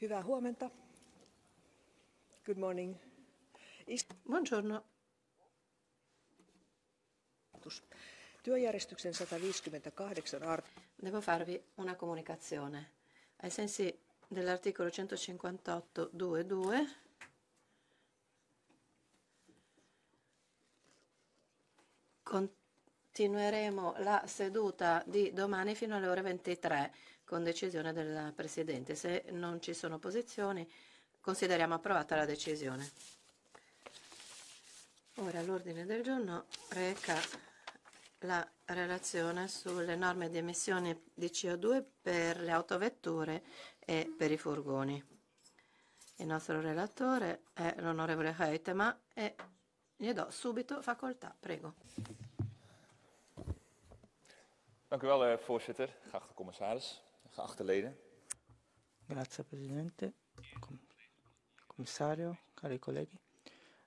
Hyvää huomenta. Good morning. Buongiorno. Työjärjestyksen 158 art... Devo farvi una comunicazione. Ai sensi dell'articolo 158.2.2 continueremo la seduta di domani fino alle ore 23 con decisione del Presidente. Se non ci sono posizioni, consideriamo approvata la decisione. Ora l'ordine del giorno reca la relazione sulle norme di emissione di CO2 per le autovetture e per i furgoni. Il nostro relatore è l'onorevole Heitema e gli do subito facoltà, prego. Dank u wel, eh, voorzitter. Graag de commissaris geachte leden. Grazie Presidente, Commissario, cari colleghi.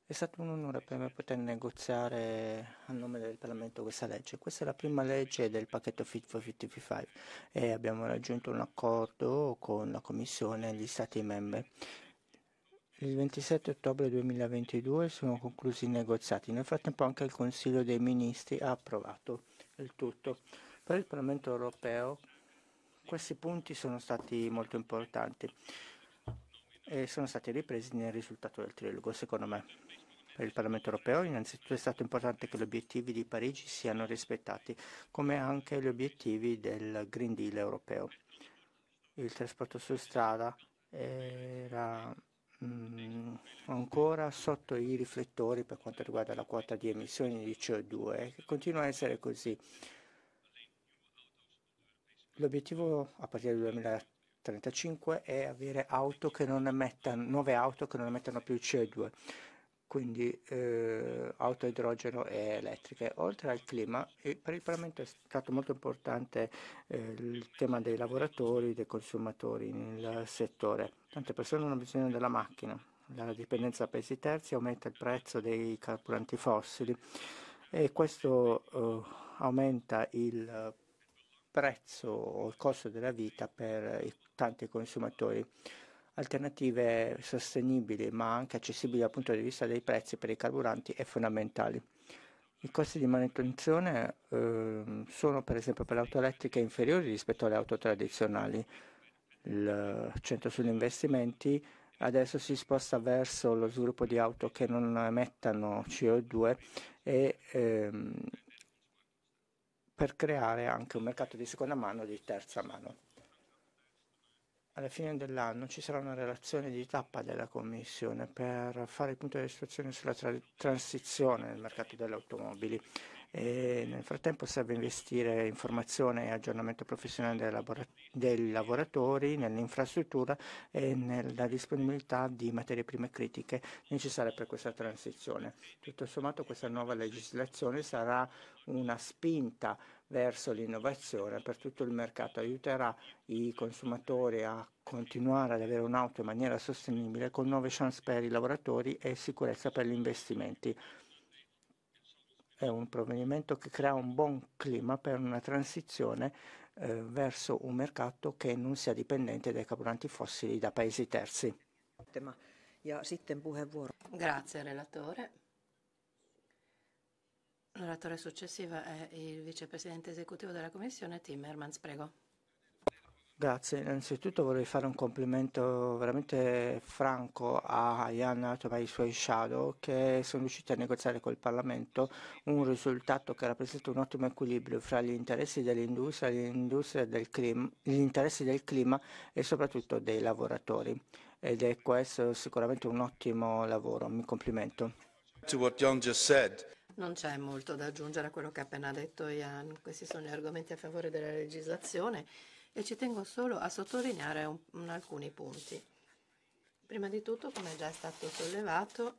È stato un onore per me poter negoziare a nome del Parlamento questa legge. Questa è la prima legge del pacchetto Fit for 55 e abbiamo raggiunto un accordo con la Commissione e gli Stati membri. Il 27 ottobre 2022 sono conclusi i negoziati. Nel frattempo anche il Consiglio dei Ministri ha approvato il tutto. Per il Parlamento europeo questi punti sono stati molto importanti e sono stati ripresi nel risultato del trilogo, secondo me. Per il Parlamento europeo innanzitutto è stato importante che gli obiettivi di Parigi siano rispettati, come anche gli obiettivi del Green Deal europeo. Il trasporto su strada era mh, mm, ancora sotto i riflettori per quanto riguarda la quota di emissioni di CO2, che continua a essere così L'obiettivo a partire dal 2035 è avere auto emettano, nuove auto che non emettano più CO2, quindi eh, auto a idrogeno e elettriche. Oltre al clima, eh, per il Parlamento è stato molto importante eh, il tema dei lavoratori, dei consumatori nel settore. Tante persone hanno bisogno della macchina, la dipendenza da paesi terzi aumenta il prezzo dei carburanti fossili e questo eh, aumenta il prezzo o il costo della vita per i tanti consumatori. Alternative sostenibili ma anche accessibili dal punto di vista dei prezzi per i carburanti è fondamentale. I costi di manutenzione eh, sono per esempio per le auto elettriche inferiori rispetto alle auto tradizionali. Il centro sugli investimenti adesso si sposta verso lo sviluppo di auto che non emettano CO2 e ehm, per creare anche un mercato di seconda mano e di terza mano. Alla fine dell'anno ci sarà una relazione di tappa della Commissione per fare il punto di situazione sulla tra transizione nel mercato delle automobili e nel frattempo serve investire in formazione e aggiornamento professionale dei, lavora- dei lavoratori, nell'infrastruttura e nella disponibilità di materie prime critiche necessarie per questa transizione. Tutto sommato questa nuova legislazione sarà una spinta verso l'innovazione per tutto il mercato, aiuterà i consumatori a continuare ad avere un'auto in maniera sostenibile con nuove chance per i lavoratori e sicurezza per gli investimenti è un provvedimento che crea un buon clima per una transizione eh, verso un mercato che non sia dipendente dai carburanti fossili da paesi terzi. Grazie relatore. L'oratore successivo è il vicepresidente esecutivo della Commissione, Timmermans, prego. Grazie, innanzitutto vorrei fare un complimento veramente franco a Ian Atom e ai suoi shadow che sono riusciti a negoziare col Parlamento un risultato che rappresenta un ottimo equilibrio fra gli interessi dell'industria, gli, del clima, gli interessi del clima e soprattutto dei lavoratori. Ed è questo sicuramente un ottimo lavoro, mi complimento. Non c'è molto da aggiungere a quello che ha appena detto Ian, questi sono gli argomenti a favore della legislazione e ci tengo solo a sottolineare un, un, alcuni punti. Prima di tutto, come già è stato sollevato,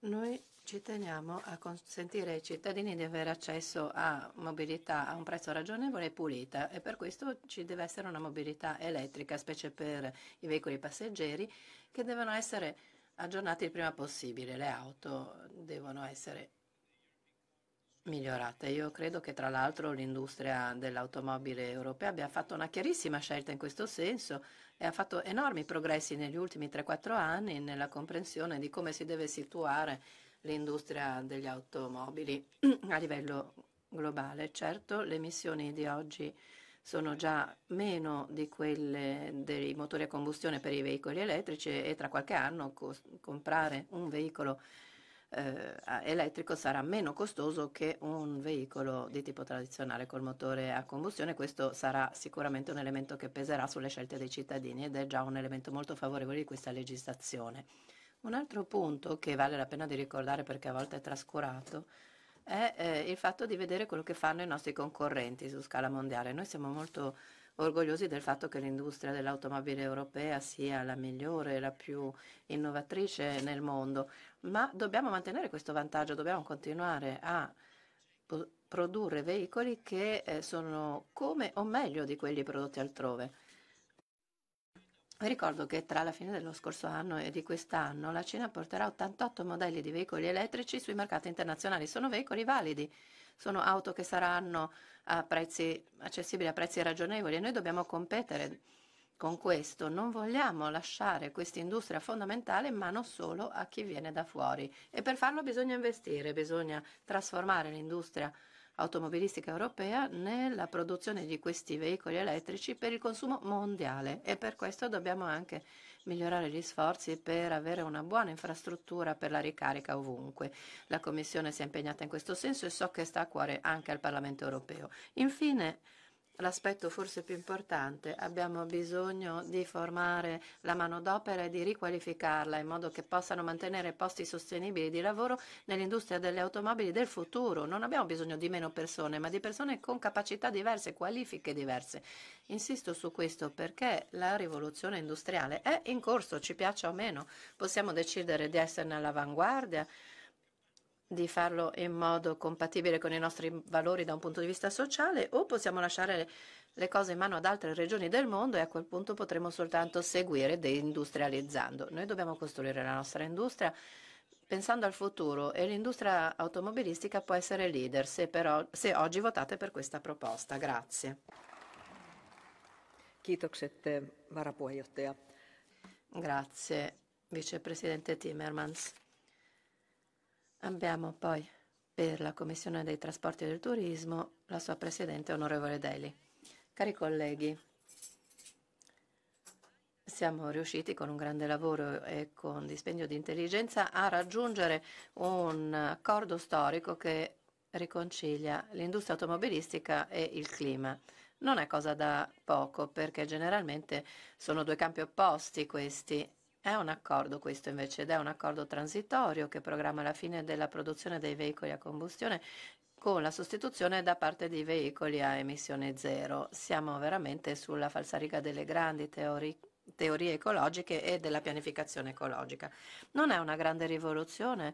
noi ci teniamo a consentire ai cittadini di avere accesso a mobilità a un prezzo ragionevole e pulita e per questo ci deve essere una mobilità elettrica, specie per i veicoli passeggeri, che devono essere aggiornati il prima possibile. Le auto devono essere migliorata. Io credo che tra l'altro l'industria dell'automobile europea abbia fatto una chiarissima scelta in questo senso e ha fatto enormi progressi negli ultimi 3-4 anni nella comprensione di come si deve situare l'industria degli automobili a livello globale. Certo, le emissioni di oggi sono già meno di quelle dei motori a combustione per i veicoli elettrici e tra qualche anno comprare un veicolo elettrico eh, elettrico sarà meno costoso che un veicolo di tipo tradizionale col motore a combustione. Questo sarà sicuramente un elemento che peserà sulle scelte dei cittadini ed è già un elemento molto favorevole di questa legislazione. Un altro punto che vale la pena di ricordare perché a volte è trascurato è eh, il fatto di vedere quello che fanno i nostri concorrenti su scala mondiale. Noi siamo molto orgogliosi del fatto che l'industria dell'automobile europea sia la migliore, la più innovatrice nel mondo, ma dobbiamo mantenere questo vantaggio, dobbiamo continuare a produrre veicoli che eh, sono come o meglio di quelli prodotti altrove. Ricordo che tra la fine dello scorso anno e di quest'anno la Cina porterà 88 modelli di veicoli elettrici sui mercati internazionali. Sono veicoli validi sono auto che saranno a prezzi accessibili a prezzi ragionevoli e noi dobbiamo competere con questo. Non vogliamo lasciare questa industria fondamentale in mano solo a chi viene da fuori e per farlo bisogna investire, bisogna trasformare l'industria automobilistica europea nella produzione di questi veicoli elettrici per il consumo mondiale e per questo dobbiamo anche migliorare gli sforzi per avere una buona infrastruttura per la ricarica ovunque. La Commissione si è impegnata in questo senso e so che sta a cuore anche al Parlamento europeo. Infine, l'aspetto forse più importante, abbiamo bisogno di formare la manodopera e di riqualificarla in modo che possano mantenere posti sostenibili di lavoro nell'industria delle automobili del futuro. Non abbiamo bisogno di meno persone, ma di persone con capacità diverse, qualifiche diverse. Insisto su questo perché la rivoluzione industriale è in corso, ci piaccia o meno. Possiamo decidere di esserne all'avanguardia di farlo in modo compatibile con i nostri valori da un punto di vista sociale o possiamo lasciare le cose in mano ad altre regioni del mondo e a quel punto potremo soltanto seguire deindustrializzando. Noi dobbiamo costruire la nostra industria pensando al futuro e l'industria automobilistica può essere leader se, però, se oggi votate per questa proposta. Grazie. Eh, Grazie, vicepresidente Timmermans. Abbiamo poi per la Commissione dei Trasporti e del Turismo la sua Presidente, onorevole Deli. Cari colleghi, siamo riusciti con un grande lavoro e con dispendio di intelligenza a raggiungere un accordo storico che riconcilia l'industria automobilistica e il clima. Non è cosa da poco perché generalmente sono due campi opposti questi è un accordo questo invece ed è un accordo transitorio che programma la fine della produzione dei veicoli a combustione con la sostituzione da parte di veicoli a emissione zero. Siamo veramente sulla falsariga delle grandi teorie teorie ecologiche e della pianificazione ecologica. Non è una grande rivoluzione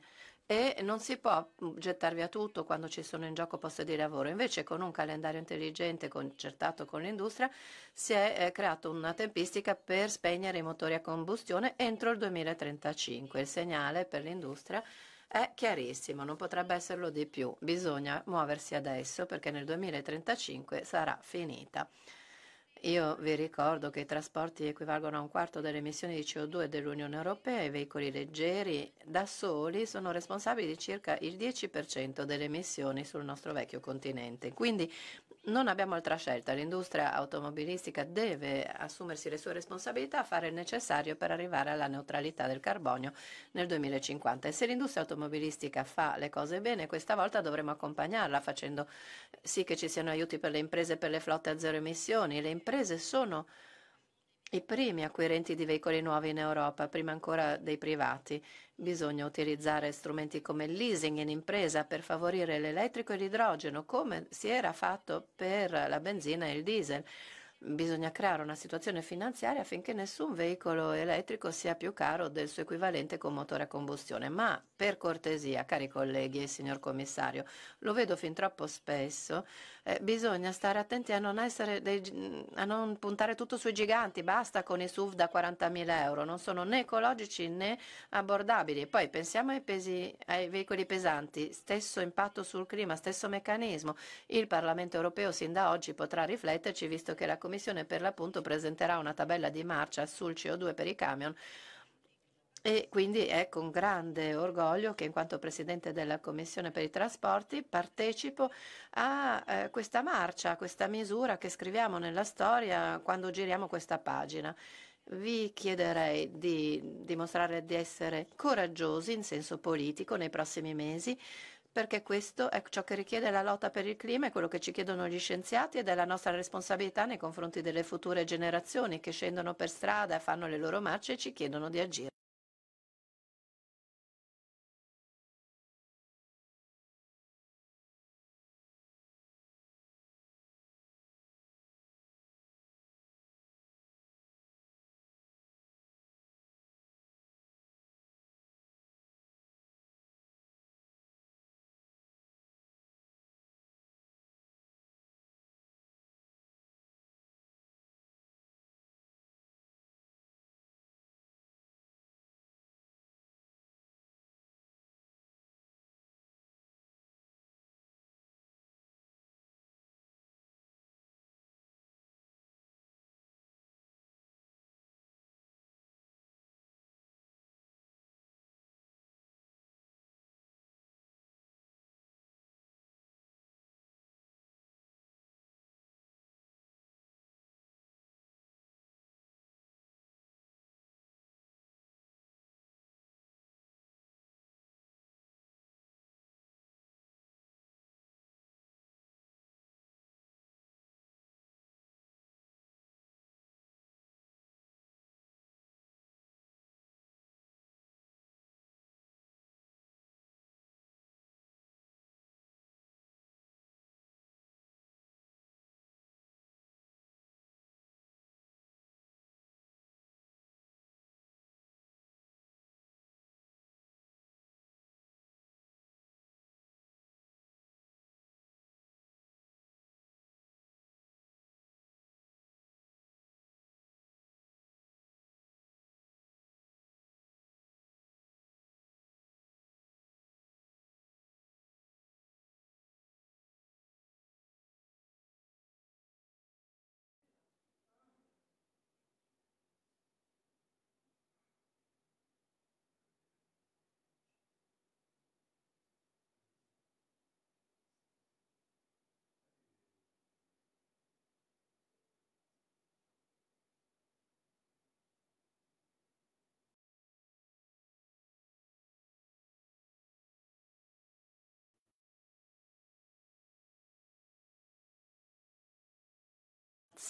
e non si può mm, gettare via tutto quando ci sono in gioco posti di lavoro. Invece con un calendario intelligente concertato con l'industria si è eh, creata una tempistica per spegnere i motori a combustione entro il 2035. Il segnale per l'industria è chiarissimo, non potrebbe esserlo di più. Bisogna muoversi adesso perché nel 2035 sarà finita. Io vi ricordo che i trasporti equivalgono a un quarto delle emissioni di CO2 dell'Unione Europea e i veicoli leggeri da soli sono responsabili di circa il 10% delle emissioni sul nostro vecchio continente. Quindi non abbiamo altra scelta, l'industria automobilistica deve assumersi le sue responsabilità, fare il necessario per arrivare alla neutralità del carbonio nel 2050 e se l'industria automobilistica fa le cose bene, questa volta dovremo accompagnarla facendo sì che ci siano aiuti per le imprese e per le flotte a zero emissioni. Le imprese sono i primi acquirenti di veicoli nuovi in Europa, prima ancora dei privati, bisogna utilizzare strumenti come il leasing in impresa per favorire l'elettrico e l'idrogeno, come si era fatto per la benzina e il diesel. Bisogna creare una situazione finanziaria affinché nessun veicolo elettrico sia più caro del suo equivalente con motore a combustione. Ma per cortesia, cari colleghi e signor commissario, lo vedo fin troppo spesso, eh, bisogna stare attenti a non, dei, a non, puntare tutto sui giganti. Basta con i SUV da 40.000 euro, non sono né ecologici né abbordabili. Poi pensiamo ai, pesi, ai veicoli pesanti, stesso impatto sul clima, stesso meccanismo. Il Parlamento europeo sin da oggi potrà rifletterci, visto che la Commissione per l'appunto presenterà una tabella di marcia sul CO2 per i camion e quindi è con grande orgoglio che in quanto Presidente della Commissione per i Trasporti partecipo a eh, questa marcia, a questa misura che scriviamo nella storia quando giriamo questa pagina. Vi chiederei di dimostrare di essere coraggiosi in senso politico nei prossimi mesi perché questo è ciò che richiede la lotta per il clima, è quello che ci chiedono gli scienziati ed è la nostra responsabilità nei confronti delle future generazioni che scendono per strada, fanno le loro marce e ci chiedono di agire.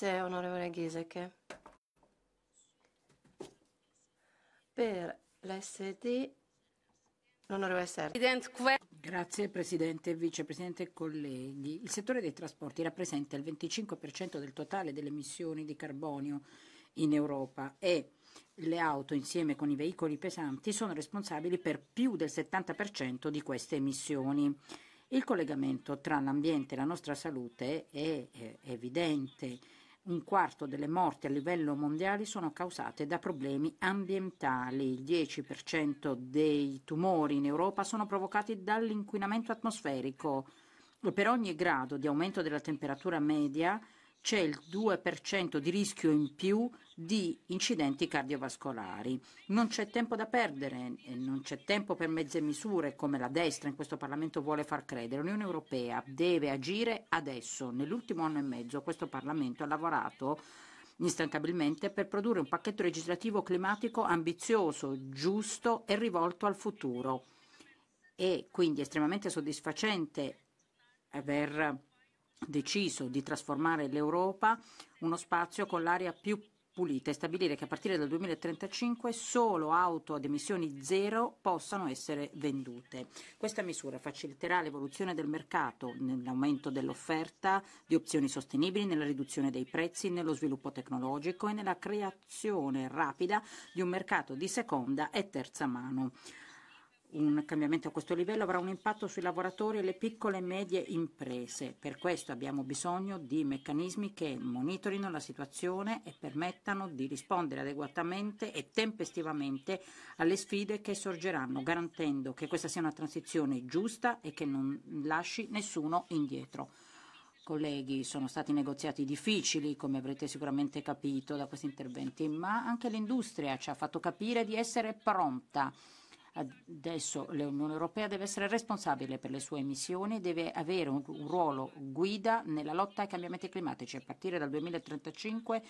Grazie, onorevole Ghiseke. Per l'SD, l'onorevole Serra. Grazie Presidente, Vicepresidente e colleghi. Il settore dei trasporti rappresenta il 25% del totale delle emissioni di carbonio in Europa e le auto insieme con i veicoli pesanti sono responsabili per più del 70% di queste emissioni. Il collegamento tra l'ambiente e la nostra salute è evidente un quarto delle morti a livello mondiale sono causate da problemi ambientali, il 10% dei tumori in Europa sono provocati dall'inquinamento atmosferico. Per ogni grado di aumento della temperatura media c'è il 2% di rischio in più di incidenti cardiovascolari. Non c'è tempo da perdere, non c'è tempo per mezze misure come la destra in questo Parlamento vuole far credere. L'Unione Europea deve agire adesso. Nell'ultimo anno e mezzo questo Parlamento ha lavorato instancabilmente per produrre un pacchetto legislativo climatico ambizioso, giusto e rivolto al futuro. E quindi estremamente soddisfacente aver deciso di trasformare l'Europa uno spazio con l'aria più pulita e stabilire che a partire dal 2035 solo auto ad emissioni zero possano essere vendute. Questa misura faciliterà l'evoluzione del mercato nell'aumento dell'offerta di opzioni sostenibili, nella riduzione dei prezzi, nello sviluppo tecnologico e nella creazione rapida di un mercato di seconda e terza mano un cambiamento a questo livello avrà un impatto sui lavoratori e le piccole e medie imprese. Per questo abbiamo bisogno di meccanismi che monitorino la situazione e permettano di rispondere adeguatamente e tempestivamente alle sfide che sorgeranno, garantendo che questa sia una transizione giusta e che non lasci nessuno indietro. Colleghi, sono stati negoziati difficili, come avrete sicuramente capito da questi interventi, ma anche l'industria ci ha fatto capire di essere pronta Adesso l'Unione Europea deve essere responsabile per le sue emissioni, deve avere un, un ruolo guida nella lotta ai cambiamenti climatici. A partire dal 2035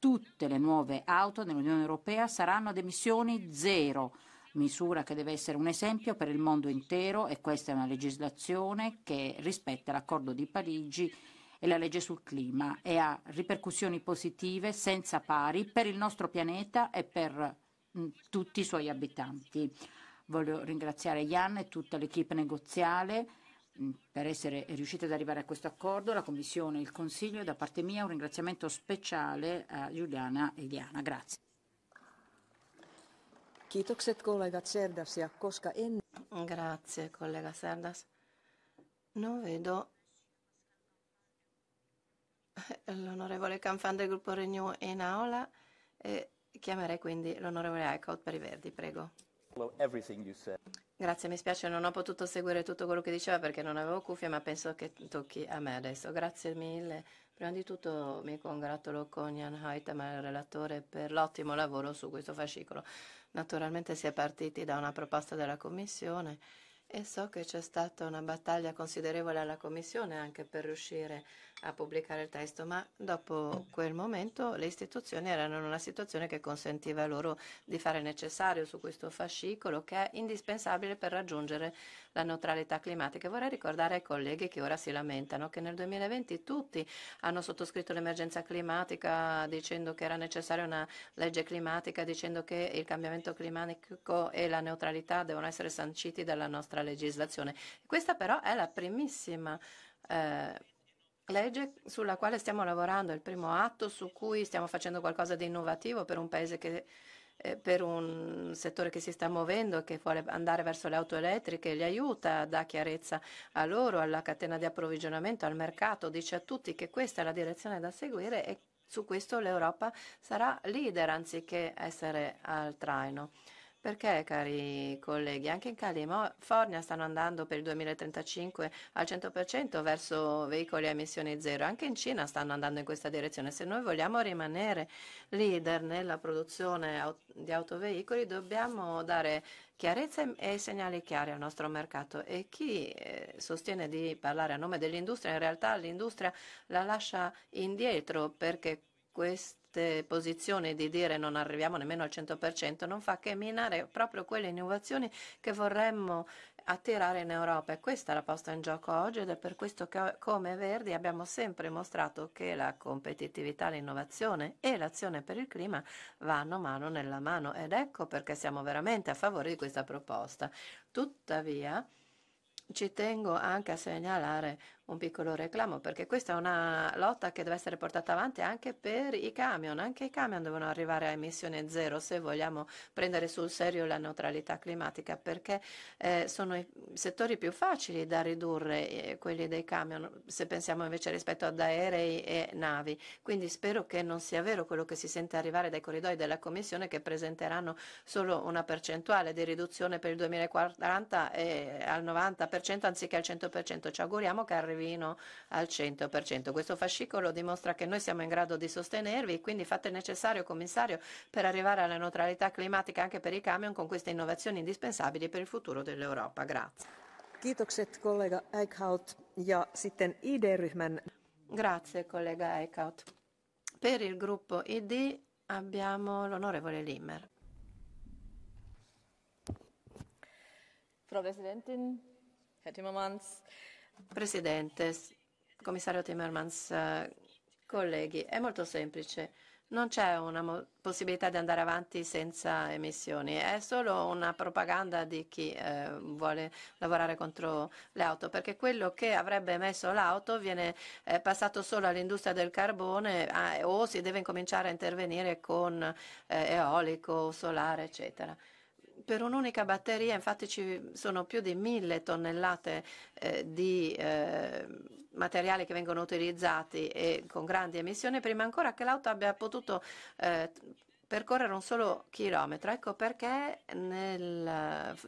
tutte le nuove auto nell'Unione Europea saranno ad emissioni zero misura che deve essere un esempio per il mondo intero e questa è una legislazione che rispetta l'accordo di Parigi e la legge sul clima e ha ripercussioni positive senza pari per il nostro pianeta e per mm, tutti i suoi abitanti. Voglio ringraziare Jan e tutta l'equipe negoziale mm, per essere riusciti ad arrivare a questo accordo, la Commissione il Consiglio. e Da parte mia un ringraziamento speciale a Giuliana e Diana. Grazie. Kiitokset kollega Serdas ja koska en... Grazie collega Serdas. Non vedo l'onorevole Canfan del gruppo Renew in aula e chiamerei quindi l'onorevole Eichhout per i Verdi, prego. Grazie, mi spiace, non ho potuto seguire tutto quello che diceva perché non avevo cuffie, ma penso che tocchi a me adesso. Grazie mille. Prima di tutto mi congratulo con Jan Haitem, il relatore, per l'ottimo lavoro su questo fascicolo. Naturalmente si è partiti da una proposta della Commissione e so che c'è stata una battaglia considerevole alla Commissione anche per riuscire a a pubblicare il testo, ma dopo quel momento le istituzioni erano in una situazione che consentiva loro di fare necessario su questo fascicolo che è indispensabile per raggiungere la neutralità climatica. Vorrei ricordare ai colleghi che ora si lamentano che nel 2020 tutti hanno sottoscritto l'emergenza climatica dicendo che era necessaria una legge climatica, dicendo che il cambiamento climatico e la neutralità devono essere sanciti dalla nostra legislazione. Questa però è la primissima eh, legge sulla quale stiamo lavorando, il primo atto su cui stiamo facendo qualcosa di innovativo per un paese che eh, per un settore che si sta muovendo e che vuole andare verso le auto elettriche, li aiuta, dà chiarezza a loro, alla catena di approvvigionamento, al mercato, dice a tutti che questa è la direzione da seguire e su questo l'Europa sarà leader anziché essere al traino. Perché, cari colleghi, anche in California stanno andando per il 2035 al 100% verso veicoli a emissioni zero, anche in Cina stanno andando in questa direzione. Se noi vogliamo rimanere leader nella produzione di autoveicoli, dobbiamo dare chiarezza e segnali chiari al nostro mercato e chi eh, sostiene di parlare a nome dell'industria, in realtà l'industria la lascia indietro perché questi queste posizioni di dire non arriviamo nemmeno al 100% non fa che minare proprio quelle innovazioni che vorremmo attirare in Europa e questa è la posta in gioco oggi ed è per questo che come Verdi abbiamo sempre mostrato che la competitività, l'innovazione e l'azione per il clima vanno mano nella mano ed ecco perché siamo veramente a favore di questa proposta. Tuttavia ci tengo anche a segnalare un piccolo reclamo perché questa è una lotta che deve essere portata avanti anche per i camion, anche i camion devono arrivare a emissione zero se vogliamo prendere sul serio la neutralità climatica perché eh, sono i settori più facili da ridurre eh, quelli dei camion se pensiamo invece rispetto ad aerei e navi. Quindi spero che non sia vero quello che si sente arrivare dai corridoi della Commissione che presenteranno solo una percentuale di riduzione per il 2040 eh, al 90% anziché al 100%. Ci auguriamo che arrivi vino al 100%. Questo fascicolo dimostra che noi siamo in grado di sostenervi e quindi fate il necessario, commissario, per arrivare alla neutralità climatica anche per i camion con queste innovazioni indispensabili per il futuro dell'Europa. Grazie. Kiitokset kollega Eickhout ja sitten ID-ryhmän. Grazie collega Eickhout. Per il gruppo ID abbiamo l'onorevole Limmer. Frau Präsidentin, Herr Timmermans, Presidente, commissario Timmermans, eh, colleghi, è molto semplice. Non c'è una possibilità di andare avanti senza emissioni, è solo una propaganda di chi eh, vuole lavorare contro le auto, perché quello che avrebbe emesso l'auto viene eh, passato solo all'industria del carbone eh, o si deve incominciare a intervenire con eh, eolico, solare, eccetera. Per un'unica batteria infatti ci sono più di mille tonnellate eh, di eh, materiali che vengono utilizzati e con grandi emissioni prima ancora che l'auto abbia potuto eh, percorrere un solo chilometro. Ecco perché nel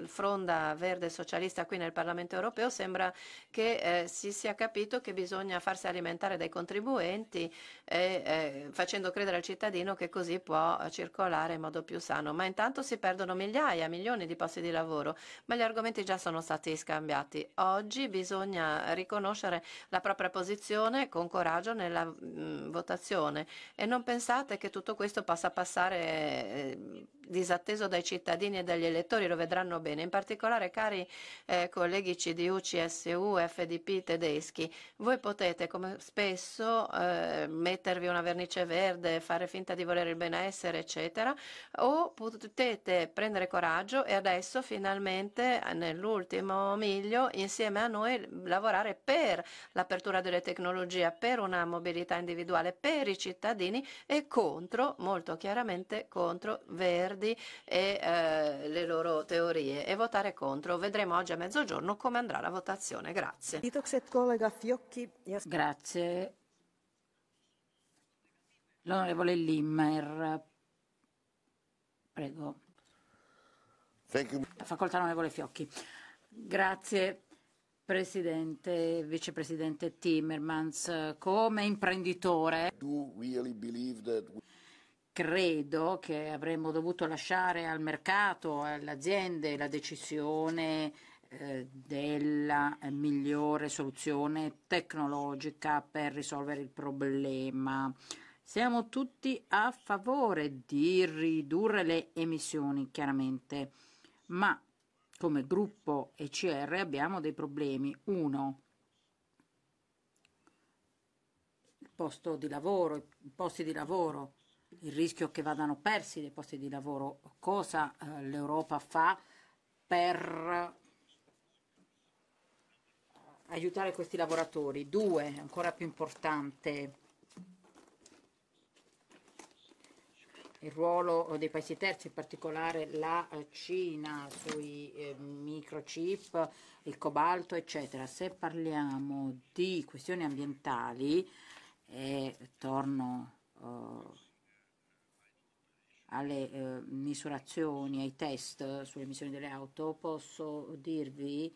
fronda verde socialista qui nel Parlamento europeo sembra che eh, si sia capito che bisogna farsi alimentare dai contribuenti e, eh, facendo credere al cittadino che così può eh, circolare in modo più sano. Ma intanto si perdono migliaia, milioni di posti di lavoro, ma gli argomenti già sono stati scambiati. Oggi bisogna riconoscere la propria posizione con coraggio nella mh, mm, votazione e non pensate che tutto questo possa passare fare eh, disatteso dai cittadini e dagli elettori, lo vedranno bene. In particolare, cari eh, colleghi CDU, CSU, FDP tedeschi, voi potete, come spesso, eh, mettervi una vernice verde, fare finta di volere il benessere, eccetera, o potete prendere coraggio e adesso finalmente nell'ultimo miglio insieme a noi lavorare per l'apertura delle tecnologie, per una mobilità individuale, per i cittadini e contro, molto chiaramente contro verde miliardi e eh, le loro teorie e votare contro. Vedremo oggi a mezzogiorno come andrà la votazione. Grazie. Grazie. L'onorevole Limmer. Prego. Facoltà onorevole Fiocchi. Grazie. Presidente, vicepresidente Timmermans, come imprenditore, really we credo che avremmo dovuto lasciare al mercato, alle aziende, la decisione eh, della eh, migliore soluzione tecnologica per risolvere il problema. Siamo tutti a favore di ridurre le emissioni, chiaramente, ma come gruppo ECR abbiamo dei problemi. Uno, il posto di lavoro, i posti di lavoro il rischio che vadano persi dei posti di lavoro, cosa eh, l'Europa fa per aiutare questi lavoratori. Due, ancora più importante, il ruolo dei paesi terzi, in particolare la Cina sui eh, microchip, il cobalto, eccetera. Se parliamo di questioni ambientali, e eh, torno... Eh, alle eh, misurazioni, ai test sulle emissioni delle auto, posso dirvi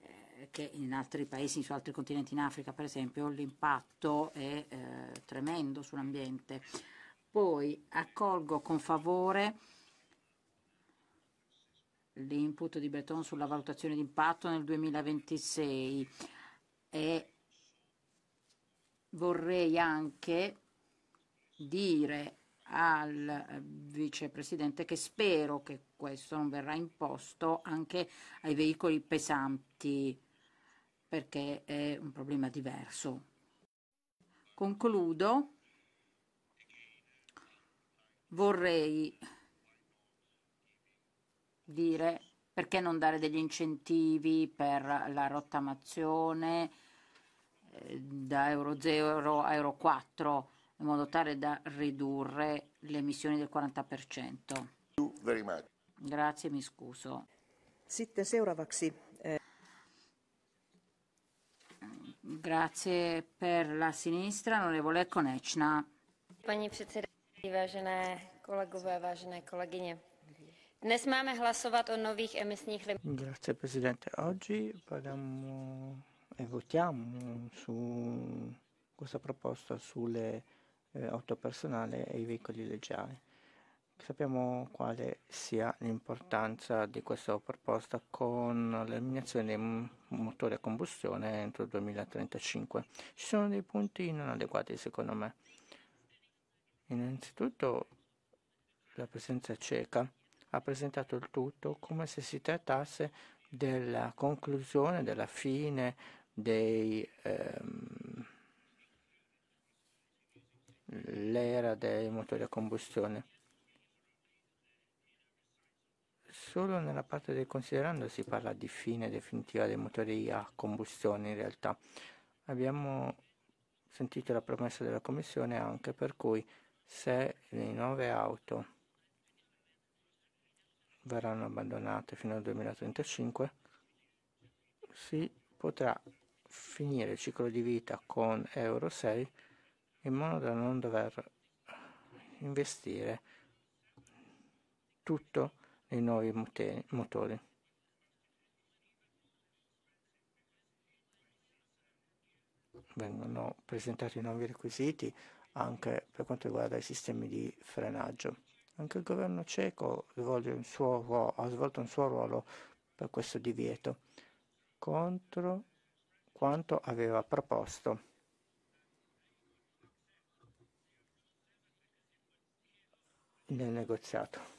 eh, che in altri paesi, su altri continenti in Africa per esempio, l'impatto è eh, tremendo sull'ambiente. Poi accolgo con favore l'input di Breton sulla valutazione di impatto nel 2026 e vorrei anche dire al eh, vicepresidente che spero che questo non verrà imposto anche ai veicoli pesanti perché è un problema diverso. Concludo. Vorrei dire perché non dare degli incentivi per la rottamazione eh, da Euro 0 a Euro 4 in modo tale da ridurre le emissioni del 40%. Grazie, mi scuso. Sitten seuraavaksi eh. Grazie per la sinistra, onorevole Konečná. Paní předsedající, vážené kolegové, vážené kolegyně. Dnes máme hlasovat o nových emisních limitech. Grazie Presidente. Oggi eh, votiamo su questa proposta sulle eh, autopersonale e i veicoli leggeri. Sappiamo quale sia l'importanza di questa proposta con l'eliminazione dei motori a combustione entro il 2035. Ci sono dei punti non adeguati secondo me. Innanzitutto la presenza cieca ha presentato il tutto come se si trattasse della conclusione, della fine dei... Ehm, l'era dei motori a combustione. Solo nella parte del considerando si parla di fine definitiva dei motori a combustione in realtà. Abbiamo sentito la promessa della Commissione anche per cui se le nuove auto verranno abbandonate fino al 2035 si potrà finire il ciclo di vita con Euro 6 in modo da non dover investire tutto nei nuovi motori. Vengono presentati nuovi requisiti anche per quanto riguarda i sistemi di frenaggio. Anche il governo ceco ruolo, ha svolto un suo ruolo per questo divieto contro quanto aveva proposto nel negoziato.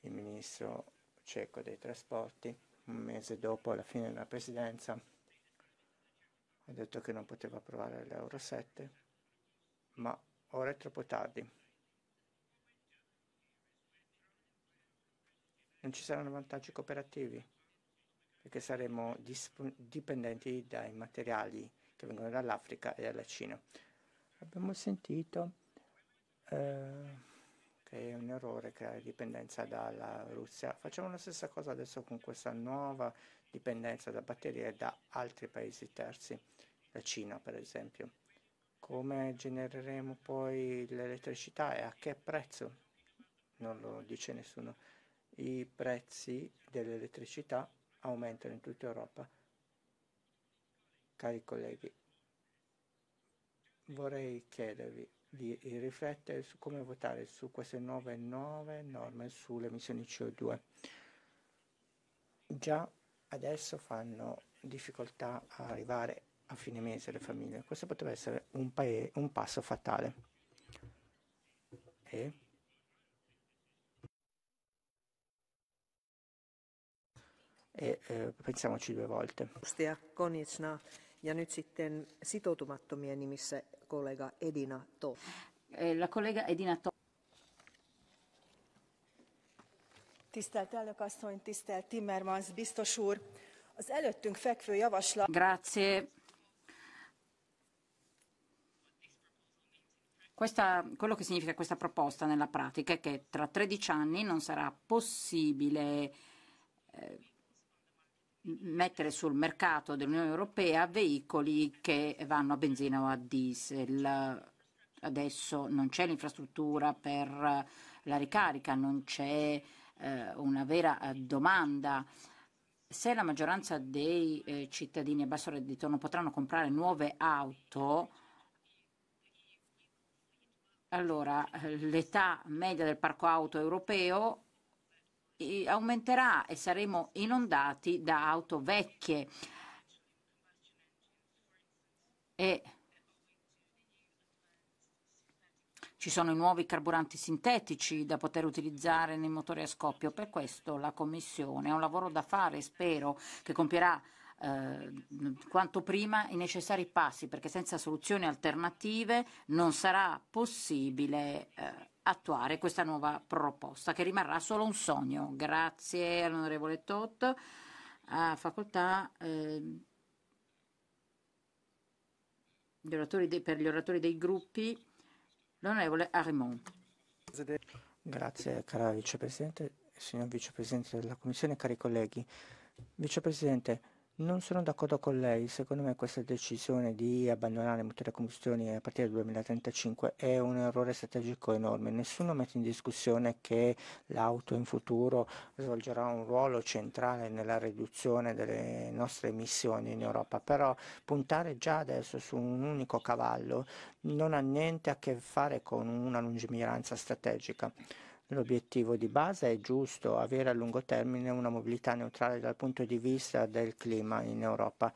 Il ministro cieco dei trasporti, un mese dopo la fine della presidenza, ha detto che non poteva approvare l'Euro 7, ma ora è troppo tardi. Non ci saranno vantaggi cooperativi, perché saremo dipendenti dai materiali che vengono dall'Africa e dalla Cina. Abbiamo sentito eh, che è un errore creare dipendenza dalla Russia. Facciamo la stessa cosa adesso con questa nuova dipendenza da batterie da altri paesi terzi, la Cina per esempio. Come genereremo poi l'elettricità e a che prezzo? Non lo dice nessuno. I prezzi dell'elettricità aumentano in tutta Europa. Cari colleghi, vorrei chiedervi di riflettere su come votare su queste nuove, nuove norme sulle emissioni CO2. Già adesso fanno difficoltà a arrivare a fine mese le famiglie. Questo potrebbe essere un, un passo fatale. E e eh, pensiamoci due volte. Ja nyt sitten sitoutumattomien nimissä kollega Edina To. Eh, la kollega Edina To. Tisztelt elnök tisztelt Timmermans biztos úr! Az előttünk fekvő javaslat... Grazie. Questa, quello che significa questa proposta nella pratica è che tra 13 anni non sarà possibile eh, mettere sul mercato dell'Unione Europea veicoli che vanno a benzina o a diesel. Adesso non c'è l'infrastruttura per la ricarica, non c'è eh, una vera eh, domanda. Se la maggioranza dei eh, cittadini a basso reddito non potranno comprare nuove auto, allora eh, l'età media del parco auto europeo aumenterà e saremo inondati da auto vecchie. E ci sono i nuovi carburanti sintetici da poter utilizzare nei motori a scoppio. Per questo la Commissione ha un lavoro da fare, e spero, che compierà eh, quanto prima i necessari passi, perché senza soluzioni alternative non sarà possibile eh, attuare questa nuova proposta, che rimarrà solo un sogno. Grazie all'onorevole Tot. A facoltà eh, de, per gli oratori dei gruppi, l'onorevole Arimont. Grazie cara Vicepresidente, signor Vicepresidente della Commissione, cari colleghi. Vicepresidente, non sono d'accordo con lei, secondo me questa decisione di abbandonare il motore combustioni a partire dal 2035 è un errore strategico enorme, nessuno mette in discussione che l'auto in futuro svolgerà un ruolo centrale nella riduzione delle nostre emissioni in Europa, però puntare già adesso su un unico cavallo non ha niente a che fare con una lungimiranza strategica. L'obiettivo di base è giusto avere a lungo termine una mobilità neutrale dal punto di vista del clima in Europa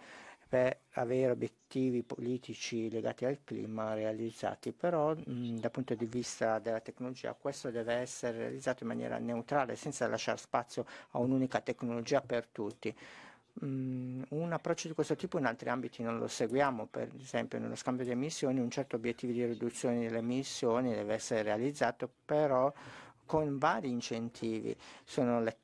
per avere obiettivi politici legati al clima realizzati, però mh, dal punto di vista della tecnologia questo deve essere realizzato in maniera neutrale senza lasciare spazio a un'unica tecnologia per tutti. un approccio di questo tipo in altri ambiti non lo seguiamo, per esempio nello scambio di emissioni un certo obiettivo di riduzione delle emissioni deve essere realizzato, però con vari incentivi. Sono le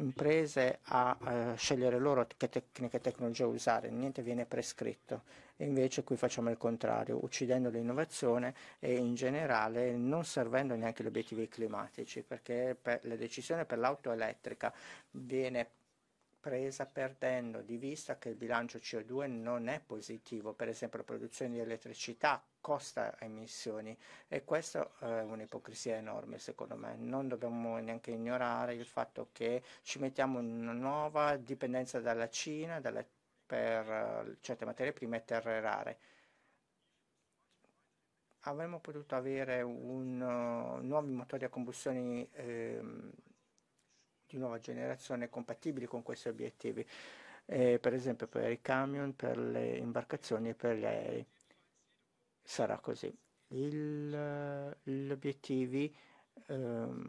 imprese a eh, scegliere loro che tecniche e tecnologie usare, niente viene prescritto. E invece qui facciamo il contrario, uccidendo l'innovazione e in generale non servendo neanche gli obiettivi climatici, perché per la decisione per l'auto elettrica viene presa perdendo di vista che il bilancio CO2 non è positivo, per esempio la produzione di elettricità costa emissioni e questa è un'ipocrisia enorme secondo me. Non dobbiamo neanche ignorare il fatto che ci mettiamo in una nuova dipendenza dalla Cina dalla, per eh, certe materie prime e terre rare avremmo potuto avere un, uh, nuovi motori a combustione eh, di nuova generazione compatibili con questi obiettivi, eh, per esempio per i camion, per le imbarcazioni e per gli aerei. Sarà così. Il, eh, gli obiettivi ehm,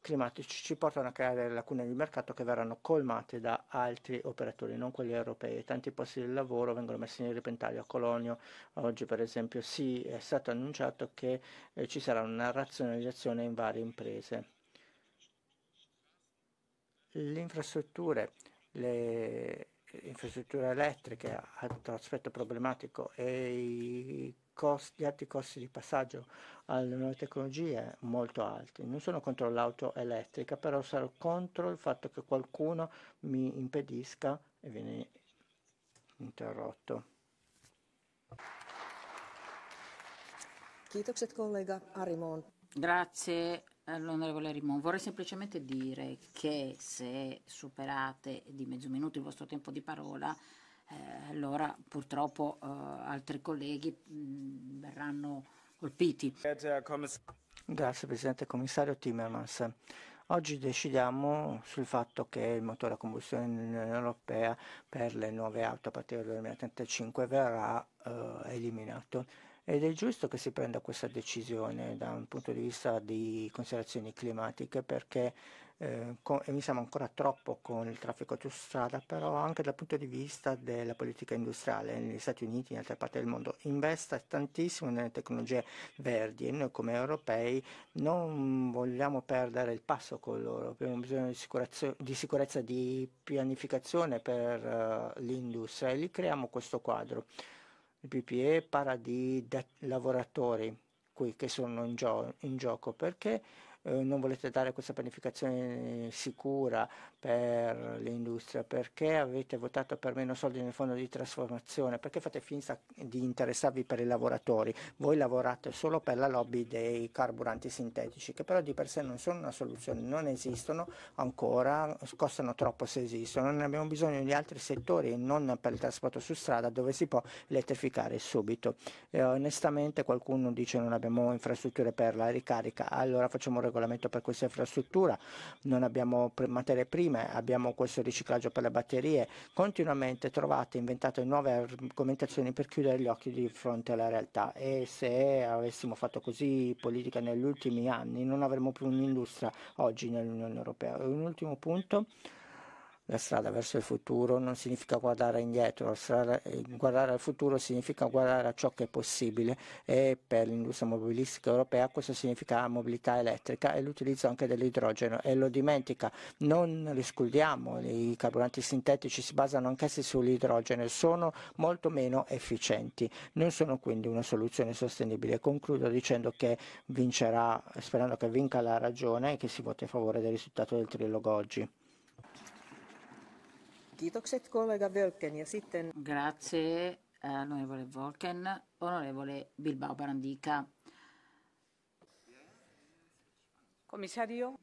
climatici ci portano a creare lacune di mercato che verranno colmate da altri operatori, non quelli europei. Tanti posti di lavoro vengono messi in repentaglio a Colonio. Oggi, per esempio, sì, è stato annunciato che eh, ci sarà una razionalizzazione in varie imprese le infrastrutture, le infrastrutture elettriche ad aspetto problematico e costi, gli altri costi di passaggio alle nuove tecnologie molto alti. Non sono contro l'auto elettrica, però sarò contro il fatto che qualcuno mi impedisca e viene interrotto. Grazie All'onorevole eh, Rimon, vorrei semplicemente dire che se superate di mezzo minuto il vostro tempo di parola, eh, allora purtroppo eh, altri colleghi mh, mm, verranno colpiti. Grazie Presidente Commissario Timmermans. Oggi decidiamo sul fatto che il motore a combustione nell'Unione Europea per le nuove auto a partire dal 2035 verrà eh, eliminato ed è giusto che si prenda questa decisione da un punto di vista di considerazioni climatiche perché eh, con, mi sembra ancora troppo con il traffico su strada, però anche dal punto di vista della politica industriale negli Stati Uniti e in altre parti del mondo investa tantissimo nelle tecnologie verdi e noi come europei non vogliamo perdere il passo con loro, abbiamo bisogno di, sicurezza di, sicurezza, di pianificazione per uh, l'industria e lì creiamo questo quadro. Il PPE parla di lavoratori qui che sono in, gio- in gioco perché eh, non volete dare questa pianificazione sicura per l'industria, perché avete votato per meno soldi nel fondo di trasformazione, perché fate finta di interessarvi per i lavoratori, voi lavorate solo per la lobby dei carburanti sintetici, che però di per sé non sono una soluzione, non esistono ancora, costano troppo se esistono, ne abbiamo bisogno di altri settori, e non per il trasporto su strada dove si può elettrificare subito. Eh, onestamente qualcuno dice che non abbiamo infrastrutture per la ricarica, allora facciamo un regolamento per questa infrastruttura, non abbiamo materie prime, abbiamo questo riciclaggio per le batterie, continuamente trovate, inventate nuove argomentazioni per chiudere gli occhi di fronte alla realtà e se avessimo fatto così politica negli ultimi anni non avremmo più un'industria oggi nell'Unione Europea. Un ultimo punto la strada verso il futuro non significa guardare indietro, strada, eh, guardare al futuro significa guardare a ciò che è possibile e per l'industria mobilistica europea questo significa mobilità elettrica e l'utilizzo anche dell'idrogeno e lo dimentica, non riscaldiamo, i carburanti sintetici si basano anch'essi sull'idrogeno e sono molto meno efficienti, non sono quindi una soluzione sostenibile. Concludo dicendo che vincerà, sperando che vinca la ragione e che si voti a favore del risultato del trilogo oggi. Kiitokset kollega Völken ja sitten... Grazie eh, onorevole Volken, onorevole Bilbao Barandica. Commissario?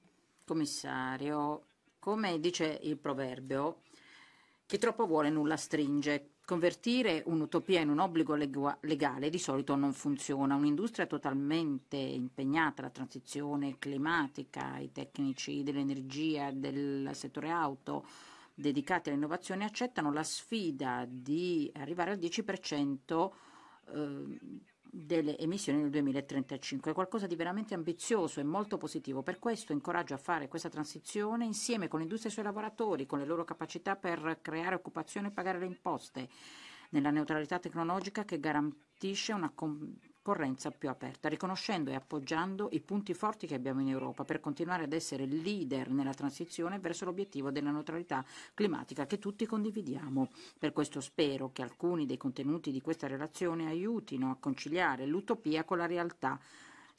Commissario, come dice il proverbio, chi troppo vuole nulla stringe. Convertire un'utopia in un obbligo legale di solito non funziona. Un'industria totalmente impegnata alla transizione climatica, ai tecnici dell'energia, del settore auto, dedicati all'innovazione accettano la sfida di arrivare al 10% ehm, delle emissioni nel 2035. È qualcosa di veramente ambizioso e molto positivo. Per questo incoraggio a fare questa transizione insieme con l'industria e i suoi lavoratori, con le loro capacità per creare occupazione e pagare le imposte, nella neutralità tecnologica che garantisce una concorrenza più aperta, riconoscendo e appoggiando i punti forti che abbiamo in Europa per continuare ad essere leader nella transizione verso l'obiettivo della neutralità climatica che tutti condividiamo. Per questo spero che alcuni dei contenuti di questa relazione aiutino a conciliare l'utopia con la realtà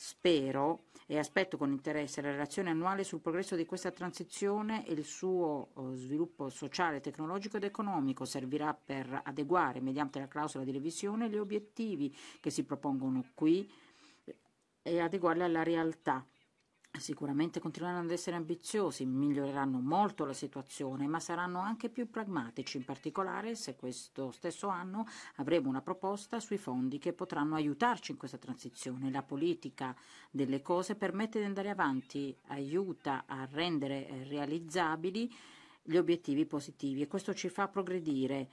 Spero e aspetto con interesse la relazione annuale sul progresso di questa transizione e il suo eh, sviluppo sociale, tecnologico ed economico. Servirà per adeguare, mediante la clausola di revisione, gli obiettivi che si propongono qui e adeguarli alla realtà Sicuramente continueranno ad essere ambiziosi, miglioreranno molto la situazione, ma saranno anche più pragmatici, in particolare se questo stesso anno avremo una proposta sui fondi che potranno aiutarci in questa transizione. La politica delle cose permette di andare avanti, aiuta a rendere eh, realizzabili gli obiettivi positivi e questo ci fa progredire.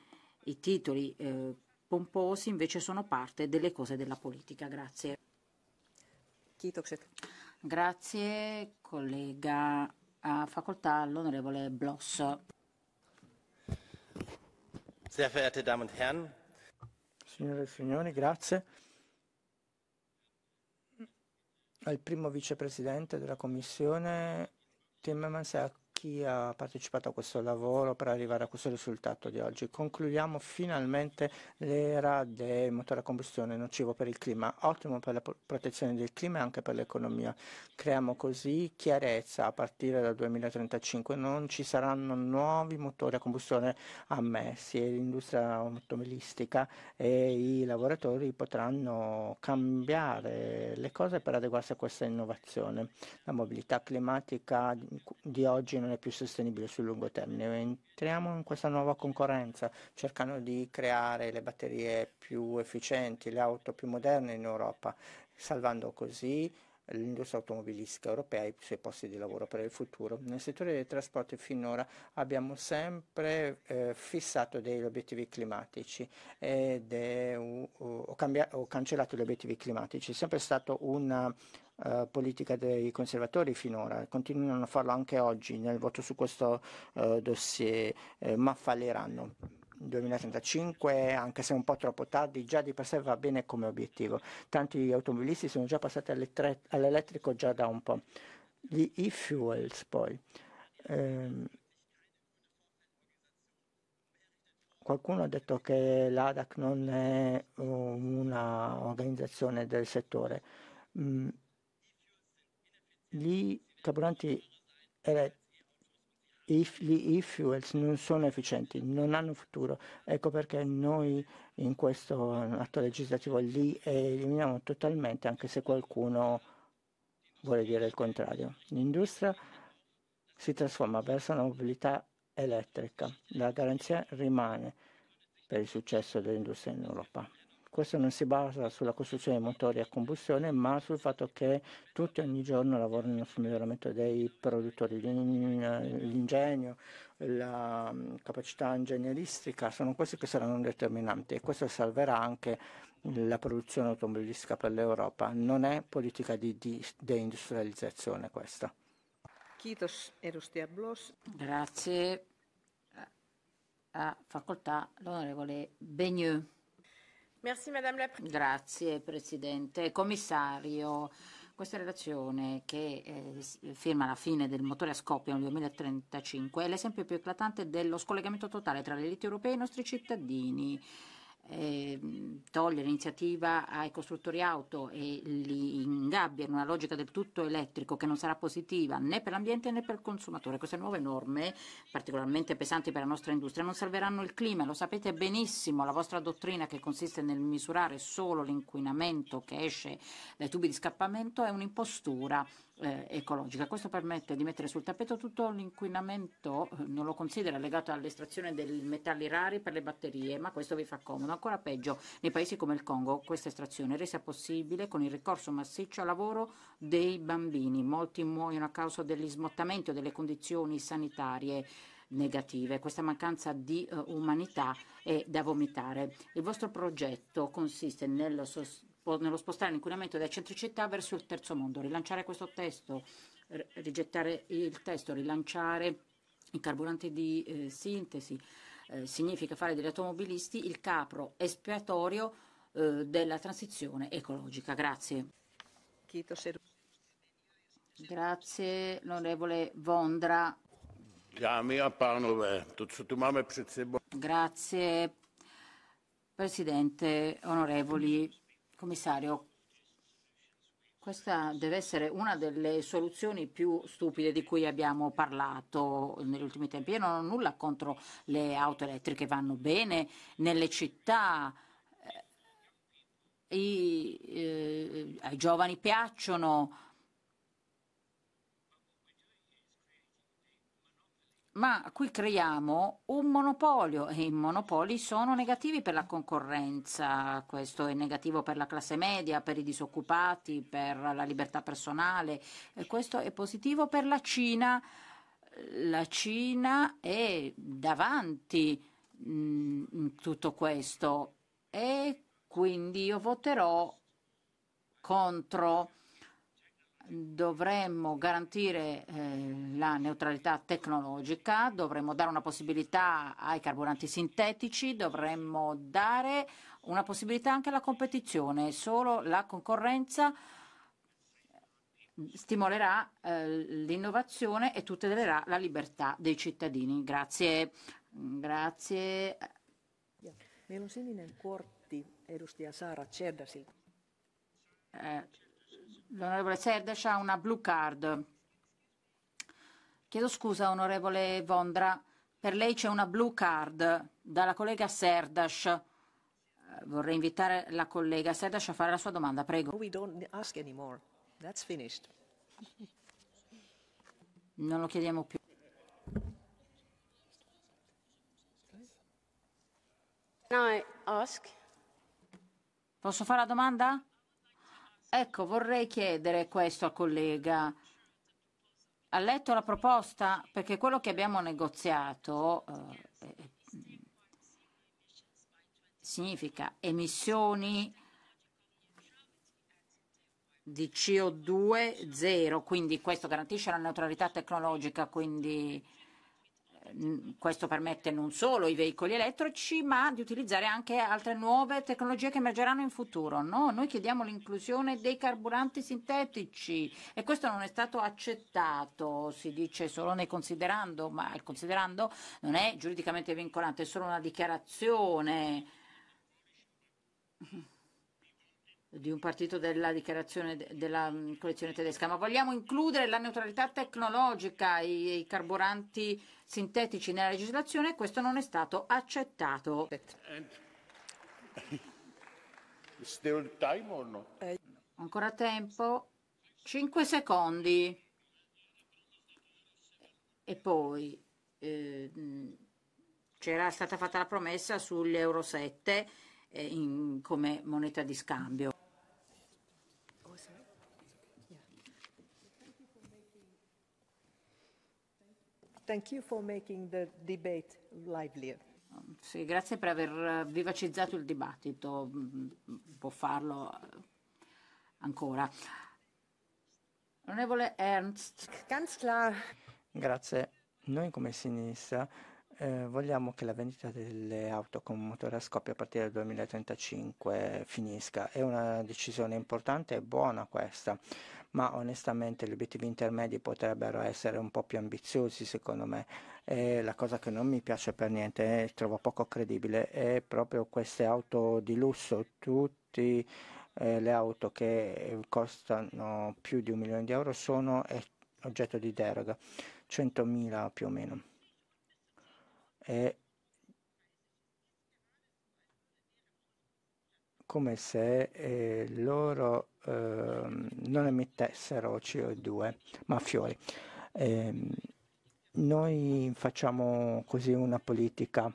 I titoli eh, pomposi invece sono parte delle cose della politica. Grazie. Kiitokset. Grazie, collega. A facoltà l'onorevole Bloss. Sehr verehrte Damen und Herren. Signore e signori, grazie. Al primo vicepresidente della Commissione Timmermans e chi ha partecipato a questo lavoro per arrivare a questo risultato di oggi. Concludiamo finalmente l'era del motore a combustione nocivo per il clima, ottimo per la protezione del clima e anche per l'economia. Creiamo così chiarezza a partire dal 2035, non ci saranno nuovi motori a combustione ammessi e l'industria automobilistica e i lavoratori potranno cambiare le cose per adeguarsi a questa innovazione. La mobilità climatica di oggi non è maniera più sostenibile sul lungo termine. Entriamo in questa nuova concorrenza cercando di creare le batterie più efficienti, le auto più moderne in Europa, salvando così l'industria automobilistica europea e i suoi posti di lavoro per il futuro. Nel settore dei trasporti finora abbiamo sempre eh, fissato degli obiettivi climatici ed è, uh, ho, ho, cancellato gli obiettivi climatici, è sempre stata una uh, politica dei conservatori finora, continuano a farlo anche oggi nel voto su questo uh, dossier, eh, ma falliranno. 2035, anche se un po' troppo tardi, già di per sé va bene come obiettivo. Tanti automobilisti sono già passati all'elettrico già da un po'. Gli e-fuels poi. Ehm, qualcuno ha detto che l'ADAC non è un'organizzazione del settore. Mm, gli carburanti elettrici gli e-fuels non sono efficienti, non hanno futuro. Ecco perché noi in questo atto legislativo li eh, eliminiamo totalmente, anche se qualcuno vuole dire il contrario. L'industria si trasforma verso la mobilità elettrica. La garanzia rimane per il successo dell'industria in Europa. Questo non si basa sulla costruzione dei motori a combustione, ma sul fatto che tutti ogni giorno lavorano sul miglioramento dei produttori, l'ingegno, la mm, capacità ingegneristica, sono questi che saranno determinanti e questo salverà anche la produzione automobilistica per l'Europa. Non è politica di deindustrializzazione questa. Grazie. A facoltà l'onorevole Beigneux. Grazie Presidente. Commissario, questa relazione che eh, firma la fine del motore a scoppio nel 2035 è l'esempio più eclatante dello scollegamento totale tra le elite europee e i nostri cittadini eh, toglie l'iniziativa ai costruttori auto e li ingabbia in una logica del tutto elettrico che non sarà positiva né per l'ambiente né per il consumatore. Queste nuove norme, particolarmente pesanti per la nostra industria, non salveranno il clima. Lo sapete benissimo, la vostra dottrina che consiste nel misurare solo l'inquinamento che esce dai tubi di scappamento è un'impostura eh, ecologica. Questo permette di mettere sul tappeto tutto l'inquinamento, eh, non lo considera legato all'estrazione dei metalli rari per le batterie, ma questo vi fa comodo. Ancora peggio, nei paesi come il Congo questa estrazione è resa possibile con il ricorso massiccio al lavoro dei bambini. Molti muoiono a causa dell'ismottamento delle condizioni sanitarie negative. Questa mancanza di uh, umanità è da vomitare. Il vostro progetto consiste nel, sos- nello spostare l'inquinamento dai centri città verso il terzo mondo. Rilanciare questo testo, rigettare il testo, rilanciare il carburante di eh, sintesi eh, significa fare degli automobilisti il capro espiatorio eh, della transizione ecologica. Grazie. Grazie, l'onorevole Vondra. Grazie, Presidente, onorevoli Commissario, questa deve essere una delle soluzioni più stupide di cui abbiamo parlato negli ultimi tempi. Io non ho nulla contro le auto elettriche, vanno bene nelle città. Eh, I, eh, ai giovani piacciono, ma qui creiamo un monopolio e i monopoli sono negativi per la concorrenza, questo è negativo per la classe media, per i disoccupati, per la libertà personale, e questo è positivo per la Cina. La Cina è davanti mm, in tutto questo e quindi io voterò contro dovremmo garantire eh, la neutralità tecnologica, dovremmo dare una possibilità ai carburanti sintetici, dovremmo dare una possibilità anche alla competizione. Solo la concorrenza stimolerà eh, l'innovazione e tutelerà la libertà dei cittadini. Grazie. Grazie. Eh, L'onorevole Serdes ha una blue card. Chiedo scusa, onorevole Vondra, per lei c'è una blue card dalla collega Serdas. Eh, vorrei invitare la collega Serdas a fare la sua domanda, prego. Non lo chiediamo più. Posso fare la domanda? Ecco, vorrei chiedere questo al collega. Ha letto la proposta? Perché quello che abbiamo negoziato eh, mm, significa emissioni di CO2 zero, quindi questo garantisce la neutralità tecnologica, quindi questo permette non solo i veicoli elettrici, ma di utilizzare anche altre nuove tecnologie che emergeranno in futuro. No? Noi chiediamo l'inclusione dei carburanti sintetici e questo non è stato accettato, si dice solo nei considerando, ma il considerando non è giuridicamente vincolante, è solo una dichiarazione di un partito della dichiarazione della mm, collezione tedesca, ma vogliamo includere la neutralità tecnologica e i carburanti sintetici nella legislazione e questo non è stato accettato. No? Eh, ancora tempo? 5 secondi. E poi eh, mm, c'era stata fatta la promessa sugli Euro 7 eh, in, come moneta di scambio. Thank you for making the debate livelier. Um, sì, grazie per aver eh, vivacizzato il dibattito, mm, mm, può farlo eh, ancora. Onorevole Ernst. Ganz Grazie. Noi come sinistra eh, vogliamo che la vendita delle auto con motore a scoppio a partire dal 2035 finisca. È una decisione importante e buona questa, ma onestamente gli obiettivi intermedi potrebbero essere un po' più ambiziosi secondo me. E la cosa che non mi piace per niente e trovo poco credibile è proprio queste auto di lusso, tutte eh, le auto che costano più di un milione di euro sono eh, oggetto di deroga, 100.000 più o meno. E come se eh, loro Ehm, non emettessero CO2, ma fiori. Eh, noi facciamo così una politica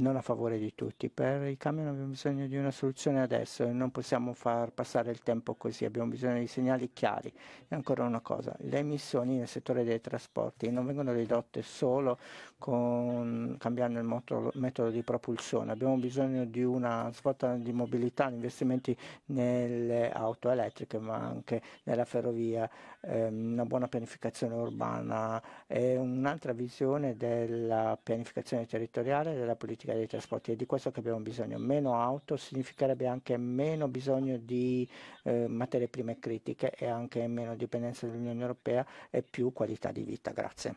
non a favore di tutti. Per i camion abbiamo bisogno di una soluzione adesso e non possiamo far passare il tempo così, abbiamo bisogno di segnali chiari. E ancora una cosa, le emissioni nel settore dei trasporti non vengono ridotte solo con, cambiando il moto, metodo di propulsione, abbiamo bisogno di una svolta di mobilità, investimenti nelle auto elettriche ma anche nella ferrovia, ehm, una buona pianificazione urbana e un'altra visione della pianificazione territoriale, della politica politica dei trasporti, è di questo che abbiamo bisogno. Meno auto significherebbe anche meno bisogno di eh, materie prime critiche e anche meno dipendenza dell'Unione Europea e più qualità di vita. Grazie.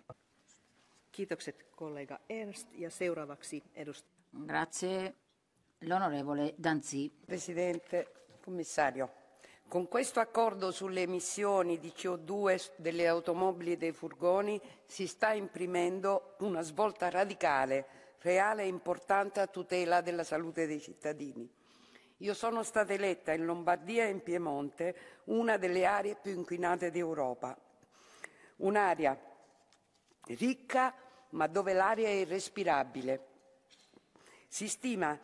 Kiitokset collega Ernst ja seuraavaksi edustaja. Grazie l'onorevole Danzi. Presidente, commissario, con questo accordo sulle emissioni di CO2 delle automobili e dei furgoni si sta imprimendo una svolta radicale reale e importante a tutela della salute dei cittadini. Io sono stata eletta in Lombardia e in Piemonte una delle aree più inquinate d'Europa, un'area ricca ma dove l'aria è irrespirabile. Si stima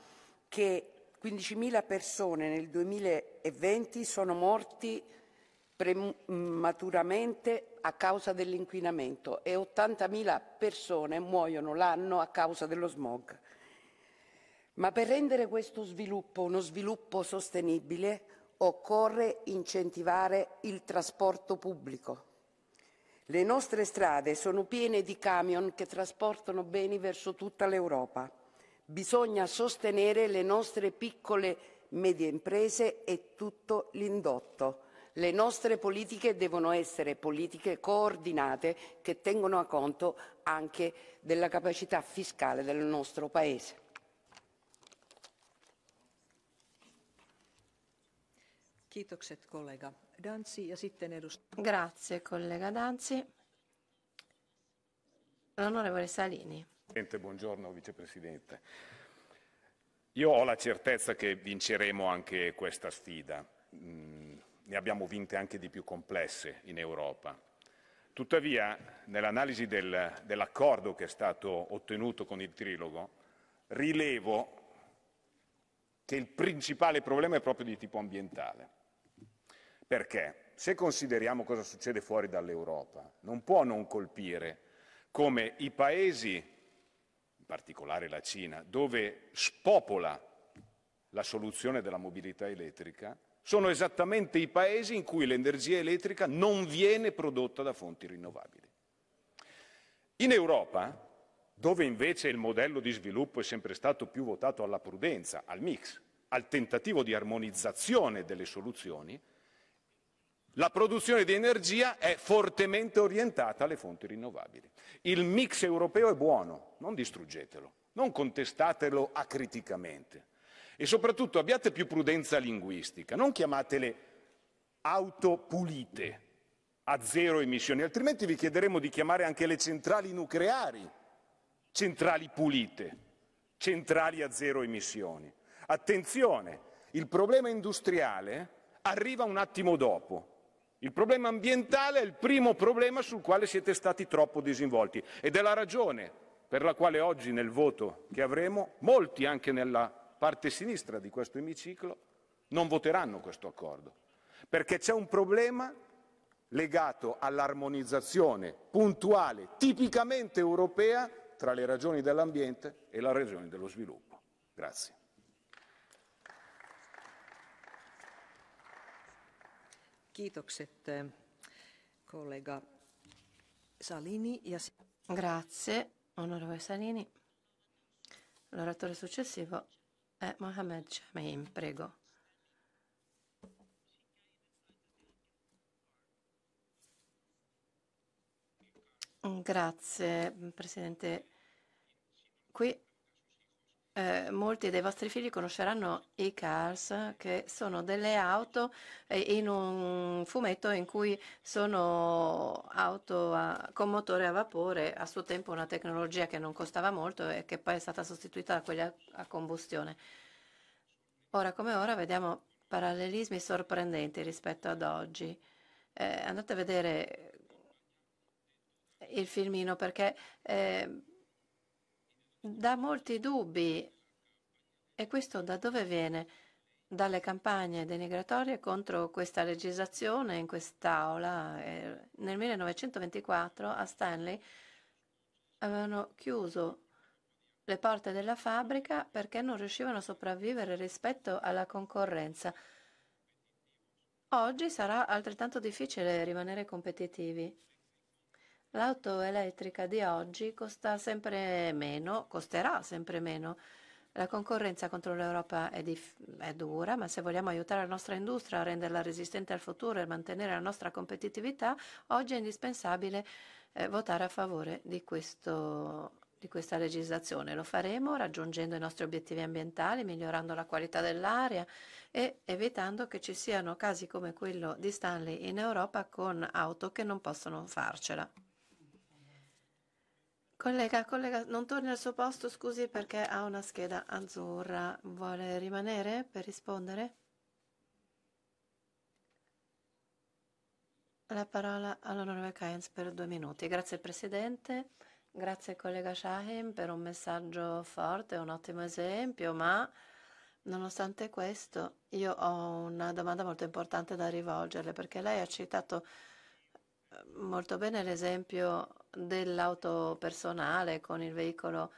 che 15.000 persone nel 2020 sono morti prematuramente a causa dell'inquinamento e 80.000 persone muoiono l'anno a causa dello smog. Ma per rendere questo sviluppo uno sviluppo sostenibile occorre incentivare il trasporto pubblico. Le nostre strade sono piene di camion che trasportano beni verso tutta l'Europa. Bisogna sostenere le nostre piccole e medie imprese e tutto l'indotto. Le nostre politiche devono essere politiche coordinate che tengono a conto anche della capacità fiscale del nostro Paese. Grazie collega Danzi. L'onorevole Salini. Buongiorno vicepresidente. Io ho la certezza che vinceremo anche questa sfida. Mm, ne abbiamo vinte anche di più complesse in Europa. Tuttavia, nell'analisi del, dell'accordo che è stato ottenuto con il trilogo, rilevo che il principale problema è proprio di tipo ambientale. Perché se consideriamo cosa succede fuori dall'Europa, non può non colpire come i paesi, in particolare la Cina, dove spopola la soluzione della mobilità elettrica, sono esattamente i paesi in cui l'energia elettrica non viene prodotta da fonti rinnovabili. In Europa, dove invece il modello di sviluppo è sempre stato più votato alla prudenza, al mix, al tentativo di armonizzazione delle soluzioni, la produzione di energia è fortemente orientata alle fonti rinnovabili. Il mix europeo è buono, non distruggetelo, non contestatelo acriticamente. E soprattutto abbiate più prudenza linguistica, non chiamatele auto pulite a zero emissioni, altrimenti vi chiederemo di chiamare anche le centrali nucleari centrali pulite, centrali a zero emissioni. Attenzione, il problema industriale arriva un attimo dopo. Il problema ambientale è il primo problema sul quale siete stati troppo disinvolti ed è la ragione per la quale oggi nel voto che avremo molti anche nella parte sinistra di questo emiciclo, non voteranno questo accordo, perché c'è un problema legato all'armonizzazione puntuale, tipicamente europea, tra le ragioni dell'ambiente e la ragione dello sviluppo. Grazie. Grazie, onorevole Salini. L'oratore successivo eh, Mohamed Shameim, prego. Grazie Presidente. Qui eh, molti dei vostri figli conosceranno i cars, che sono delle auto eh, in un fumetto in cui sono auto a, con motore a vapore, a suo tempo una tecnologia che non costava molto e che poi è stata sostituita da quelle a, a combustione. Ora come ora vediamo parallelismi sorprendenti rispetto ad oggi. Eh, andate a vedere il filmino perché eh, da molti dubbi. E questo da dove viene? Dalle campagne denigratorie contro questa legislazione in quest'aula. Eh, nel 1924 a Stanley avevano chiuso le porte della fabbrica perché non riuscivano a sopravvivere rispetto alla concorrenza. Oggi sarà altrettanto difficile rimanere competitivi l'auto elettrica di oggi costa sempre meno, costerà sempre meno. La concorrenza contro l'Europa è, dif- è dura, ma se vogliamo aiutare la nostra industria a renderla resistente al futuro e mantenere la nostra competitività, oggi è indispensabile eh, votare a favore di questo di questa legislazione. Lo faremo raggiungendo i nostri obiettivi ambientali, migliorando la qualità dell'aria e evitando che ci siano casi come quello di Stanley in Europa con auto che non possono farcela. Collega, collega, non torni al suo posto, scusi, perché ha una scheda azzurra. Vuole rimanere per rispondere? La parola all'onorevole Kainz per due minuti. Grazie Presidente, grazie collega Shahin per un messaggio forte, un ottimo esempio, ma nonostante questo io ho una domanda molto importante da rivolgerle perché lei ha citato molto bene l'esempio dell'auto personale con il veicolo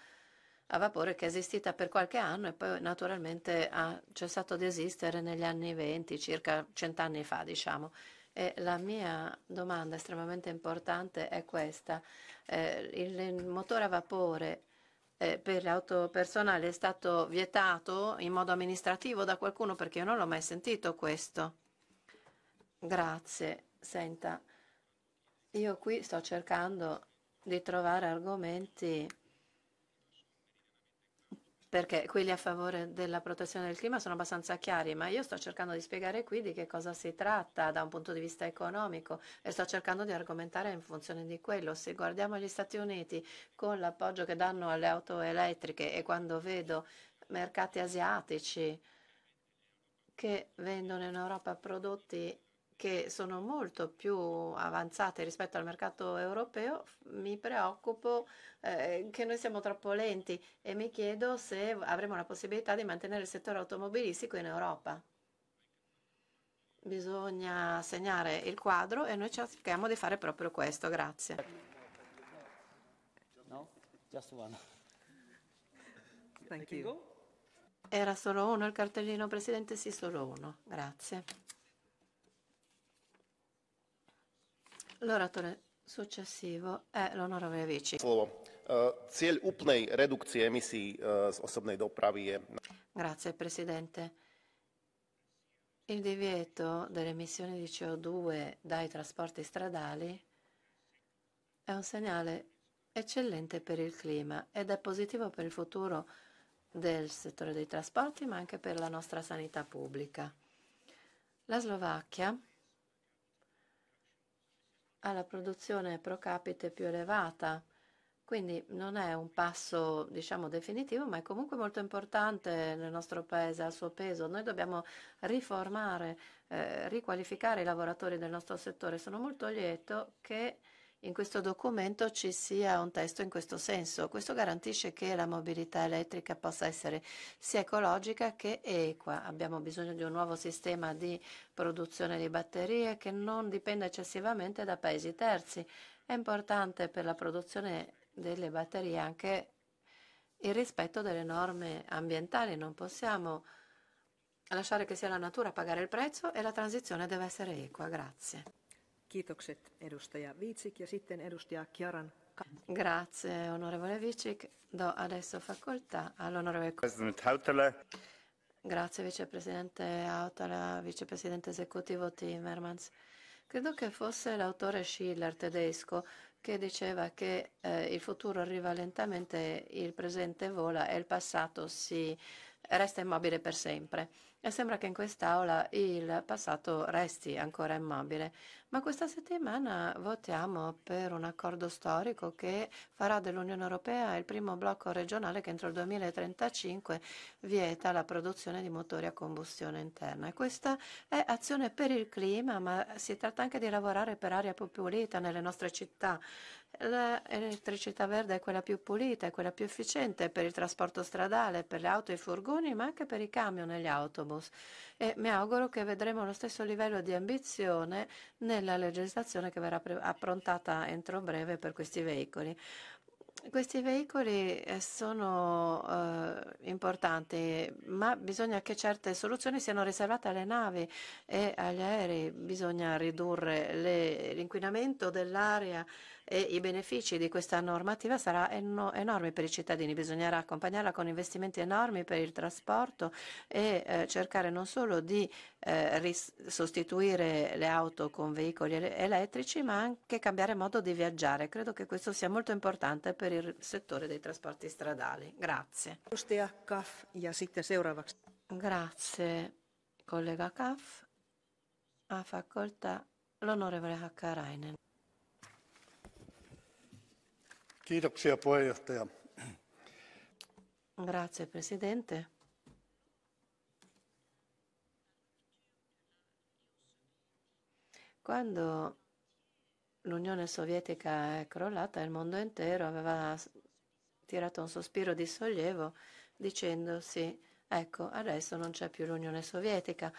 a vapore che è esistita per qualche anno e poi naturalmente ha cessato di esistere negli anni 20, circa cent'anni fa, diciamo. E la mia domanda estremamente importante è questa. Eh, il motore a vapore eh, per l'auto personale è stato vietato in modo amministrativo da qualcuno perché io non l'ho mai sentito questo. Grazie. Senta, io qui sto cercando di trovare argomenti perché quelli a favore della protezione del clima sono abbastanza chiari, ma io sto cercando di spiegare qui di che cosa si tratta da un punto di vista economico e sto cercando di argomentare in funzione di quello. Se guardiamo gli Stati Uniti con l'appoggio che danno alle auto elettriche e quando vedo mercati asiatici che vendono in Europa prodotti che sono molto più avanzate rispetto al mercato europeo, mi preoccupo eh, che noi siamo troppo lenti e mi chiedo se avremo la possibilità di mantenere il settore automobilistico in Europa. Bisogna segnare il quadro e noi cerchiamo di fare proprio questo. Grazie. No? Era solo uno il cartellino, Presidente? Sì, solo uno. Grazie. L'oratore successivo è l'onorevole Vici. Slovo. Eh, cieľ úplnej redukcie emisí eh, z osobnej dopravy je... Grazie, Presidente. Il divieto delle emissioni di CO2 dai trasporti stradali è un segnale eccellente per il clima ed è positivo per il futuro del settore dei trasporti ma anche per la nostra sanità pubblica. La Slovacchia ha la produzione pro capite più elevata. Quindi non è un passo, diciamo, definitivo, ma è comunque molto importante nel nostro paese, al suo peso. Noi dobbiamo riformare, eh, riqualificare i lavoratori del nostro settore. Sono molto lieto che in questo documento ci sia un testo in questo senso. Questo garantisce che la mobilità elettrica possa essere sia ecologica che equa. Abbiamo bisogno di un nuovo sistema di produzione di batterie che non dipenda eccessivamente da paesi terzi. È importante per la produzione delle batterie anche il rispetto delle norme ambientali. Non possiamo lasciare che sia la natura a pagare il prezzo e la transizione deve essere equa. Grazie. Kiitokset edustaja Viitsik ja sitten edustaja Chiaran. Grazie onorevole Viicic. Do adesso facoltà all'onorevole Grazie vicepresidente Autala, vicepresidente esecutivo Timmermans. Credo che fosse l'autore Schiller tedesco che diceva che eh, il futuro arriva lentamente, il presente vola e il passato si resta immobile per sempre e sembra che in quest'Aula il passato resti ancora immobile, ma questa settimana votiamo per un accordo storico che farà dell'Unione Europea il primo blocco regionale che entro il 2035 vieta la produzione di motori a combustione interna. E questa è azione per il clima, ma si tratta anche di lavorare per aria più pulita nelle nostre città. L'elettricità verde è quella più pulita, è quella più efficiente per il trasporto stradale, per le auto e i furgoni, ma anche per i camion e gli autobus autobus e mi auguro che vedremo lo stesso livello di ambizione nella legislazione che verrà approntata entro breve per questi veicoli. Questi veicoli eh, sono eh, importanti, ma bisogna che certe soluzioni siano riservate alle navi e agli aerei. Bisogna ridurre l'inquinamento dell'aria e i benefici di questa normativa saranno enormi per i cittadini. Bisognerà accompagnarla con investimenti enormi per il trasporto e eh, cercare non solo di eh, sostituire le auto con veicoli elettrici, ma anche cambiare modo di viaggiare. Credo che questo sia molto importante per per il settore dei trasporti stradali. Grazie. Grazie, collega Kaff. A facoltà l'onorevole Hakkarainen. Kiitoksia puheenjohtaja. Grazie Presidente. Quando l'Unione Sovietica è crollata il mondo intero aveva tirato un sospiro di sollievo dicendosi ecco adesso non c'è più l'Unione Sovietica.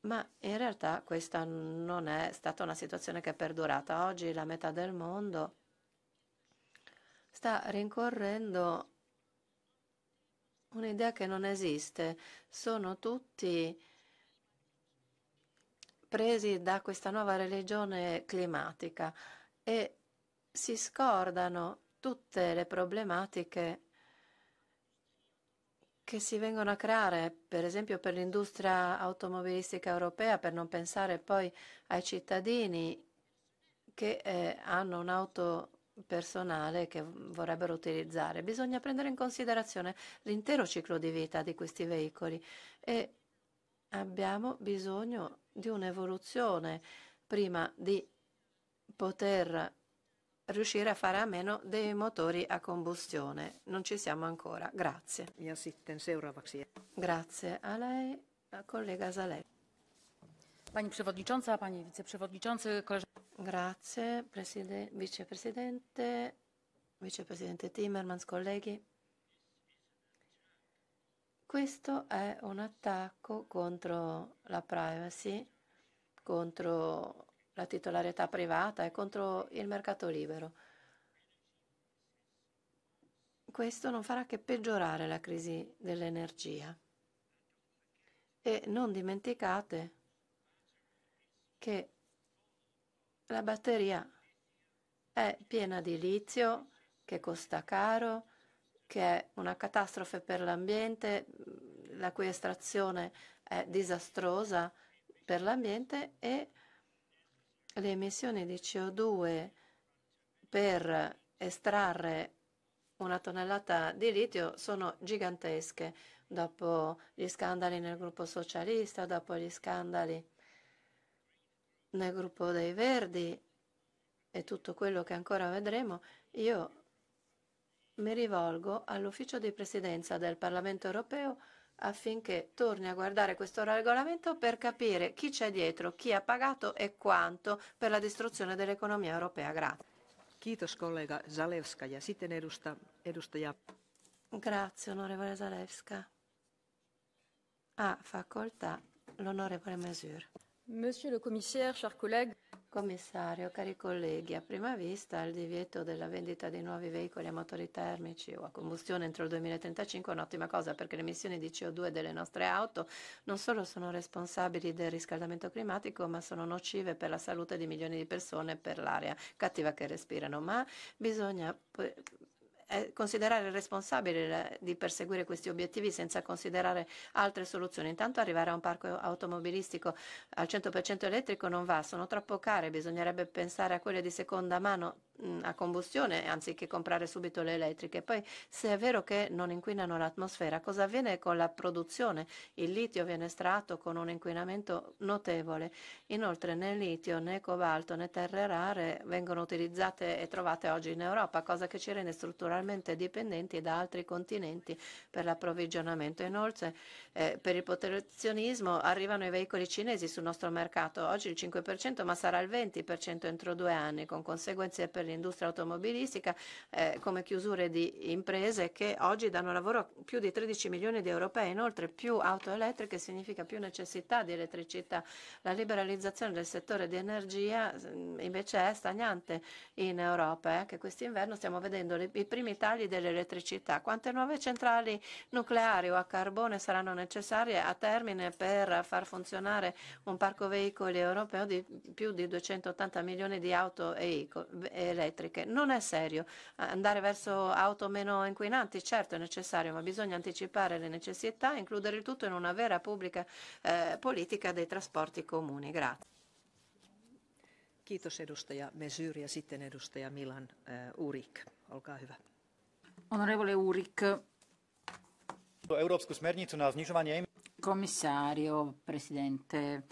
Ma in realtà questa non è stata una situazione che è perdurata. Oggi la metà del mondo sta rincorrendo un'idea che non esiste. Sono tutti presi da questa nuova religione climatica e si scordano tutte le problematiche che si vengono a creare, per esempio per l'industria automobilistica europea, per non pensare poi ai cittadini che eh, hanno un'auto personale che vorrebbero utilizzare. Bisogna prendere in considerazione l'intero ciclo di vita di questi veicoli e abbiamo bisogno di un'evoluzione prima di poter riuscire a fare a meno dei motori a combustione. Non ci siamo ancora. Grazie. Grazie a lei, collega Zalè. Pani Przewodnicząca, Panie Wiceprzewodniczący, koleżanki. Grazie, Vicepresidente, Vicepresidente Timmermans, colleghi. Questo è un attacco contro la privacy, contro la titolarietà privata e contro il mercato libero. Questo non farà che peggiorare la crisi dell'energia. E non dimenticate che la batteria è piena di lizio, che costa caro che è una catastrofe per l'ambiente, mm, la cui estrazione è disastrosa per l'ambiente e le emissioni di CO2 per estrarre una tonnellata di litio sono gigantesche dopo gli scandali nel gruppo socialista, dopo gli scandali nel gruppo dei Verdi e tutto quello che ancora vedremo, io mi rivolgo all'Ufficio di Presidenza del Parlamento europeo affinché torni a guardare questo regolamento per capire chi c'è dietro, chi ha pagato e quanto per la distruzione dell'economia europea. Grazie. Kiitos collega Zalewska ja sitten edusta, edustaja. Grazie onorevole Zalewska. Ha ah, facoltà l'onorevole Mesur. Monsieur le commissaire, chers collègues. Commissario, cari colleghi, a prima vista il divieto della vendita di nuovi veicoli a motori termici o a combustione entro il 2035 è un'ottima cosa perché le emissioni di CO2 delle nostre auto non solo sono responsabili del riscaldamento climatico, ma sono nocive per la salute di milioni di persone e per l'aria cattiva che respirano. Ma bisogna considerare responsabile di perseguire questi obiettivi senza considerare altre soluzioni. Intanto arrivare a un parco automobilistico al 100% elettrico non va, sono troppo care, bisognerebbe pensare a quelle di seconda mano Mm, a combustione anziché comprare subito le elettriche. Poi se è vero che non inquinano l'atmosfera, cosa avviene con la produzione? Il litio viene estratto con un inquinamento notevole. Inoltre né litio né cobalto né terre rare vengono utilizzate e trovate oggi in Europa, cosa che ci rende strutturalmente dipendenti da altri continenti per l'approvvigionamento. Inoltre eh, per il protezionismo arrivano i veicoli cinesi sul nostro mercato, oggi il 5% ma sarà il 20% entro due anni, con conseguenze per dell'industria automobilistica eh, come chiusure di imprese che oggi danno lavoro a più di 13 milioni di europei. Inoltre più auto elettriche significa più necessità di elettricità. La liberalizzazione del settore di energia mm, invece è stagnante in Europa e eh, anche quest'inverno stiamo vedendo le, i primi tagli dell'elettricità. Quante nuove centrali nucleari o a carbone saranno necessarie a termine per far funzionare un parco veicoli europeo di più di 280 milioni di auto e, elettriche. Non è serio. Andare verso auto meno inquinanti, certo è necessario, ma bisogna anticipare le necessità e includere il tutto in una vera pubblica eh, politica dei trasporti comuni. Grazie. Kiitos edustaja Mesyr ja sitten edustaja Milan uh, eh, Urik. Olkaa hyvä. Onorevole Urik. Europsku smernicu na znižovanje Commissario, Presidente,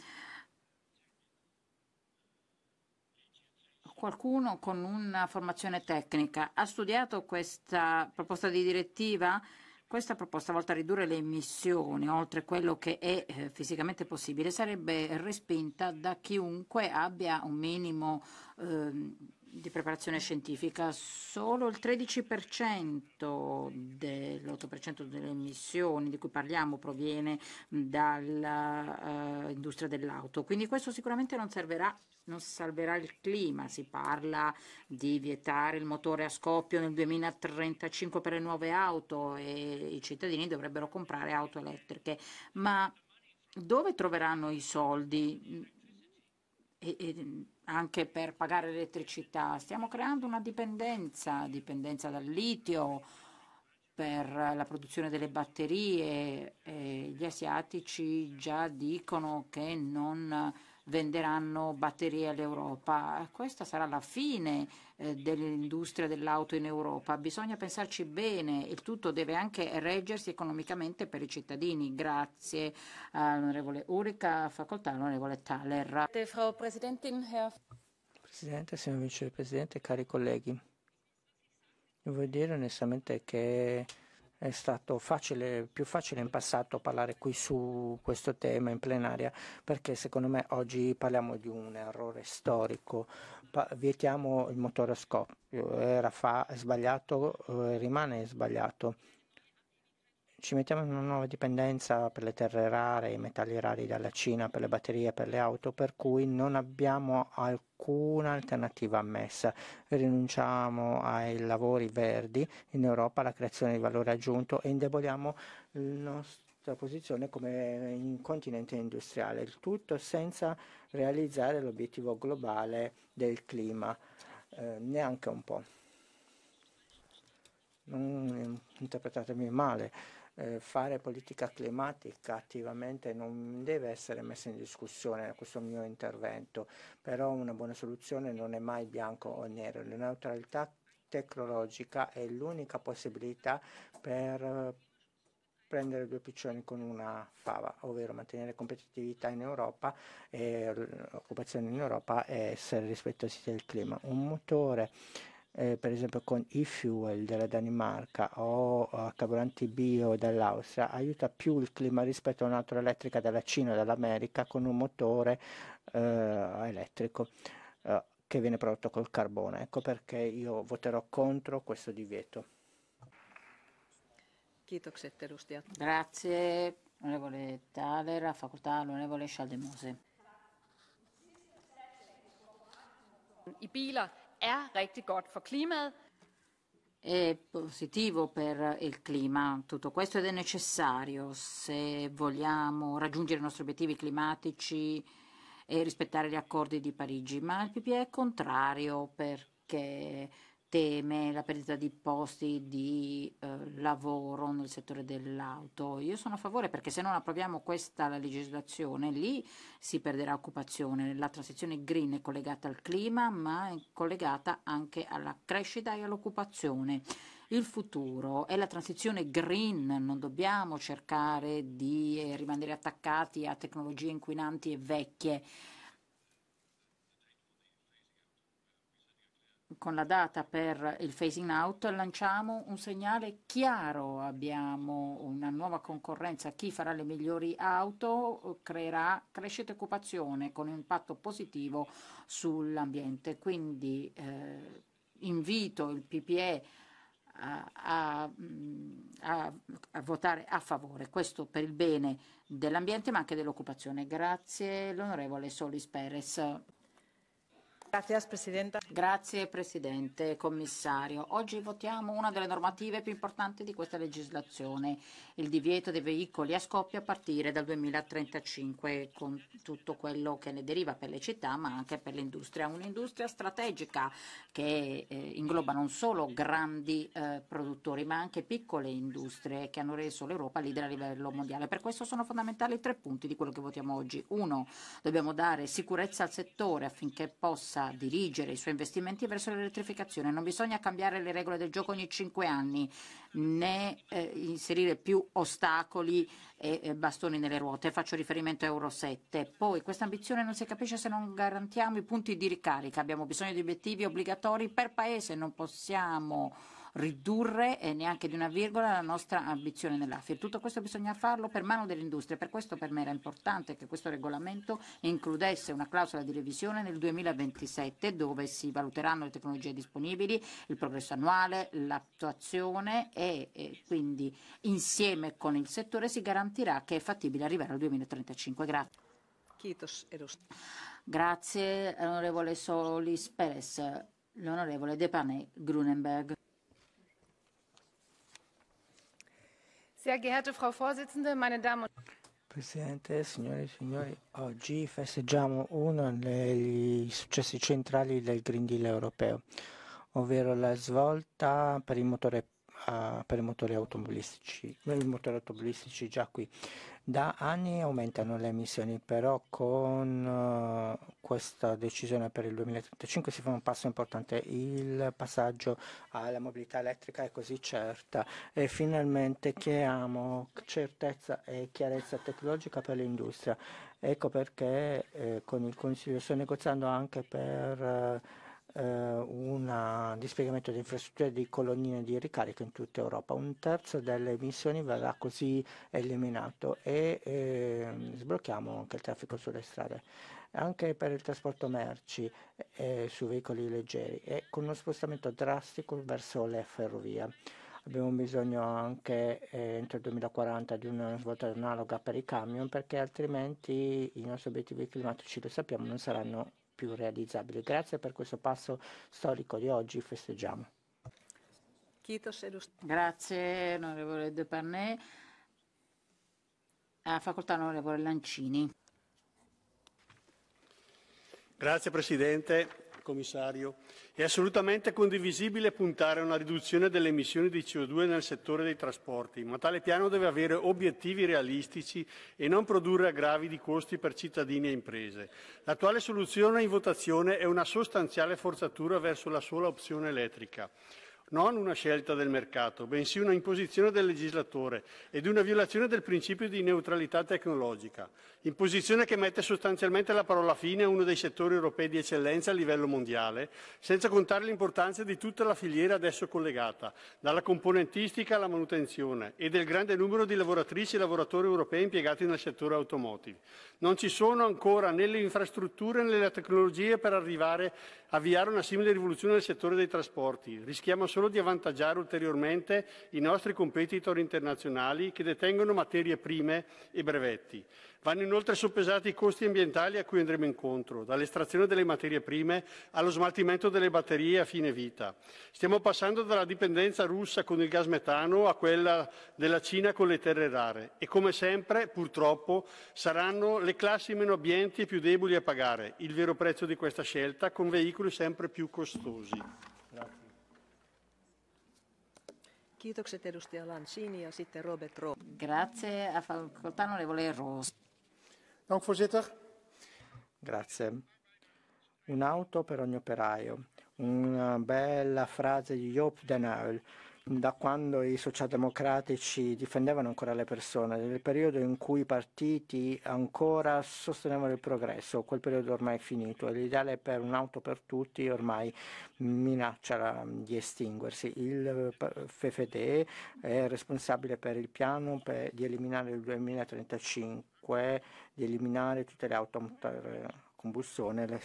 qualcuno con una formazione tecnica ha studiato questa proposta di direttiva? Questa proposta volta a ridurre le emissioni, oltre quello che è eh, fisicamente possibile, sarebbe respinta da chiunque abbia un minimo eh, di preparazione scientifica, solo il 13% dell'8% delle emissioni di cui parliamo proviene dall'industria eh, uh, dell'auto, quindi questo sicuramente non servirà non salverà il clima, si parla di vietare il motore a scoppio nel 2035 per le nuove auto e i cittadini dovrebbero comprare auto elettriche, ma dove troveranno i soldi? E, e, anche per pagare l'elettricità. Stiamo creando una dipendenza, dipendenza dal litio per la produzione delle batterie. E gli asiatici già dicono che non venderanno batterie all'Europa. Questa sarà la fine eh, dell'industria dell'auto in Europa. Bisogna pensarci bene, il tutto deve anche reggersi economicamente per i cittadini. Grazie all'onorevole Urica, facoltà all'onorevole Thaler. Presidente, signor Vicepresidente, cari colleghi, voglio dire onestamente che è stato facile, più facile in passato parlare qui su questo tema in plenaria perché secondo me oggi parliamo di un errore storico. Pa- vietiamo il motore a scoppio, era fa- sbagliato, eh, rimane sbagliato ci mettiamo in una nuova dipendenza per le terre rare, i metalli rari dalla Cina, per le batterie, per le auto, per cui non abbiamo alcuna alternativa ammessa. Rinunciamo ai lavori verdi in Europa, alla creazione di valore aggiunto e indeboliamo la nostra posizione come in continente industriale, il tutto senza realizzare l'obiettivo globale del clima, eh, neanche un po' non interpretatemi male, eh, fare politica climatica attivamente non deve essere messa in discussione questo mio intervento, però una buona soluzione non è mai bianco o nero, la neutralità tecnologica è l'unica possibilità per eh, prendere due piccioni con una fava, ovvero mantenere competitività in Europa e occupazione in Europa e essere rispettosi del clima. Un motore eh, per esempio con e-fuel della Danimarca o uh, carburanti bio dall'Austria, aiuta più il clima rispetto a un'auto elettrica dalla Cina o dall'America con un motore uh, elettrico uh, che viene prodotto col carbone. Ecco perché io voterò contro questo divieto. Grazie, onorevole Thaler, a facoltà l'onorevole Scialdemose. I pila er rigtig godt for klimaet. È positivo per il clima, tutto questo ed è necessario se vogliamo raggiungere i nostri obiettivi climatici e rispettare gli accordi di Parigi, ma il PPE è contrario perché teme la perdita di posti di eh, lavoro nel settore dell'auto. Io sono a favore perché se non approviamo questa legislazione lì si perderà occupazione. La transizione green è collegata al clima ma è collegata anche alla crescita e all'occupazione. Il futuro è la transizione green, non dobbiamo cercare di eh, rimanere attaccati a tecnologie inquinanti e vecchie con la data per il phasing out lanciamo un segnale chiaro, abbiamo una nuova concorrenza, chi farà le migliori auto creerà crescita e occupazione con un impatto positivo sull'ambiente. Quindi eh, invito il PPE a, a, a, votare a favore, questo per il bene dell'ambiente ma anche dell'occupazione. Grazie l'onorevole Solis Perez. Grazie Presidente. Grazie Presidente, Commissario. Oggi votiamo una delle normative più importanti di questa legislazione, il divieto dei veicoli a scoppio a partire dal 2035, con tutto quello che ne deriva per le città ma anche per l'industria. Un'industria strategica che eh, ingloba non solo grandi eh, produttori ma anche piccole industrie che hanno reso l'Europa leader a livello mondiale. Per questo sono fondamentali tre punti di quello che votiamo oggi. Uno, dobbiamo dare sicurezza al settore affinché possa senza dirigere i suoi investimenti verso l'elettrificazione. Non bisogna cambiare le regole del gioco ogni cinque anni, né eh, inserire più ostacoli e eh, bastoni nelle ruote. Faccio riferimento a Euro 7. Poi questa ambizione non si capisce se non garantiamo i punti di ricarica. Abbiamo bisogno di obiettivi obbligatori per paese, non possiamo ridurre eh, neanche di una virgola la nostra ambizione nell'AFIR. Tutto questo bisogna farlo per mano dell'industria, per questo per me era importante che questo regolamento includesse una clausola di revisione nel 2027 dove si valuteranno le tecnologie disponibili, il progresso annuale, l'attuazione e, e quindi insieme con il settore si garantirà che è fattibile arrivare al 2035. Grazie. Grazie, onorevole Solis Perez, l'onorevole Depane Grunenberg. Sehr geehrte Frau Vorsitzende, meine Damen und Presidente, signore e signori, oggi festeggiamo uno dei successi centrali del Green Deal europeo, ovvero la svolta per i motori, uh, per i motori automobilistici, i motori automobilistici già qui. Da anni aumentano le emissioni, però con eh, questa decisione per il 2035 si fa un passo importante. Il passaggio alla mobilità elettrica è così certa e finalmente chiediamo certezza e chiarezza tecnologica per l'industria. Ecco perché eh, con il Consiglio sto negoziando anche per... Uh, eh, un dispiegamento di infrastrutture di colonnine di ricarica in tutta Europa. Un terzo delle emissioni verrà così eliminato e eh, sblocchiamo anche il traffico sulle strade anche per il trasporto merci eh, su veicoli leggeri e con uno spostamento drastico verso le ferrovie. Abbiamo bisogno anche eh, entro il 2040 di una svolta analoga per i camion perché altrimenti i nostri obiettivi climatici, lo sappiamo, non saranno più realizzabile. Grazie per questo passo storico di oggi, festeggiamo. Grazie onorevole De Parnay. A facoltà onorevole Lancini. Grazie Presidente. Commissario, è assolutamente condivisibile puntare a una riduzione delle emissioni di CO2 nel settore dei trasporti, ma tale piano deve avere obiettivi realistici e non produrre aggravi di costi per cittadini e imprese. L'attuale soluzione in votazione è una sostanziale forzatura verso la sola opzione elettrica non una scelta del mercato, bensì una imposizione del legislatore ed una violazione del principio di neutralità tecnologica, imposizione che mette sostanzialmente la parola fine a uno dei settori europei di eccellenza a livello mondiale, senza contare l'importanza di tutta la filiera adesso collegata, dalla componentistica alla manutenzione e del grande numero di lavoratrici e lavoratori europei impiegati nel settore automotive. Non ci sono ancora né le infrastrutture né le tecnologie per arrivare a avviare una simile rivoluzione nel settore dei trasporti. Rischiamo solo solo di avvantaggiare ulteriormente i nostri competitor internazionali che detengono materie prime e brevetti. Vanno inoltre soppesati i costi ambientali a cui andremo incontro, dall'estrazione delle materie prime allo smaltimento delle batterie a fine vita. Stiamo passando dalla dipendenza russa con il gas metano a quella della Cina con le terre rare e come sempre, purtroppo, saranno le classi meno abbienti e più deboli a pagare il vero prezzo di questa scelta con veicoli sempre più costosi. Kiitokset edustaja Lansini ja sitten Robert Roos. Grazie a facoltà onorevole Roos. Dank voorzitter. Grazie. Un'auto per ogni operaio. Una bella frase di Joop den da quando i socialdemocratici difendevano ancora le persone, nel periodo in cui i partiti ancora sostenevano il progresso, quel periodo ormai è finito e l'ideale per un'auto per tutti ormai minaccia di estinguersi. Il eh, FFD è responsabile per il piano per, di eliminare il 2035, di eliminare tutte le auto a eh, combustione, le,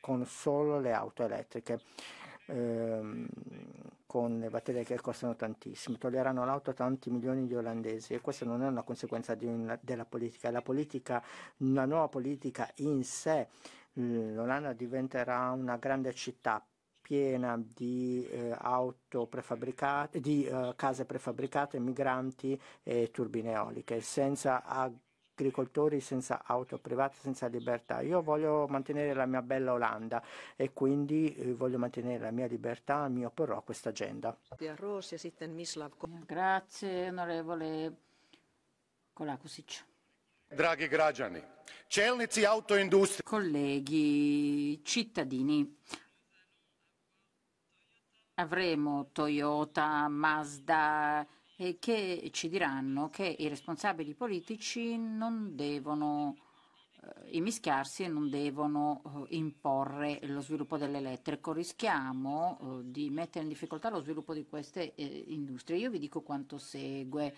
con solo le auto elettriche ehm, con le batterie che costano tantissimo, toglieranno l'auto a tanti milioni di olandesi e questa non è una conseguenza una, della politica, la politica, una nuova politica in sé, l'Olanda diventerà una grande città piena di eh, auto prefabbricate, di eh, case prefabbricate, migranti e turbine eoliche, senza ag- agricoltori senza auto private, senza libertà. Io voglio mantenere la mia bella Olanda e quindi eh, voglio mantenere la mia libertà, mi mio a questa agenda. Grazie onorevole Kolakusic. Draghi građani, čelnici autoindustrije. Colleghi cittadini, avremo Toyota, Mazda, e che ci diranno che i responsabili politici non devono eh, immischiarsi e non devono eh, imporre lo sviluppo dell'elettrico. Ecco, rischiamo eh, di mettere in difficoltà lo sviluppo di queste industrie. Io vi dico quanto segue.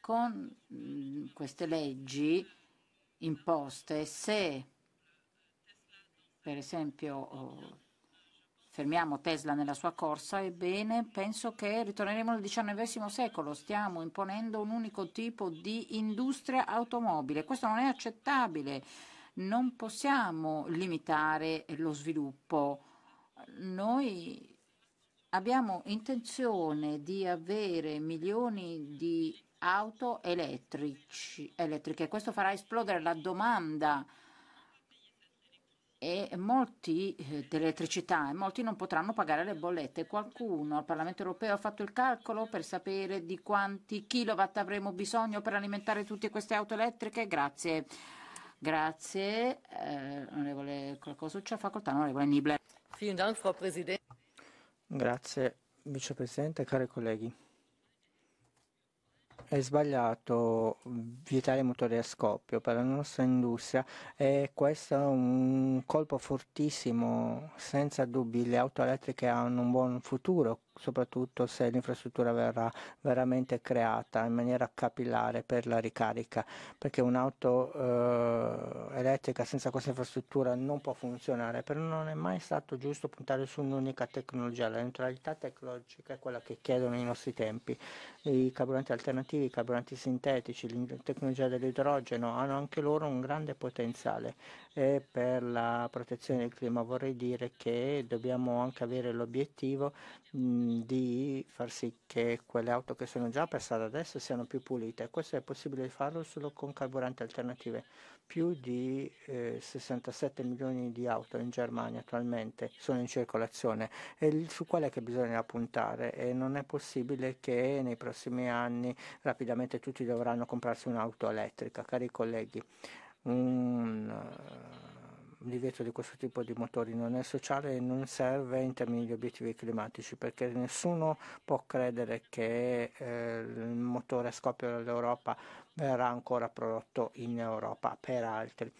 Con mm, queste leggi imposte, se per esempio oh, fermiamo Tesla nella sua corsa, ebbene penso che ritorneremo al XIX secolo, stiamo imponendo un unico tipo di industria automobile, questo non è accettabile, non possiamo limitare lo sviluppo, noi abbiamo intenzione di avere milioni di auto elettrici, elettriche, questo farà esplodere la domanda e molti eh, dell'elettricità e molti non potranno pagare le bollette. Qualcuno al Parlamento europeo ha fatto il calcolo per sapere di quanti kilowatt avremo bisogno per alimentare tutte queste auto elettriche? Grazie. Grazie, eh, onorevole Cosuccia, facoltà onorevole Nibler. Grazie, vicepresidente, cari colleghi è sbagliato vietare i motori a scoppio per la nostra industria e questo è un colpo fortissimo, senza dubbi le auto elettriche hanno un buon futuro soprattutto se l'infrastruttura verrà veramente creata in maniera capillare per la ricarica, perché un'auto eh, elettrica senza questa infrastruttura non può funzionare, però non è mai stato giusto puntare su un'unica tecnologia, la neutralità tecnologica è quella che chiedono i nostri tempi, i carburanti alternativi, i carburanti sintetici, la tecnologia dell'idrogeno hanno anche loro un grande potenziale e per la protezione del clima vorrei dire che dobbiamo anche avere l'obiettivo mh, di far sì che quelle auto che sono già per strada adesso siano più pulite. Questo è possibile farlo solo con carburanti alternative. Più di eh, 67 milioni di auto in Germania attualmente sono in circolazione e su quelle che bisogna puntare e non è possibile che nei prossimi anni rapidamente tutti dovranno comprarsi un'auto elettrica. Cari colleghi, un il divieto di questo tipo di motori non è sociale e non serve in termini di obiettivi climatici perché nessuno può credere che eh, il motore a scoppio dell'Europa verrà ancora prodotto in Europa per altri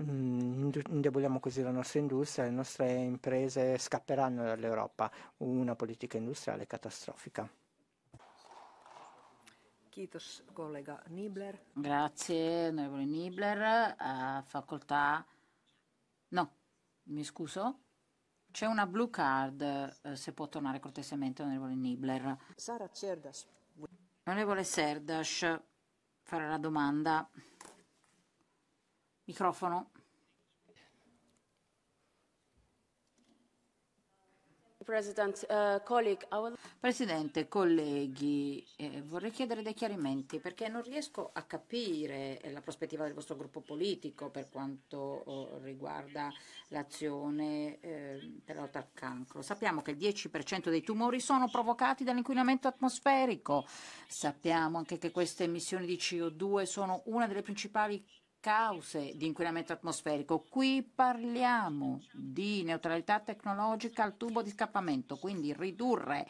mm, indeboliamo così la nostra industria, le nostre imprese scapperanno dall'Europa, una politica industriale catastrofica. Grazie, onorevole Nibler. Ha eh, facoltà No, mi scuso. C'è una blue card, eh, se può tornare cortesemente, onorevole Nibler. Sara Cerdas. Onorevole Serdas, farà la domanda. Microfono. Uh, Presidente, colleghi, eh, vorrei chiedere dei chiarimenti perché non riesco a capire eh, la prospettiva del vostro gruppo politico per quanto oh, riguarda l'azione eh, per la lotta al cancro. Sappiamo che il 10% dei tumori sono provocati dall'inquinamento atmosferico, sappiamo anche che queste emissioni di CO2 sono una delle principali cause di inquinamento atmosferico. Qui parliamo di neutralità tecnologica al tubo di scappamento, quindi ridurre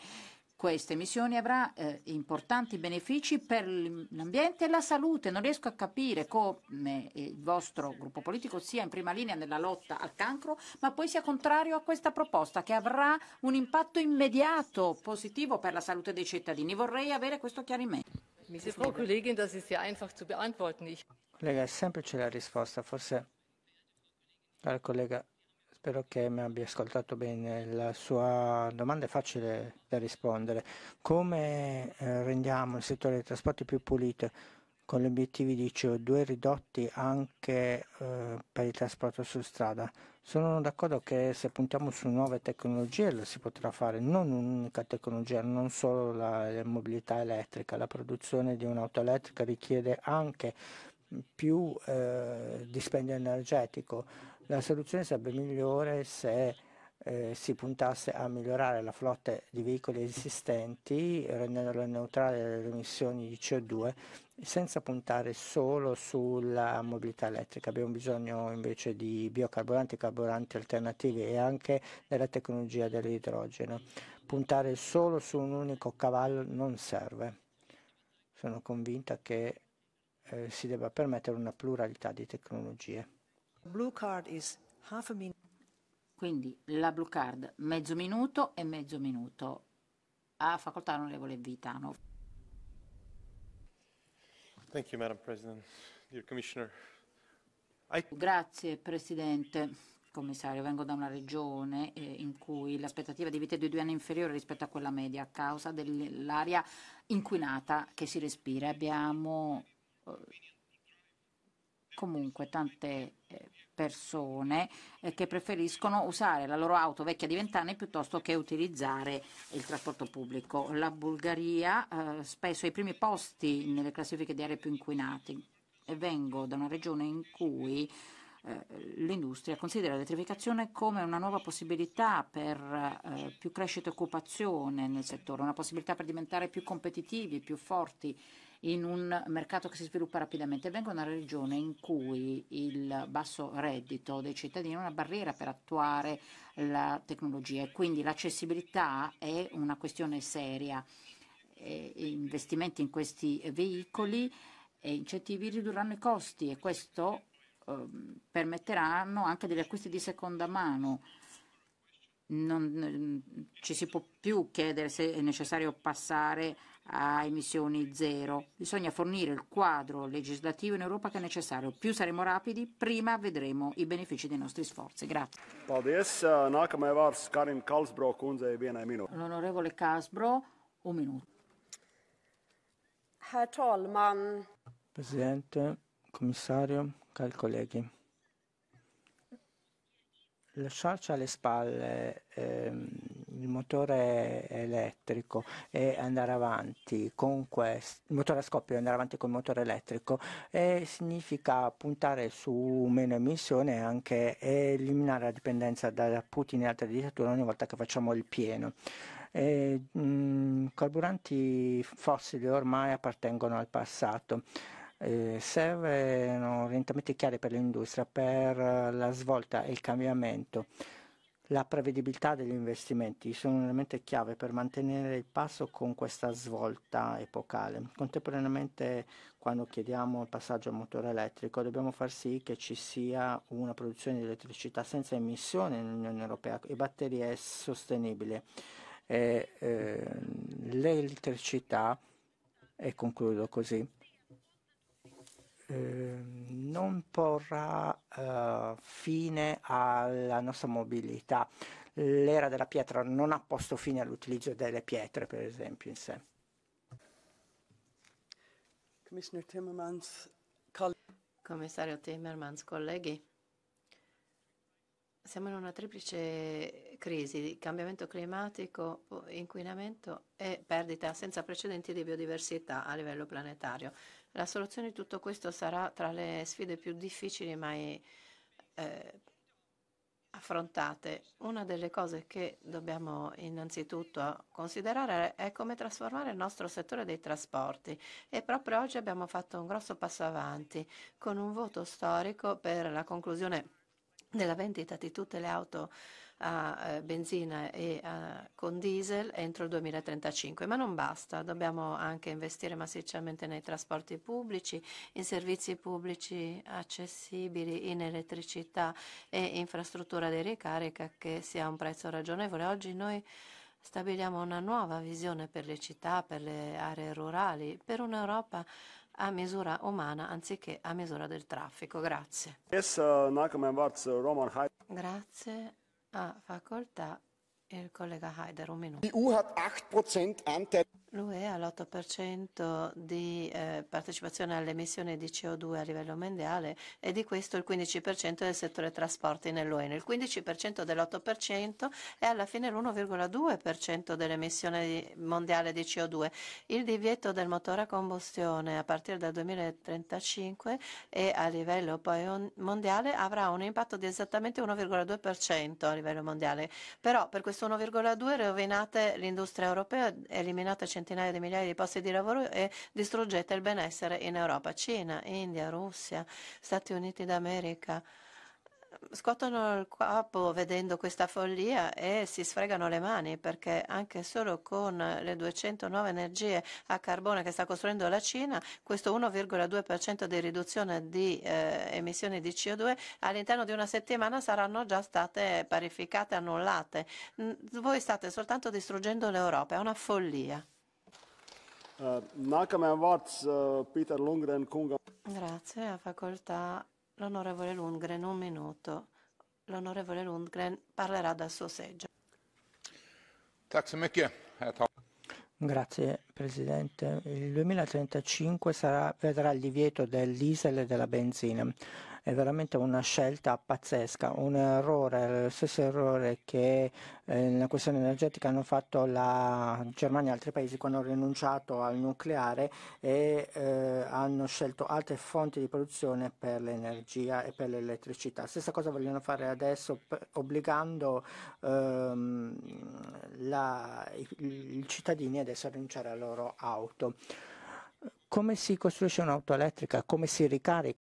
queste emissioni avrà eh, importanti benefici per l'ambiente e la salute. Non riesco a capire come eh, il vostro gruppo politico sia in prima linea nella lotta al cancro, ma poi sia contrario a questa proposta che avrà un impatto immediato positivo per la salute dei cittadini. Vorrei avere questo chiarimento. Collega, è semplice la risposta, forse al collega spero che mi abbia ascoltato bene. La sua domanda è facile da rispondere. Come eh, rendiamo il settore dei trasporti più pulito con gli obiettivi di CO2 ridotti anche eh, per il trasporto su strada? Sono d'accordo che se puntiamo su nuove tecnologie lo si potrà fare, non un'unica tecnologia, non solo la, la mobilità elettrica. La produzione di un'auto elettrica richiede anche più eh, dispendio energetico. La soluzione sarebbe migliore se eh, si puntasse a migliorare la flotta di veicoli esistenti, rendendola neutrale dalle emissioni di CO2, senza puntare solo sulla mobilità elettrica. Abbiamo bisogno invece di biocarburanti, carburanti alternativi e anche della tecnologia dell'idrogeno. Puntare solo su un unico cavallo non serve. Sono convinta che eh, si debba permettere una pluralità di tecnologie. Quindi la blue card mezzo minuto e mezzo minuto. A facoltà onorevole Vitano. Thank you, Madam President. Dear Commissioner. I... Grazie Presidente. Commissario, vengo da una regione eh, in cui l'aspettativa di vita è di due anni inferiore rispetto a quella media a causa dell'aria inquinata che si respira. Abbiamo comunque tante eh, persone eh, che preferiscono usare la loro auto vecchia di vent'anni piuttosto che utilizzare il trasporto pubblico. La Bulgaria eh, spesso è ai primi posti nelle classifiche di aree più inquinate e vengo da una regione in cui l'industria considera l'elettrificazione come una nuova possibilità per più crescita e occupazione nel settore, una possibilità per diventare più competitivi, più forti in un mercato che si sviluppa rapidamente. Vengo da una regione in cui il basso reddito dei cittadini è una barriera per attuare la tecnologia e quindi l'accessibilità è una questione seria. E investimenti in questi veicoli e incentivi ridurranno i costi e questo eh, permetteranno anche degli acquisti di seconda mano. Non eh, ci si può più chiedere se è necessario passare a emissioni zero. Bisogna fornire il quadro legislativo in Europa che è necessario. Più saremo rapidi, prima vedremo i benefici dei nostri sforzi. Grazie. Paldies. Nākamajā vārds Kalsbro L'onorevole Kalsbro, un minuto. Herr talman. Presidente, commissario, cari colleghi. Lasciarci alle spalle ehm, il motore elettrico e andare avanti con questo, il motore a scoppio e andare avanti con il motore elettrico e significa puntare su meno emissioni e anche eliminare la dipendenza da Putin e altre dittature ogni volta che facciamo il pieno. E, mh, mm, carburanti fossili ormai appartengono al passato. Eh, servono orientamenti chiari per l'industria, per la svolta e il cambiamento. La prevedibilità degli investimenti sono un elemento chiave per mantenere il passo con questa svolta epocale. Contemporaneamente, quando chiediamo il passaggio al motore elettrico, dobbiamo far sì che ci sia una produzione di elettricità senza emissioni nell'Unione Europea e batterie sostenibili. Eh, l'elettricità, e concludo così, Ehm, non porrà eh, fine alla nostra mobilità. L'era della pietra non ha posto fine all'utilizzo delle pietre, per esempio, in sé. Commissario Timmermans, colleghi, siamo in una triplice crisi, cambiamento climatico, inquinamento e perdita senza precedenti di biodiversità a livello planetario. La soluzione di tutto questo sarà tra le sfide più difficili mai eh, affrontate. Una delle cose che dobbiamo innanzitutto considerare è come trasformare il nostro settore dei trasporti e proprio oggi abbiamo fatto un grosso passo avanti con un voto storico per la conclusione della vendita di tutte le auto a eh, benzina e a, eh, con diesel entro il 2035. Ma non basta, dobbiamo anche investire massicciamente nei trasporti pubblici, in servizi pubblici accessibili, in elettricità e infrastruttura di ricarica che sia a un prezzo ragionevole. Oggi noi stabiliamo una nuova visione per le città, per le aree rurali, per un'Europa a misura umana anziché a misura del traffico. Grazie. Uh, uh, Grazie. a ah, facoltà il collega Haider, un minuto. Die EU hat 8% Anteil. L'UE ha l'8% di eh, partecipazione alle emissioni di CO2 a livello mondiale e di questo il 15% del settore trasporti nell'UE. Il 15% dell'8% è alla fine l'1,2% dell'emissione mondiale di CO2. Il divieto del motore a combustione a partire dal 2035 e a livello poi mondiale avrà un impatto di esattamente 1,2% a livello mondiale. Però per questo 1,2 rovinate l'industria europea, eliminate 100 centinaia di migliaia di posti di lavoro e distruggete il benessere in Europa. Cina, India, Russia, Stati Uniti d'America scuotono il capo vedendo questa follia e si sfregano le mani perché anche solo con le 200 nuove energie a carbone che sta costruendo la Cina, questo 1,2% di riduzione di eh, emissioni di CO2 all'interno di una settimana saranno già state parificate, annullate. Voi state soltanto distruggendo l'Europa, è una follia. Nākamajam eh, eh, Lundgren kungam. Grazie, a facoltà l'onorevole Lundgren, un minuto. L'onorevole Lundgren parlerà dal suo seggio. Grazie Presidente. Il 2035 sarà, vedrà il divieto del diesel e della benzina è veramente una scelta pazzesca, un errore, lo stesso errore che eh, nella questione energetica hanno fatto la Germania e altri paesi quando hanno rinunciato al nucleare e eh, hanno scelto altre fonti di produzione per l'energia e per l'elettricità. Stessa cosa vogliono fare adesso obbligando ehm, la, i, i cittadini adesso a rinunciare alla loro auto come si costruisce un'auto elettrica, come si ricarica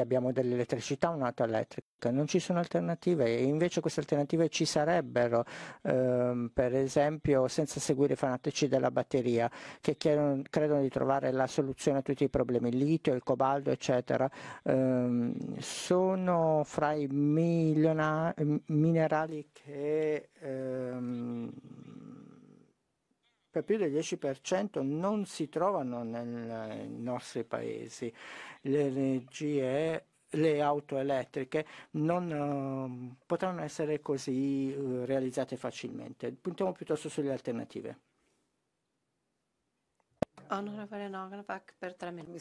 abbiamo dell'elettricità, un'auto elettrica, non ci sono alternative e invece queste alternative ci sarebbero, ehm, per esempio senza seguire i fanatici della batteria che chiedono, credono di trovare la soluzione a tutti i problemi, il litio, il cobalto eccetera, ehm, sono fra i miliona- minerali che ehm, per più del 10% non si trovano nei nostri paesi. L'energia le auto elettriche non uh, potranno essere così uh, realizzate facilmente. Puntiamo piuttosto sulle alternative. Onorevole Nognabach per tre minuti.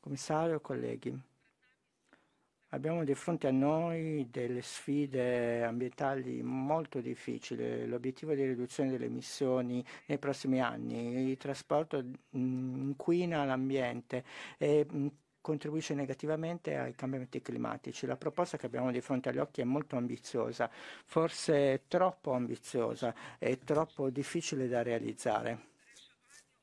Commissario, colleghi. Abbiamo di fronte a noi delle sfide ambientali molto difficili, l'obiettivo di riduzione delle emissioni nei prossimi anni, il trasporto mm, inquina l'ambiente e mm, contribuisce negativamente ai cambiamenti climatici. La proposta che abbiamo di fronte agli occhi è molto ambiziosa, forse troppo ambiziosa e troppo difficile da realizzare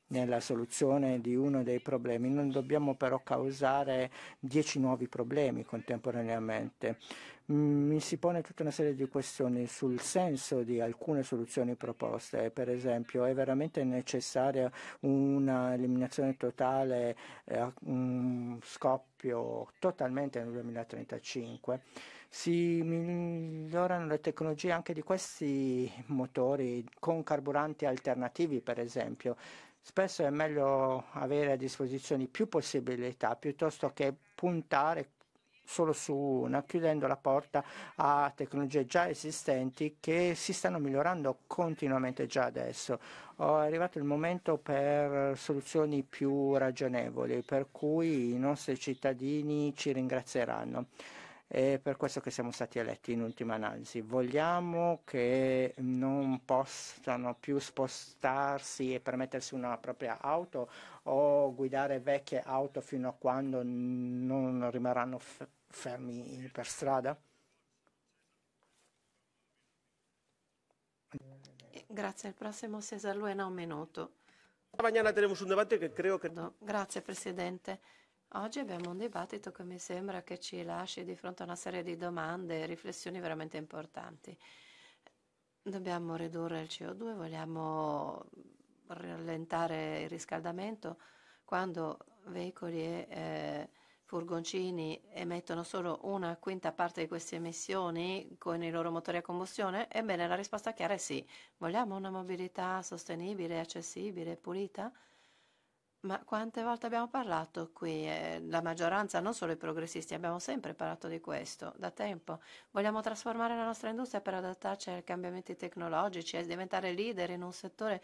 nella soluzione di uno dei problemi. Non dobbiamo però causare dieci nuovi problemi contemporaneamente. Mi mm, si pone tutta una serie di questioni sul senso di alcune soluzioni proposte. Per esempio, è veramente necessaria un'eliminazione totale eh, a un scoppio totalmente nel 2035? si migliorano le tecnologie anche di questi motori con carburanti alternativi, per esempio. Spesso è meglio avere a disposizione più possibilità piuttosto che puntare solo su una, chiudendo la porta a tecnologie già esistenti che si stanno migliorando continuamente già adesso. È arrivato il momento per soluzioni più ragionevoli, per cui i nostri cittadini ci ringrazieranno. È per questo che siamo stati eletti in ultima analisi. Vogliamo che non possano più spostarsi e permettersi una propria auto o guidare vecchie auto fino a quando non rimarranno fermi per strada? Grazie, il prossimo Cesar Luena un minuto. Mañana tenemos un debate che creo che... Grazie Presidente. Oggi abbiamo un dibattito che mi sembra che ci lasci di fronte a una serie di domande e riflessioni veramente importanti. Dobbiamo ridurre il CO2, vogliamo rallentare il riscaldamento quando veicoli e eh, furgoncini emettono solo una quinta parte di queste emissioni con i loro motori a combustione? Ebbene, la risposta chiara è sì. Vogliamo una mobilità sostenibile, accessibile, pulita? Ma quante volte abbiamo parlato qui, eh, la maggioranza, non solo i progressisti, abbiamo sempre parlato di questo, da tempo. Vogliamo trasformare la nostra industria per adattarci ai cambiamenti tecnologici e diventare leader in un settore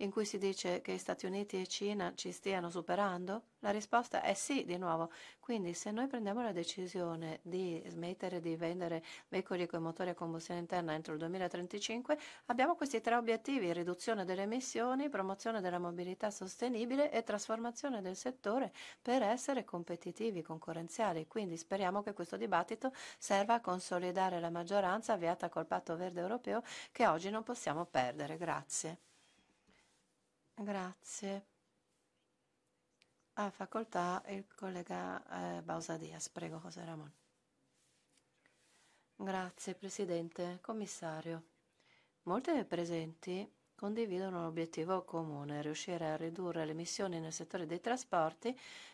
in cui si dice che Stati Uniti e Cina ci stiano superando? La risposta è sì, di nuovo. Quindi se noi prendiamo la decisione di smettere di vendere veicoli con motori a combustione interna entro il 2035, abbiamo questi tre obiettivi, riduzione delle emissioni, promozione della mobilità sostenibile e trasformazione del settore per essere competitivi, concorrenziali. Quindi speriamo che questo dibattito serva a consolidare la maggioranza avviata col patto verde europeo che oggi non possiamo perdere. Grazie. Grazie. A facoltà il collega eh, Bausadias. Prego, José Ramon. Grazie, Presidente. Commissario, molte presenti condividono l'obiettivo comune, riuscire a ridurre le emissioni nel settore dei trasporti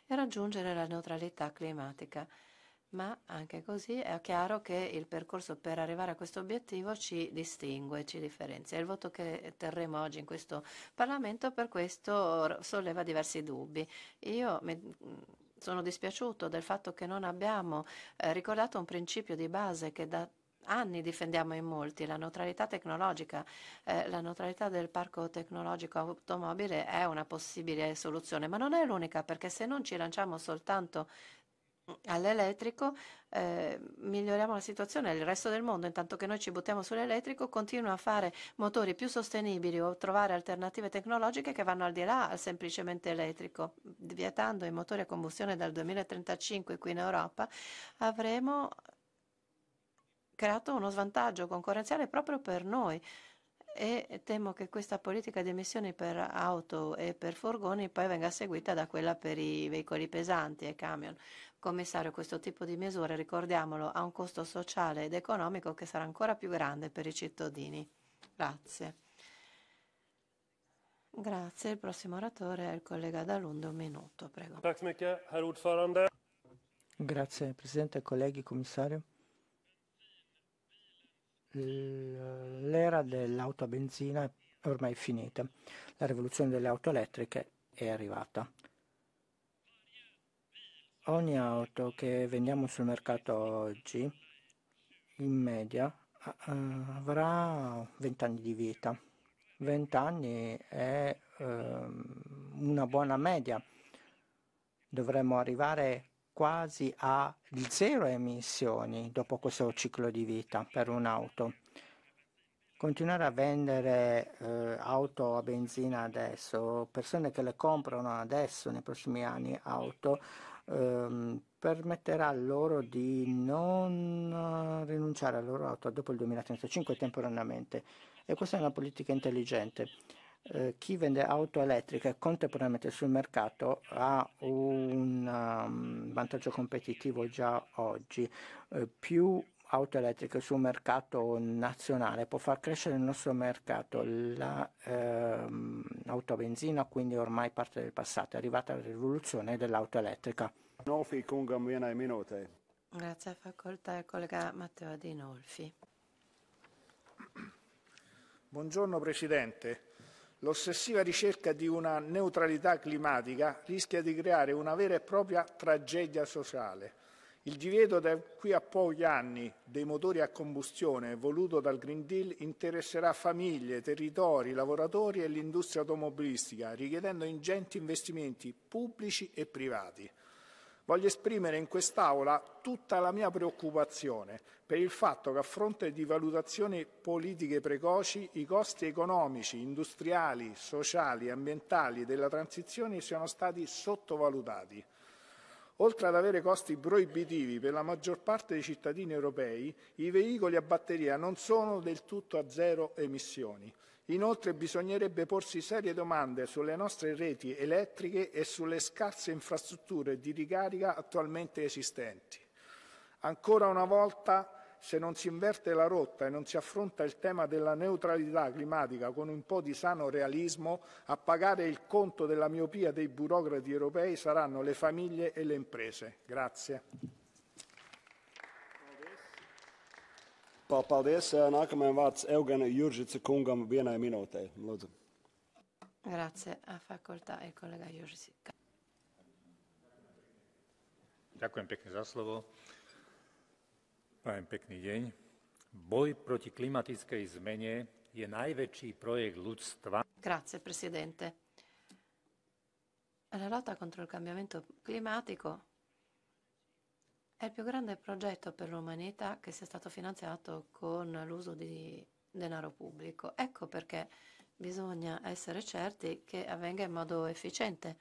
e raggiungere la neutralità climatica ma anche così è chiaro che il percorso per arrivare a questo obiettivo ci distingue, ci differenzia. Il voto che terremo oggi in questo Parlamento per questo solleva diversi dubbi. Io mm, sono dispiaciuto del fatto che non abbiamo eh, ricordato un principio di base che da anni difendiamo in molti, la neutralità tecnologica, eh, la neutralità del parco tecnologico automobile è una possibile soluzione, ma non è l'unica perché se non ci lanciamo soltanto all'elettrico eh, miglioriamo la situazione, il resto del mondo intanto che noi ci buttiamo sull'elettrico continua a fare motori più sostenibili o trovare alternative tecnologiche che vanno al di là al semplicemente elettrico. Vietando i motori a combustione dal 2035 qui in Europa avremo creato uno svantaggio concorrenziale proprio per noi e temo che questa politica di emissioni per auto e per furgoni poi venga seguita da quella per i veicoli pesanti e camion. Commissario, questo tipo di misure, ricordiamolo, ha un costo sociale ed economico che sarà ancora più grande per i cittadini. Grazie. Grazie, il prossimo oratore è il collega Dalunde, un minuto, prego. Grazie Presidente, colleghi, Commissario l'era dell'auto a benzina è ormai finita, la rivoluzione delle auto elettriche è arrivata. Ogni auto che vendiamo sul mercato oggi, in media, avrà 20 anni di vita. 20 anni è eh, una buona media. Dovremmo arrivare quasi a zero emissioni dopo questo ciclo di vita per un'auto. Continuare a vendere eh, auto a benzina adesso, persone che le comprano adesso, nei prossimi anni, auto, ehm, permetterà loro di non eh, rinunciare alla loro auto dopo il 2035 temporaneamente. E questa è una politica intelligente eh, chi vende auto elettriche contemporaneamente sul mercato ha un um, vantaggio competitivo già oggi. Eh, più auto elettriche sul mercato nazionale può far crescere il nostro mercato. L'auto ehm, eh, a benzina quindi è ormai parte del passato, è arrivata la rivoluzione dell'auto elettrica. Grazie a facoltà il collega Matteo Adinolfi. Buongiorno Presidente l'ossessiva ricerca di una neutralità climatica rischia di creare una vera e propria tragedia sociale. Il divieto da qui a pochi anni dei motori a combustione voluto dal Green Deal interesserà famiglie, territori, lavoratori e l'industria automobilistica, richiedendo ingenti investimenti pubblici e privati. Voglio esprimere in quest'Aula tutta la mia preoccupazione per il fatto che a fronte di valutazioni politiche precoci i costi economici, industriali, sociali e ambientali della transizione siano stati sottovalutati. Oltre ad avere costi proibitivi per la maggior parte dei cittadini europei, i veicoli a batteria non sono del tutto a zero emissioni. Inoltre bisognerebbe porsi serie domande sulle nostre reti elettriche e sulle scarse infrastrutture di ricarica attualmente esistenti. Ancora una volta, se non si inverte la rotta e non si affronta il tema della neutralità climatica con un po' di sano realismo, a pagare il conto della miopia dei burocrati europei saranno le famiglie e le imprese. Grazie. Pa, paldies. Eh, nākamajam vārds Eugenam Jurģicam kungam vienai minūtei. Lūdzu. Grazie, fakultā ir kolega Jurģis. Ďakujem pekne za slovo. Prajem pekný deň. Boj proti klimatickej zmene je najväčší projekt ľudstva. Grazie, presidente. Relata contro il cambiamento climatico È il più grande progetto per l'umanità che sia stato finanziato con l'uso di denaro pubblico. Ecco perché bisogna essere certi che avvenga in modo efficiente.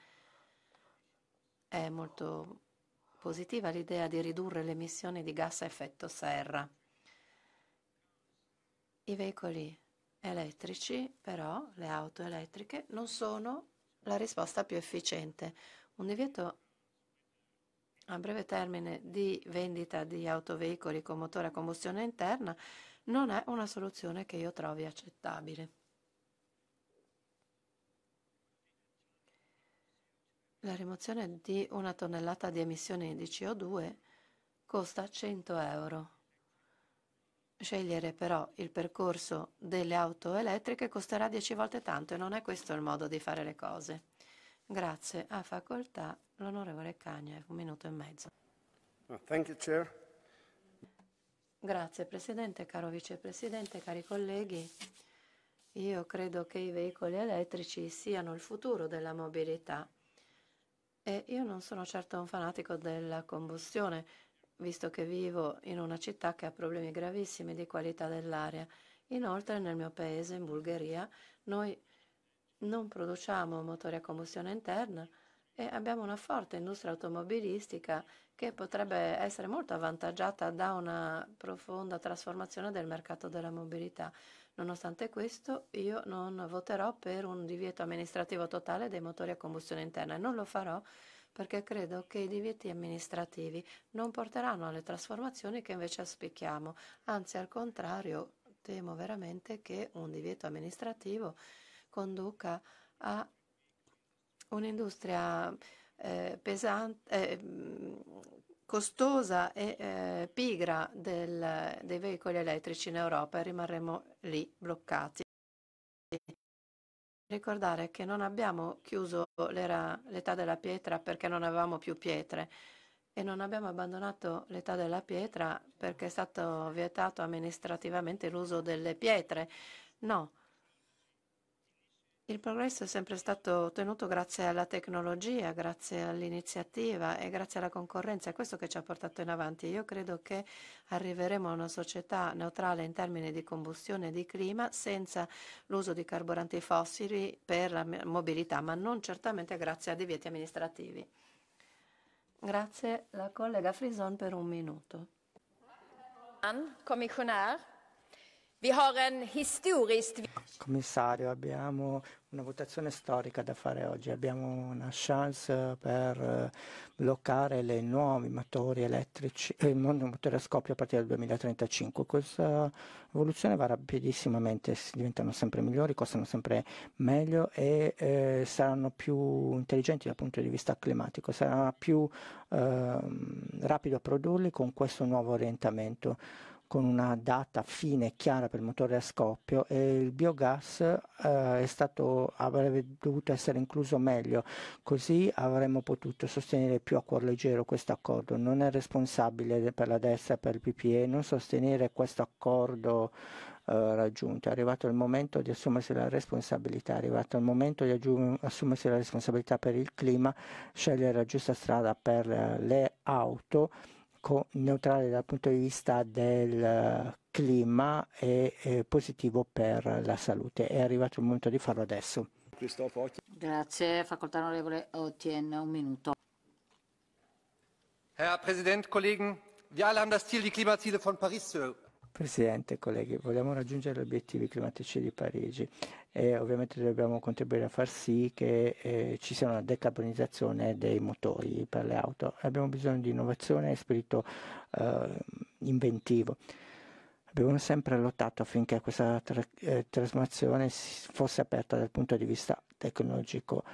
È molto positiva l'idea di ridurre le emissioni di gas a effetto serra. I veicoli elettrici, però, le auto elettriche, non sono la risposta più efficiente. Un divieto a breve termine di vendita di autoveicoli con motore a combustione interna non è una soluzione che io trovi accettabile. La rimozione di una tonnellata di emissioni di CO2 costa 100 euro. Scegliere però il percorso delle auto elettriche costerà 10 volte tanto e non è questo il modo di fare le cose. Grazie. A facoltà l'onorevole Cagna, un minuto e mezzo. Ah, thank you, Chair. Grazie Presidente, caro Vicepresidente, cari colleghi. Io credo che i veicoli elettrici siano il futuro della mobilità e io non sono certo un fanatico della combustione, visto che vivo in una città che ha problemi gravissimi di qualità dell'aria. Inoltre nel mio paese, in Bulgaria, noi non produciamo motori a combustione interna e abbiamo una forte industria automobilistica che potrebbe essere molto avvantaggiata da una profonda trasformazione del mercato della mobilità. Nonostante questo, io non voterò per un divieto amministrativo totale dei motori a combustione interna e non lo farò perché credo che i divieti amministrativi non porteranno alle trasformazioni che invece aspichiamo. anzi al contrario, temo veramente che un divieto amministrativo conduca a un'industria eh, pesante, eh, mm, costosa e eh, pigra del, dei veicoli elettrici in Europa e rimarremo lì bloccati. Ricordare che non abbiamo chiuso l'età della pietra perché non avevamo più pietre e non abbiamo abbandonato l'età della pietra perché è stato vietato amministrativamente l'uso delle pietre. No, il progresso è sempre stato ottenuto grazie alla tecnologia, grazie all'iniziativa e grazie alla concorrenza. È questo che ci ha portato in avanti. Io credo che arriveremo a una società neutrale in termini di combustione e di clima senza l'uso di carburanti fossili per la mobilità, ma non certamente grazie a divieti amministrativi. Grazie la collega Frison per un minuto. Commissionario. Commissario, abbiamo una votazione storica da fare oggi, abbiamo una chance eh, per eh, bloccare i nuovi motori elettrici, eh, motori a scoppio a partire dal 2035. Questa evoluzione va rapidissimamente, diventano sempre migliori, costano sempre meglio e eh, saranno più intelligenti dal punto di vista climatico, sarà più eh, rapido a produrli con questo nuovo orientamento con una data fine chiara per il motore a scoppio e il biogas eh, stato, avrebbe dovuto essere incluso meglio, così avremmo potuto sostenere più a cuor leggero questo accordo. Non è responsabile per la destra e per il PPE non sostenere questo accordo eh, raggiunto. È arrivato il momento di assumersi la responsabilità, è arrivato il momento di assumersi la responsabilità per il clima, scegliere la giusta strada per le auto co- neutrale dal punto di vista del eh, clima e positivo per la salute. È arrivato il momento di farlo adesso. Grazie, facoltà onorevole Ottien, un minuto. Herr Präsident, Kollegen, wir alle haben das Ziel, die Klimaziele von Paris zu Presidente, colleghi, vogliamo raggiungere gli obiettivi climatici di Parigi e ovviamente dobbiamo contribuire a far sì che eh, ci sia una decarbonizzazione dei motori per le auto. Abbiamo bisogno di innovazione e spirito eh, inventivo. Abbiamo sempre lottato affinché questa tra- eh, trasformazione fosse aperta dal punto di vista tecnologico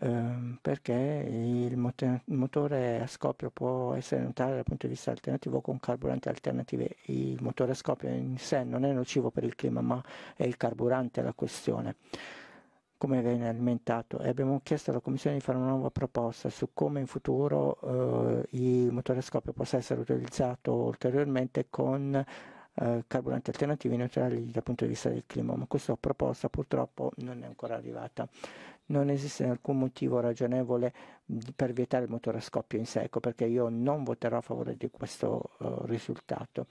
Ehm, perché il motore, il motore a scoppio può essere neutrale dal punto di vista alternativo con carburanti alternativi. Il motore a scoppio in sé non è nocivo per il clima, ma è il carburante la questione come viene alimentato e abbiamo chiesto alla Commissione di fare una nuova proposta su come in futuro eh, il motore a scoppio possa essere utilizzato ulteriormente con eh, carburanti alternativi neutrali dal punto di vista del clima, ma questa proposta purtroppo non è ancora arrivata non esiste alcun motivo ragionevole per vietare il motore a scoppio in secco, perché io non voterò a favore di questo uh, risultato,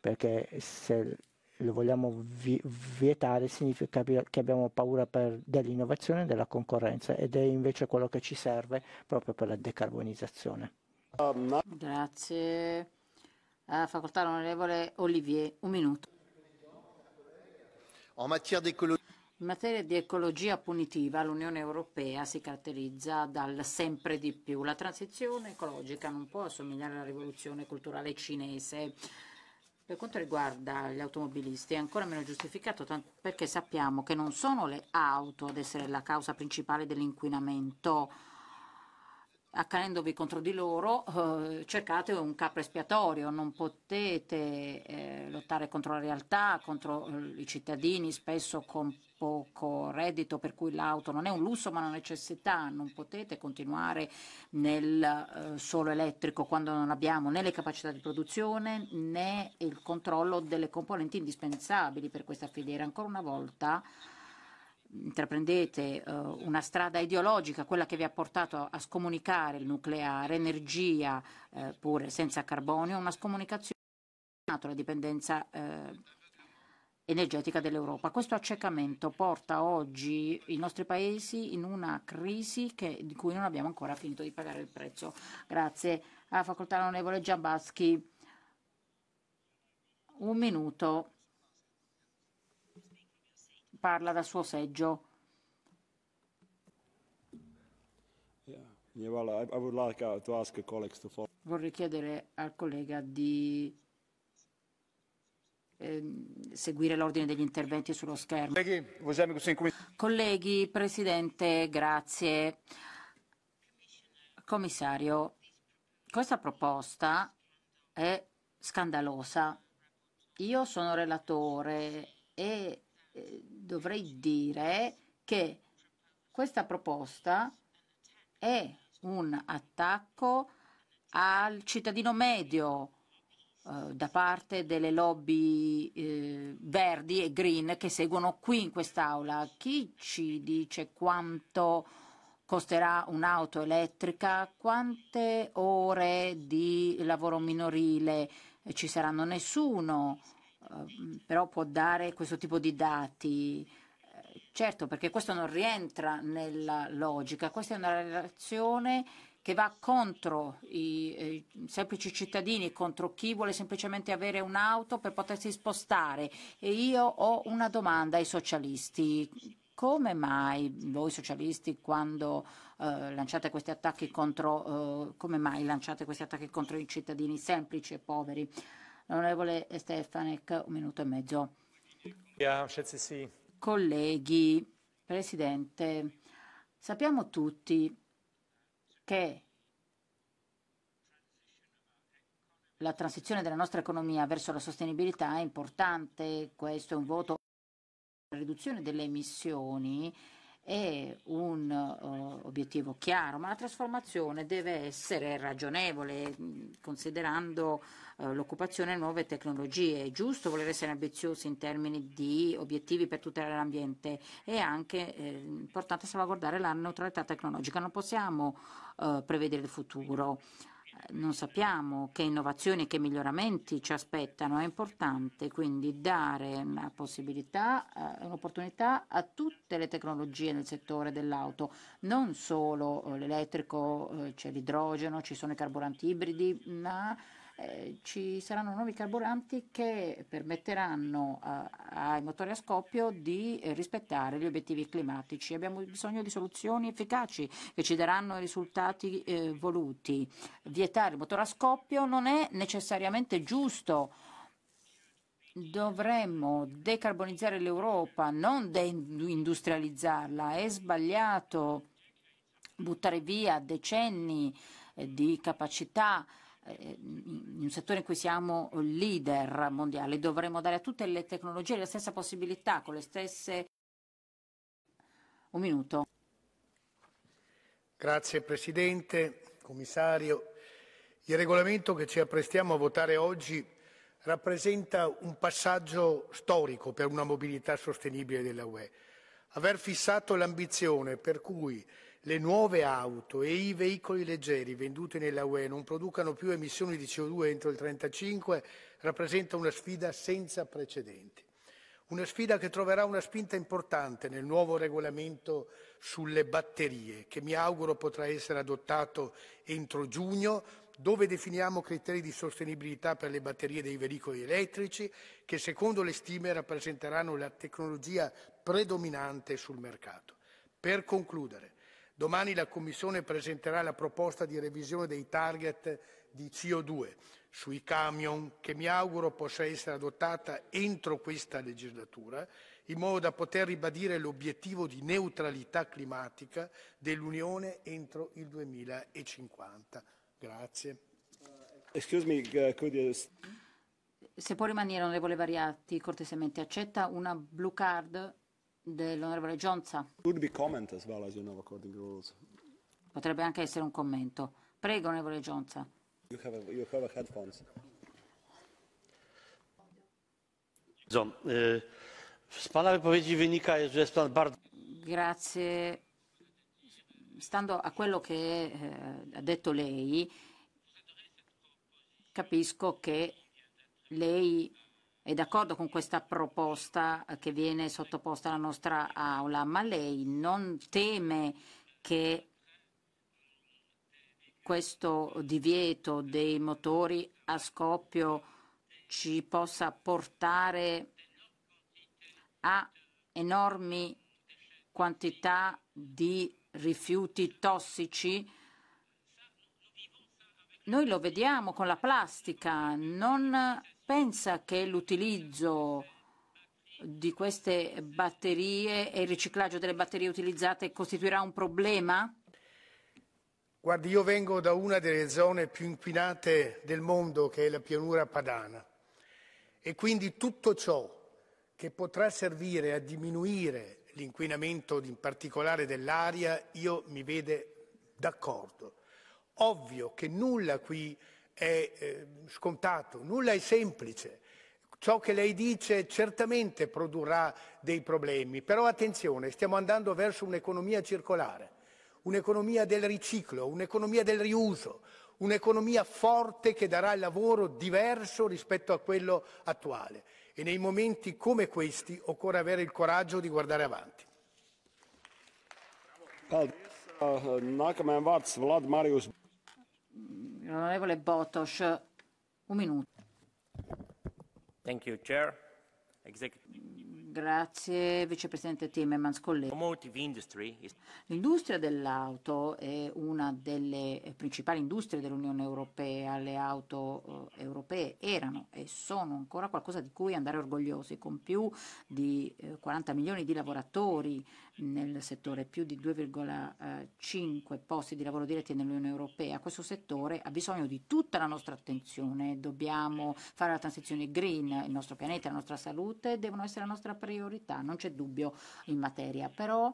perché se lo vogliamo vi- vietare significa che abbiamo paura dell'innovazione e della concorrenza ed è invece quello che ci serve proprio per la decarbonizzazione. Grazie. Alla facoltà l'onorevole Olivier, un minuto. En matière d'écologie in materia di ecologia punitiva l'Unione Europea si caratterizza dal sempre di più. La transizione ecologica non può assomigliare alla rivoluzione culturale cinese. Per quanto riguarda gli automobilisti è ancora meno giustificato perché sappiamo che non sono le auto ad essere la causa principale dell'inquinamento accanendovi contro di loro, eh, cercate un capo espiatorio, non potete eh, lottare contro la realtà, contro eh, i cittadini, spesso con poco reddito, per cui l'auto non è un lusso ma una necessità, non potete continuare nel eh, solo elettrico quando non abbiamo né le capacità di produzione né il controllo delle componenti indispensabili per questa filiera. Ancora una volta intraprendete uh, una strada ideologica, quella che vi ha portato a scomunicare il nucleare, energia uh, eh, pur senza carbonio, una scomunicazione la dipendenza uh, energetica dell'Europa. Questo accecamento porta oggi i nostri paesi in una crisi che, di cui non abbiamo ancora finito di pagare il prezzo. Grazie. A facoltà l'onorevole Giambaschi. Un minuto parla dal suo seggio. Uh, Vorrei chiedere al collega di ehm, seguire l'ordine degli interventi sullo schermo. Colleghi, Presidente, grazie. Commissario, questa proposta è scandalosa. Io sono relatore e eh, dovrei dire che questa proposta è un attacco al cittadino medio eh, da parte delle lobby eh, verdi e green che seguono qui in quest'aula. Chi ci dice quanto costerà un'auto elettrica, quante ore di lavoro minorile eh, ci saranno? Nessuno. Ehm, però può dare questo tipo di dati. Eh, certo, perché questo non rientra nella logica, questa è una relazione che va contro i, eh, i semplici cittadini, contro chi vuole semplicemente avere un'auto per potersi spostare. E io ho una domanda ai socialisti come mai voi socialisti quando eh, lanciate questi attacchi contro eh, come mai lanciate questi attacchi contro i cittadini semplici e poveri? L'onorevole Stefanek, un minuto e mezzo. Colleghi, Presidente, sappiamo tutti che la transizione della nostra economia verso la sostenibilità è importante, questo è un voto per la riduzione delle emissioni è un uh, obiettivo chiaro, ma la trasformazione deve essere ragionevole, mm, considerando uh, l'occupazione e nuove tecnologie. È giusto voler essere ambiziosi in termini di obiettivi per tutelare l'ambiente, è anche eh, importante salvaguardare la neutralità tecnologica. Non possiamo uh, prevedere il futuro. Uh, eh, non sappiamo che innovazioni, e che miglioramenti ci aspettano, è importante quindi dare una possibilità, eh, un'opportunità a tutte le tecnologie nel settore dell'auto, non solo eh, l'elettrico, c'è l'idrogeno, ci sono i carburanti ibridi, ma eh, ci saranno nuovi carburanti che permetteranno eh, ai motori a scoppio di eh, rispettare gli obiettivi climatici. Abbiamo bisogno di soluzioni efficaci che ci daranno i risultati eh, voluti. Vietare il motore a scoppio non è necessariamente giusto dovremmo decarbonizzare l'Europa, non deindustrializzarla. È sbagliato buttare via decenni eh, di capacità in un settore in cui siamo leader mondiali, dovremmo dare a tutte le tecnologie la stessa possibilità, con le stesse... Un minuto. Grazie Presidente, Commissario. Il regolamento che ci apprestiamo a votare oggi rappresenta un passaggio storico per una mobilità sostenibile della UE. Aver fissato l'ambizione per cui le nuove auto e i veicoli leggeri venduti nella UE non producano più emissioni di CO2 entro il 1935 rappresenta una sfida senza precedenti. Una sfida che troverà una spinta importante nel nuovo regolamento sulle batterie, che mi auguro potrà essere adottato entro giugno, dove definiamo criteri di sostenibilità per le batterie dei veicoli elettrici, che secondo le stime rappresenteranno la tecnologia predominante sul mercato. Per concludere, Domani la Commissione presenterà la proposta di revisione dei target di CO2 sui camion che mi auguro possa essere adottata entro questa legislatura in modo da poter ribadire l'obiettivo di neutralità climatica dell'Unione entro il 2050. Grazie. Uh, Se può rimanere, onorevole Variatti, cortesemente accetta una blue card dell'onorevole Gionza. As well as you know, Potrebbe anche essere un commento. Prego, onorevole Gionza. You have a, you have so, eh, z pana wypowiedzi wynika, że jest pan bardzo... Grazie. Stando a quello che eh, ha detto lei, capisco che lei è d'accordo con questa proposta eh, che viene sottoposta alla nostra Aula, ma lei non teme che questo divieto dei motori a scoppio ci possa portare a enormi quantità di rifiuti tossici. Noi lo vediamo con la plastica, non pensa che l'utilizzo di queste batterie e il riciclaggio delle batterie utilizzate costituirà un problema? Guardi, io vengo da una delle zone più inquinate del mondo, che è la pianura padana, e quindi tutto ciò che potrà servire a diminuire l'inquinamento, in particolare dell'aria, io mi vede d'accordo. Ovvio che nulla qui è eh, scontato, nulla è semplice. Ciò che lei dice certamente produrrà dei problemi, però attenzione, stiamo andando verso un'economia circolare, un'economia del riciclo, un'economia del riuso, un'economia forte che darà il lavoro diverso rispetto a quello attuale e nei momenti come questi occorre avere il coraggio di guardare avanti. Paldies. Nākamajam vārds L'onorevole Botos, un minuto. Thank you, Chair. Grazie Vicepresidente Timmermans, colleghi. L'industria dell'auto è una delle principali industrie dell'Unione Europea. Le auto eh, europee erano e sono ancora qualcosa di cui andare orgogliosi, con più di 40 eh, milioni di lavoratori nel settore, più di 2,5 posti di lavoro diretti nell'Unione Europea. Questo settore ha bisogno di tutta la nostra attenzione, dobbiamo fare la transizione green, il nostro pianeta, la nostra salute devono essere la nostra priorità, non c'è dubbio in materia, però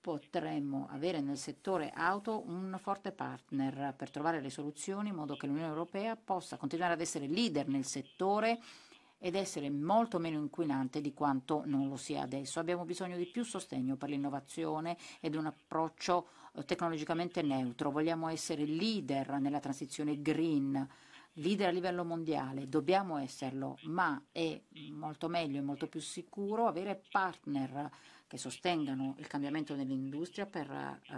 potremmo avere nel settore auto un forte partner per trovare le soluzioni in modo che l'Unione Europea possa continuare ad essere leader nel settore ed essere molto meno inquinante di quanto non lo sia adesso. Abbiamo bisogno di più sostegno per l'innovazione ed un approccio eh, tecnologicamente neutro. Vogliamo essere leader nella transizione green, leader a livello mondiale, dobbiamo esserlo, ma è molto meglio e molto più sicuro avere partner che sostengano il cambiamento dell'industria per eh,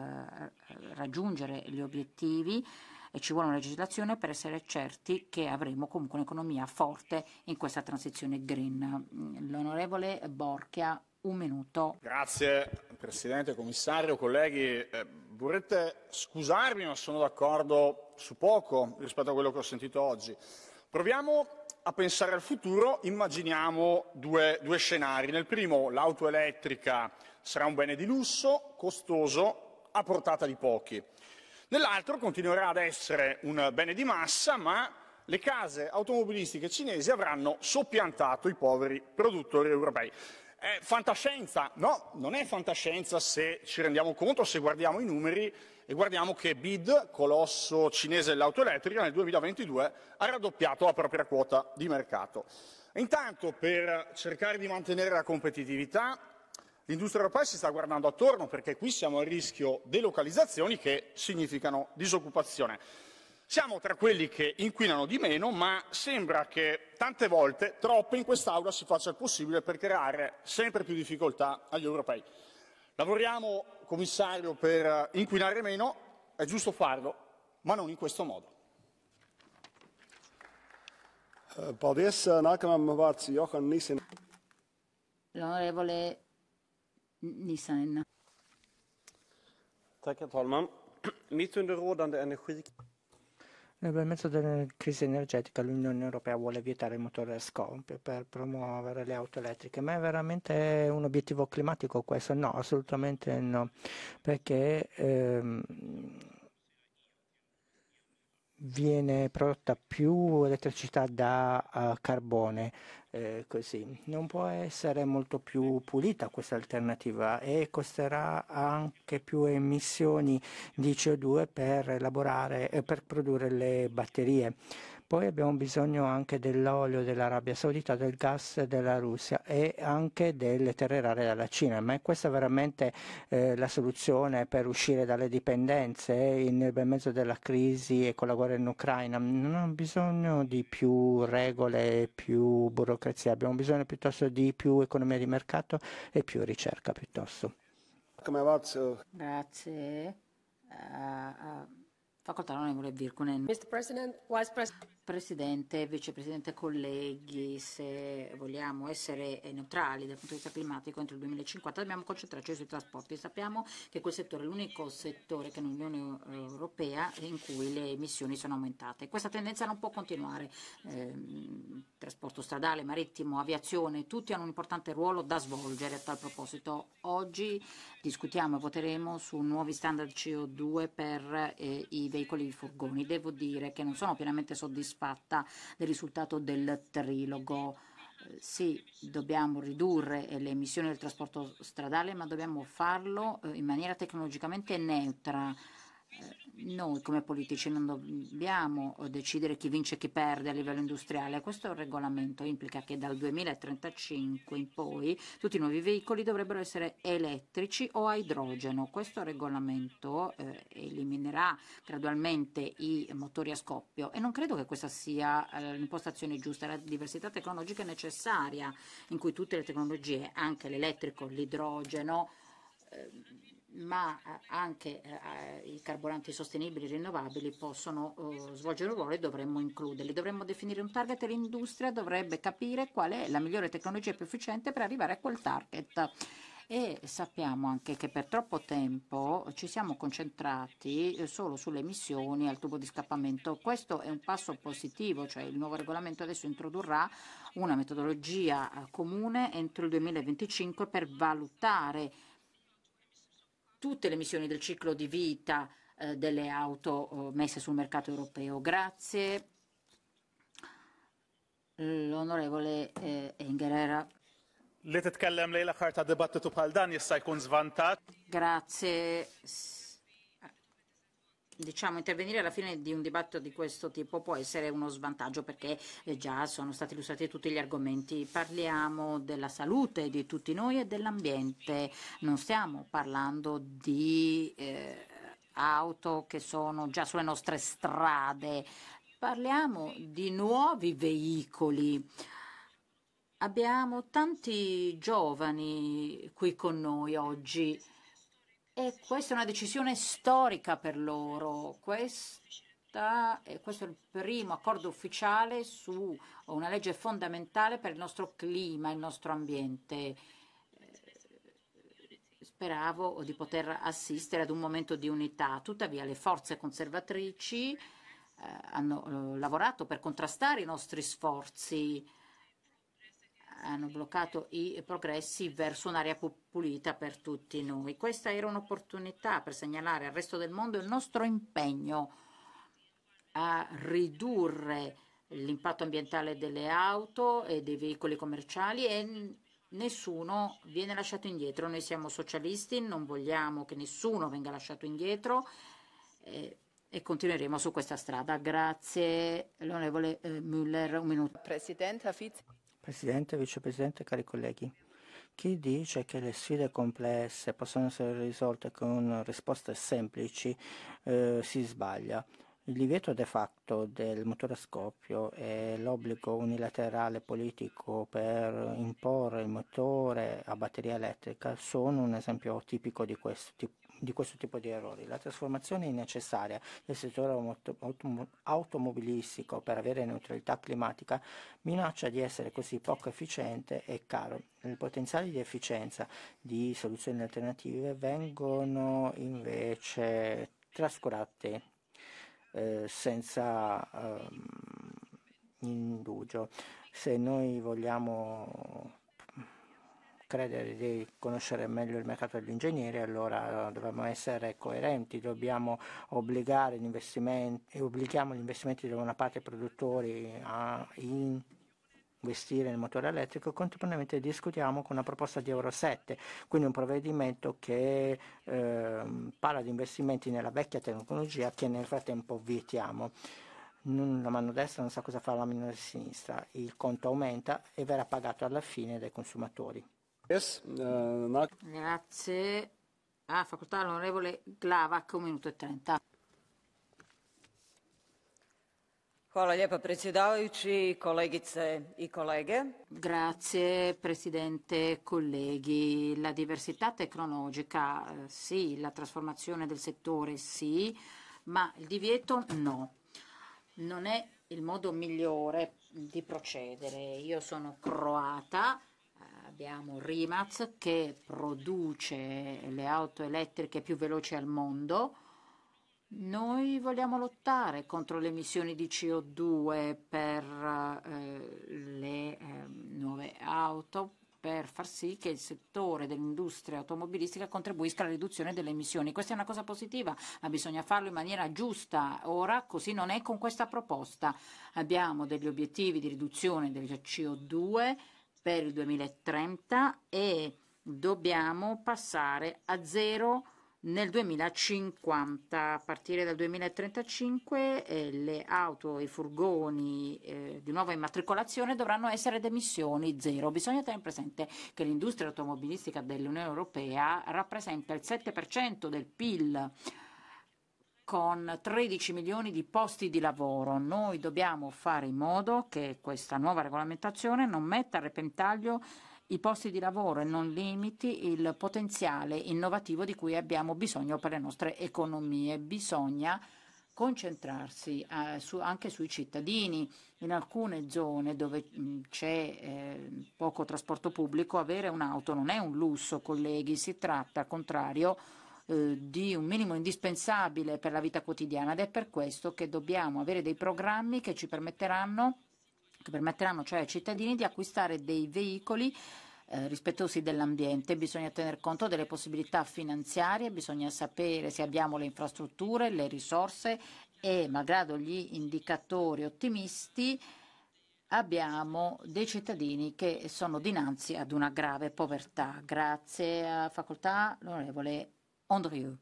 eh raggiungere gli obiettivi e ci vuole una legislazione per essere certi che avremo comunque un'economia forte in questa transizione green. Mm, l'onorevole Borchia, un minuto. Grazie Presidente, Commissario, colleghi. Eh, vorrete scusarmi ma sono d'accordo su poco rispetto a quello che ho sentito oggi. Proviamo a pensare al futuro, immaginiamo due, due scenari. Nel primo l'auto elettrica sarà un bene di lusso, costoso, a portata di pochi. Nell'altro continuerà ad essere un bene di massa, ma le case automobilistiche cinesi avranno soppiantato i poveri produttori europei. È fantascienza? No, non è fantascienza se ci rendiamo conto, se guardiamo i numeri e guardiamo che BID, colosso cinese dell'auto elettrica, nel 2022 ha raddoppiato la propria quota di mercato. Intanto per cercare di mantenere la competitività L'industria europea si sta guardando attorno perché qui siamo a rischio delocalizzazioni che significano disoccupazione. Siamo tra quelli che inquinano di meno, ma sembra che tante volte, troppe in quest'Aula, si faccia il possibile per creare sempre più difficoltà agli europei. Lavoriamo, commissario, per inquinare meno, è giusto farlo, ma non in questo modo. Eh, L'onorevole Nisanen. Tack, herr talman. Mitt under rådande energi... Nel mezzo della crisi energetica l'Unione Europea vuole vietare il motore a scoppio per promuovere le auto elettriche, ma è veramente un obiettivo climatico questo? No, assolutamente no, perché ehm, viene prodotta più elettricità da uh, carbone, eh, così. Non può essere molto più pulita questa alternativa e costerà anche più emissioni di CO2 per, eh, per produrre le batterie. Poi abbiamo bisogno anche dell'olio dell'Arabia Saudita, del gas della Russia e anche delle terre rare dalla Cina. Ma è questa veramente eh, la soluzione per uscire dalle dipendenze eh, nel bel mezzo della crisi e con la guerra in Ucraina? Non abbiamo bisogno di più regole, più burocrazia, abbiamo bisogno piuttosto di più economia di mercato e più ricerca piuttosto. Grazie facoltà l'onorevole Virkunen. Presidente, vicepresidente, colleghi, se vogliamo essere eh, neutrali dal punto di vista climatico entro il 2050 dobbiamo concentrarci sui trasporti. Sappiamo che quel settore è l'unico settore che nell'Unione Europea in cui le emissioni sono aumentate. Questa tendenza non può continuare. Eh, trasporto stradale, marittimo, aviazione, tutti hanno un importante ruolo da svolgere a tal proposito. Oggi discutiamo e voteremo su nuovi standard CO2 per eh, i veicoli veicoli, i furgoni. Devo dire che non sono pienamente soddisfatta del risultato del trilogo. Eh, sì, dobbiamo ridurre le emissioni del trasporto stradale, ma dobbiamo farlo eh, in maniera tecnologicamente neutra eh, noi come politici non dobbiamo eh, decidere chi vince e chi perde a livello industriale. Questo regolamento implica che dal 2035 in poi tutti i nuovi veicoli dovrebbero essere elettrici o a idrogeno. Questo regolamento eh, eliminerà gradualmente i motori a scoppio e non credo che questa sia eh, l'impostazione giusta. La diversità tecnologica è necessaria in cui tutte le tecnologie, anche l'elettrico, l'idrogeno, eh, ma eh, anche eh, eh, i carburanti sostenibili e rinnovabili possono svolgere un ruolo e dovremmo includerli. Dovremmo definire un target e l'industria dovrebbe capire qual è la migliore tecnologia più efficiente per arrivare a quel target e sappiamo anche che per troppo tempo ci siamo concentrati solo sulle emissioni al tubo di scappamento. Questo è un passo positivo, cioè il nuovo regolamento adesso introdurrà una metodologia comune entro il 2025 per valutare tutte le emissioni del ciclo di vita eh, delle auto eh, messe sul mercato europeo. Grazie. L'onorevole eh, Engerera. Grazie diciamo, intervenire alla fine di un dibattito di questo tipo può essere uno svantaggio perché eh, già sono stati illustrati tutti gli argomenti. Parliamo della salute di tutti noi e dell'ambiente, non stiamo parlando di eh, auto che sono già sulle nostre strade, parliamo di nuovi veicoli. Abbiamo tanti giovani qui con noi oggi e questa è una decisione storica per loro. Questa, questo è il primo accordo ufficiale su una legge fondamentale per il nostro clima, il nostro ambiente. Eh, speravo di poter assistere ad un momento di unità. Tuttavia le forze conservatrici eh, hanno eh, lavorato per contrastare i nostri sforzi hanno bloccato i progressi verso un'area pulita per tutti noi. Questa era un'opportunità per segnalare al resto del mondo il nostro impegno a ridurre l'impatto ambientale delle auto e dei veicoli commerciali e nessuno viene lasciato indietro. Noi siamo socialisti, non vogliamo che nessuno venga lasciato indietro e, eh, e continueremo su questa strada. Grazie l'onorevole eh, Müller. Un minuto. Presidente Presidente, Vicepresidente, cari colleghi, chi dice che le sfide complesse possono essere risolte con risposte semplici eh, si sbaglia. Il divieto de facto del motore a scoppio e l'obbligo unilaterale politico per imporre il motore a batteria elettrica sono un esempio tipico di questo tipo di questo tipo di errori. La trasformazione necessaria del settore automobilistico per avere neutralità climatica minaccia di essere così poco efficiente e caro. I potenziali di efficienza di soluzioni alternative vengono invece trascurate eh, senza eh, indugio. Se noi vogliamo credere di conoscere meglio il mercato degli ingegneri, allora dobbiamo essere coerenti, dobbiamo obbligare gli investimenti, e obblighiamo gli investimenti da una parte ai produttori a in investire nel motore elettrico, e contemporaneamente discutiamo con una proposta di Euro 7, quindi un provvedimento che eh, parla di investimenti nella vecchia tecnologia che nel frattempo vietiamo. la mano destra non sa cosa fa la mano sinistra, il conto aumenta e verrà pagato alla fine dai consumatori. Yes, uh, Grazie. Ah, facoltà l'onorevole Glavak, un minuto e trenta. Hvala lijepa predsjedavajući, kolegice i kolege. Grazie Presidente, colleghi. La diversità tecnologica eh, sì, la trasformazione del settore sì, ma il divieto no. Non è il modo migliore di procedere. Io sono croata abbiamo Rimaz che produce le auto elettriche più veloci al mondo. Noi vogliamo lottare contro le emissioni di CO2 per eh, le eh, nuove auto per far sì che il settore dell'industria automobilistica contribuisca alla riduzione delle emissioni. Questa è una cosa positiva, ma bisogna farlo in maniera giusta. Ora così non è con questa proposta. Abbiamo degli obiettivi di riduzione del CO2 per il 2030 e dobbiamo passare a zero nel 2050, a partire dal 2035 eh, le auto e i furgoni eh, di nuova immatricolazione dovranno essere ad emissioni zero. Bisogna tenere presente che l'industria automobilistica dell'Unione Europea rappresenta il 7% del PIL con 13 milioni di posti di lavoro. Noi dobbiamo fare in modo che questa nuova regolamentazione non metta a repentaglio i posti di lavoro e non limiti il potenziale innovativo di cui abbiamo bisogno per le nostre economie. Bisogna concentrarsi eh, su, anche sui cittadini. In alcune zone dove mm, c'è eh, poco trasporto pubblico avere un'auto non è un lusso, colleghi, si tratta al contrario eh, di un minimo indispensabile per la vita quotidiana ed è per questo che dobbiamo avere dei programmi che ci permetteranno, che permetteranno cioè ai cittadini di acquistare dei veicoli eh, rispettosi dell'ambiente, bisogna tener conto delle possibilità finanziarie, bisogna sapere se abbiamo le infrastrutture, le risorse e, malgrado gli indicatori ottimisti, abbiamo dei cittadini che sono dinanzi ad una grave povertà. Grazie a facoltà l'onorevole Andrieu.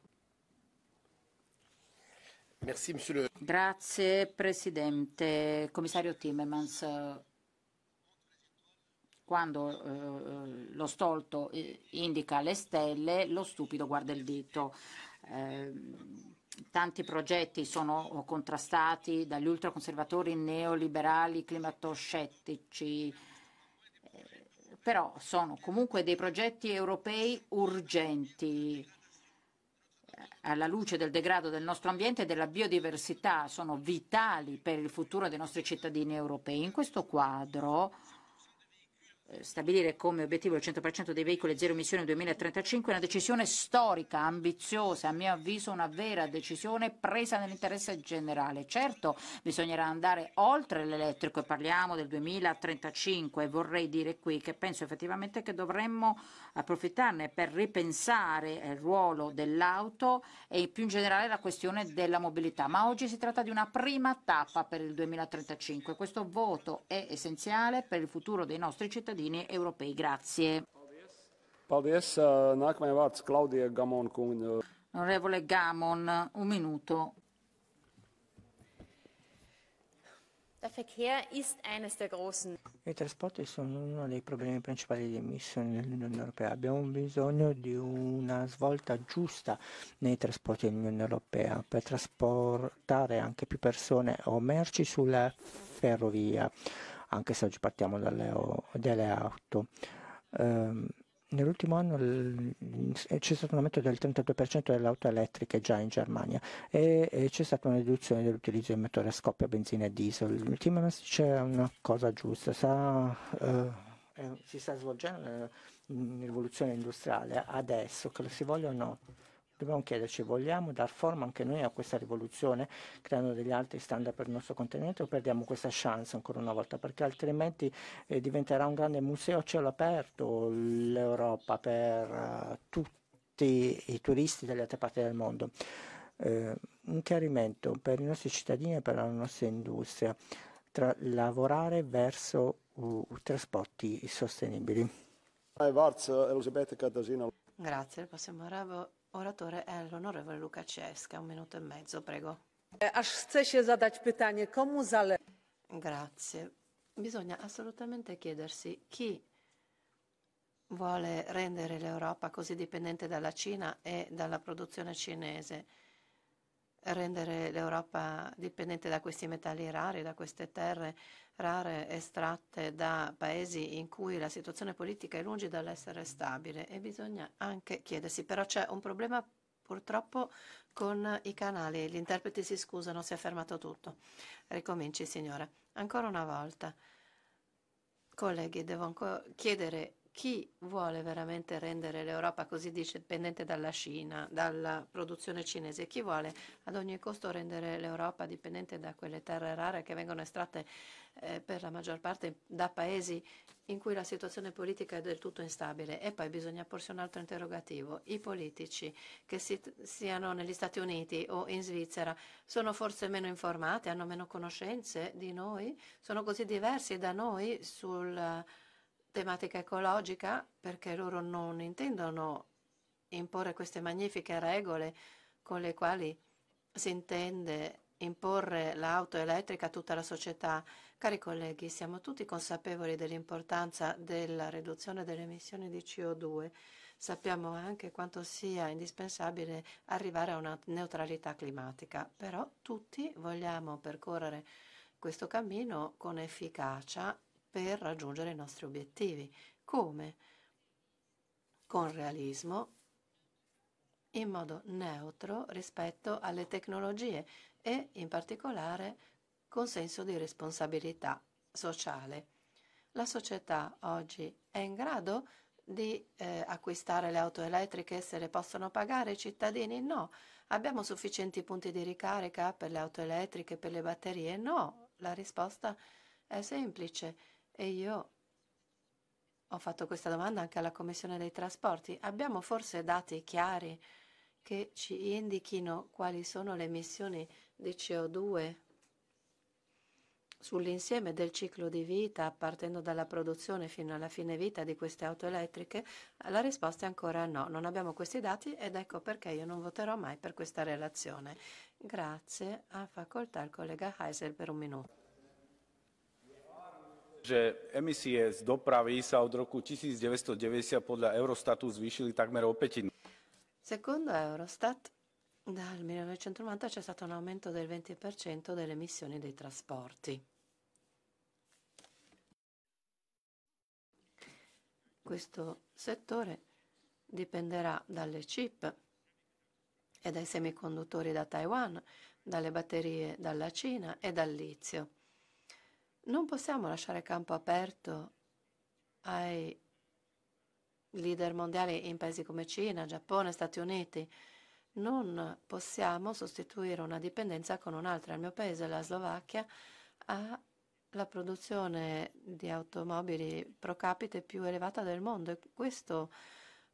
Merci, le... Grazie Presidente. Commissario Timmermans, quando eh, lo stolto eh, indica le stelle, lo stupido guarda il dito. Eh, tanti progetti sono contrastati dagli ultraconservatori neoliberali climatoscettici, eh, però sono comunque dei progetti europei urgenti alla luce del degrado del nostro ambiente e della biodiversità sono vitali per il futuro dei nostri cittadini europei. In questo quadro eh, stabilire come obiettivo il 100% dei veicoli zero emissioni nel 2035 è una decisione storica, ambiziosa, a mio avviso una vera decisione presa nell'interesse generale. Certo, bisognerà andare oltre l'elettrico e parliamo del 2035 e vorrei dire qui che penso effettivamente che dovremmo approfittarne per ripensare eh, il ruolo dell'auto e più in generale la questione della mobilità. Ma oggi si tratta di una prima tappa per il 2035. Questo voto è essenziale per il futuro dei nostri cittadini cittadini europei. Grazie. Uh, Onorevole Gamon, un minuto. I trasporti sono uno dei problemi principali di emissioni nell'Unione Europea. Abbiamo bisogno di una svolta giusta nei trasporti dell'Unione Europea per trasportare anche più persone o merci sulla ferrovia anche se oggi partiamo dalle, dalle 8. Um, Nell'ultimo anno c'è stato un aumento del 32% delle auto elettriche già in Germania e, c'è stata una riduzione dell'utilizzo di motore a scoppia, benzina e diesel. Timmermans dice una cosa giusta, sta, eh, eh, si sta svolgendo una rivoluzione industriale adesso, che lo si voglia o no dobbiamo chiederci vogliamo dar forma anche noi a questa rivoluzione creando degli altri standard per il nostro continente o perdiamo questa chance ancora una volta perché altrimenti eh, diventerà un grande museo a cielo aperto l'Europa per uh, tutti i turisti delle altre parti del mondo. Eh, un chiarimento per i nostri cittadini e per la nostra industria, tra, lavorare verso uh, trasporti sostenibili. Grazie, passiamo a Ravo Oratore è l'onorevole Luca Cesca, un minuto e mezzo, prego. Aż chce się zadać pytanie, komu zale... Grazie. Bisogna assolutamente chiedersi chi vuole rendere l'Europa così dipendente dalla Cina e dalla produzione cinese rendere l'Europa dipendente da questi metalli rari, da queste terre rare estratte da paesi in cui la situazione politica è lungi dall'essere stabile e bisogna anche chiedersi, però c'è un problema purtroppo con i canali, gli interpreti si scusano, si è fermato tutto. Ricominci signora. Ancora una volta, colleghi, devo chiedere chi vuole veramente rendere l'Europa, così dipendente dalla Cina, dalla produzione cinese, chi vuole ad ogni costo rendere l'Europa dipendente da quelle terre rare che vengono estratte eh, per la maggior parte da paesi in cui la situazione politica è del tutto instabile. E poi bisogna porsi un altro interrogativo. I politici che si, siano negli Stati Uniti o in Svizzera sono forse meno informati, hanno meno conoscenze di noi, sono così diversi da noi sul tematica ecologica perché loro non intendono imporre queste magnifiche regole con le quali si intende imporre l'auto elettrica a tutta la società. Cari colleghi, siamo tutti consapevoli dell'importanza della riduzione delle emissioni di CO2. Sappiamo anche quanto sia indispensabile arrivare a una neutralità climatica, però tutti vogliamo percorrere questo cammino con efficacia per raggiungere i nostri obiettivi. Come? Con realismo, in modo neutro rispetto alle tecnologie e in particolare con senso di responsabilità sociale. La società oggi è in grado di eh, acquistare le auto elettriche se le possono pagare i cittadini? No. Abbiamo sufficienti punti di ricarica per le auto elettriche, per le batterie? No. La risposta è semplice e io ho fatto questa domanda anche alla Commissione dei Trasporti. Abbiamo forse dati chiari che ci indichino quali sono le emissioni di CO2 sull'insieme del ciclo di vita, partendo dalla produzione fino alla fine vita di queste auto elettriche? La risposta è ancora no, non abbiamo questi dati ed ecco perché io non voterò mai per questa relazione. Grazie, A facoltà il collega Heisel per un minuto že emisie z dopravy sa od roku 1990 podľa Eurostatu zvýšili takmer o petinu. Secondo Eurostat, dal 1990 c'è stato un aumento del 20% delle emissioni dei trasporti. Questo settore dipenderà dalle chip e dai semiconduttori da Taiwan, dalle batterie dalla Cina e dal lizio non possiamo lasciare campo aperto ai leader mondiali in paesi come Cina, Giappone, Stati Uniti. Non possiamo sostituire una dipendenza con un'altra. Il mio paese, la Slovacchia, ha la produzione di automobili pro capite più elevata del mondo e questo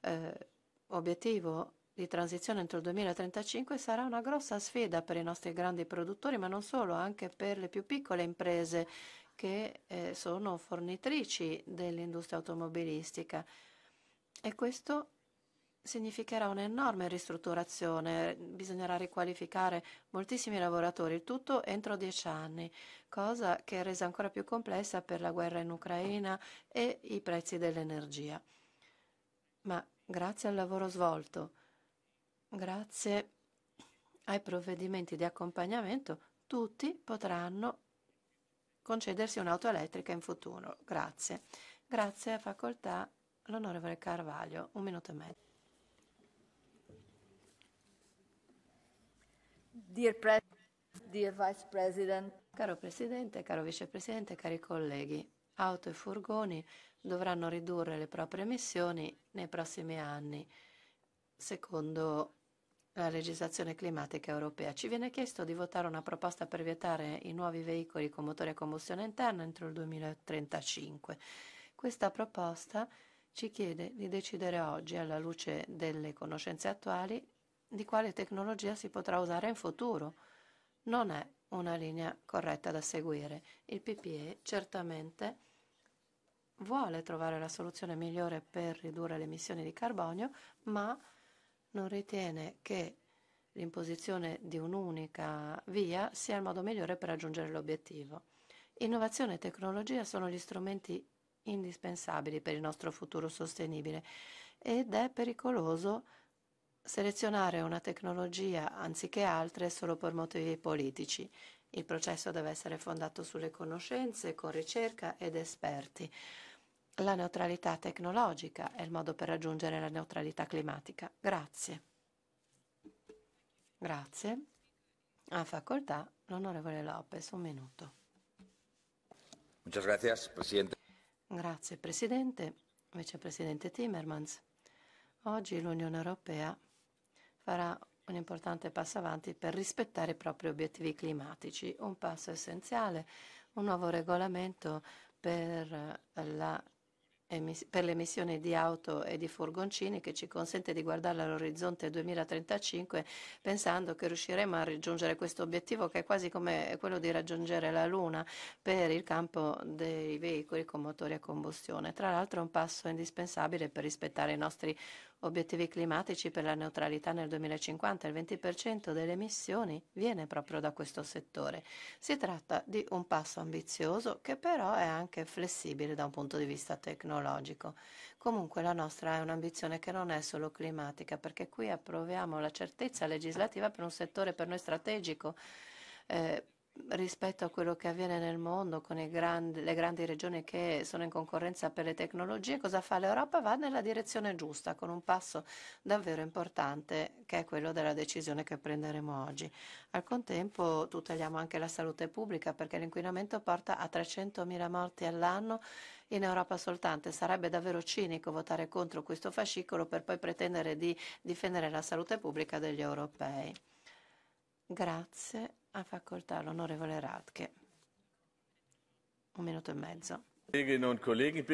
eh, obiettivo di transizione entro il 2035 sarà una grossa sfida per i nostri grandi produttori, ma non solo, anche per le più piccole imprese che eh, sono fornitrici dell'industria automobilistica. E questo significherà un'enorme ristrutturazione, bisognerà riqualificare moltissimi lavoratori, tutto entro dieci anni, cosa che è resa ancora più complessa per la guerra in Ucraina e i prezzi dell'energia. Ma grazie al lavoro svolto, grazie ai provvedimenti di accompagnamento, tutti potranno concedersi un'auto elettrica in futuro. Grazie. Grazie a facoltà l'onorevole Carvaglio. Un minuto e mezzo. Dear Pre- dear President. Caro Presidente, caro Vicepresidente, cari colleghi, auto e furgoni dovranno ridurre le proprie emissioni nei prossimi anni secondo la legislazione climatica europea. Ci viene chiesto di votare una proposta per vietare i nuovi veicoli con motore a combustione interna entro il 2035. Questa proposta ci chiede di decidere oggi, alla luce delle conoscenze attuali, di quale tecnologia si potrà usare in futuro. Non è una linea corretta da seguire. Il PPE certamente vuole trovare la soluzione migliore per ridurre le emissioni di carbonio, ma non ritiene che l'imposizione di un'unica via sia il modo migliore per raggiungere l'obiettivo. Innovazione e tecnologia sono gli strumenti indispensabili per il nostro futuro sostenibile ed è pericoloso selezionare una tecnologia anziché altre solo per motivi politici. Il processo deve essere fondato sulle conoscenze, con ricerca ed esperti. La neutralità tecnologica è il modo per raggiungere la neutralità climatica. Grazie. Grazie. A facoltà l'onorevole Lopez, un minuto. Gracias, Presidente. Grazie Presidente, Vicepresidente Timmermans. Oggi l'Unione Europea farà un importante passo avanti per rispettare i propri obiettivi climatici, un passo essenziale, un nuovo regolamento per la per le emissioni di auto e di furgoncini che ci consente di guardare all'orizzonte 2035 pensando che riusciremo a raggiungere questo obiettivo che è quasi come quello di raggiungere la Luna per il campo dei veicoli con motori a combustione. Tra l'altro è un passo indispensabile per rispettare i nostri obiettivi climatici per la neutralità nel 2050, il 20% delle emissioni viene proprio da questo settore. Si tratta di un passo ambizioso che però è anche flessibile da un punto di vista tecnologico. Comunque la nostra è un'ambizione che non è solo climatica, perché qui approviamo la certezza legislativa per un settore per noi strategico. Eh, rispetto a quello che avviene nel mondo con grandi, le grandi regioni che sono in concorrenza per le tecnologie, cosa fa l'Europa? Va nella direzione giusta, con un passo davvero importante che è quello della decisione che prenderemo oggi. Al contempo tuteliamo anche la salute pubblica perché l'inquinamento porta a 300.000 morti all'anno in Europa soltanto. Sarebbe davvero cinico votare contro questo fascicolo per poi pretendere di difendere la salute pubblica degli europei. Grazie. Ha facoltà l'onorevole Ratke. Un minuto e mezzo. Kolleginnen und Kollegen,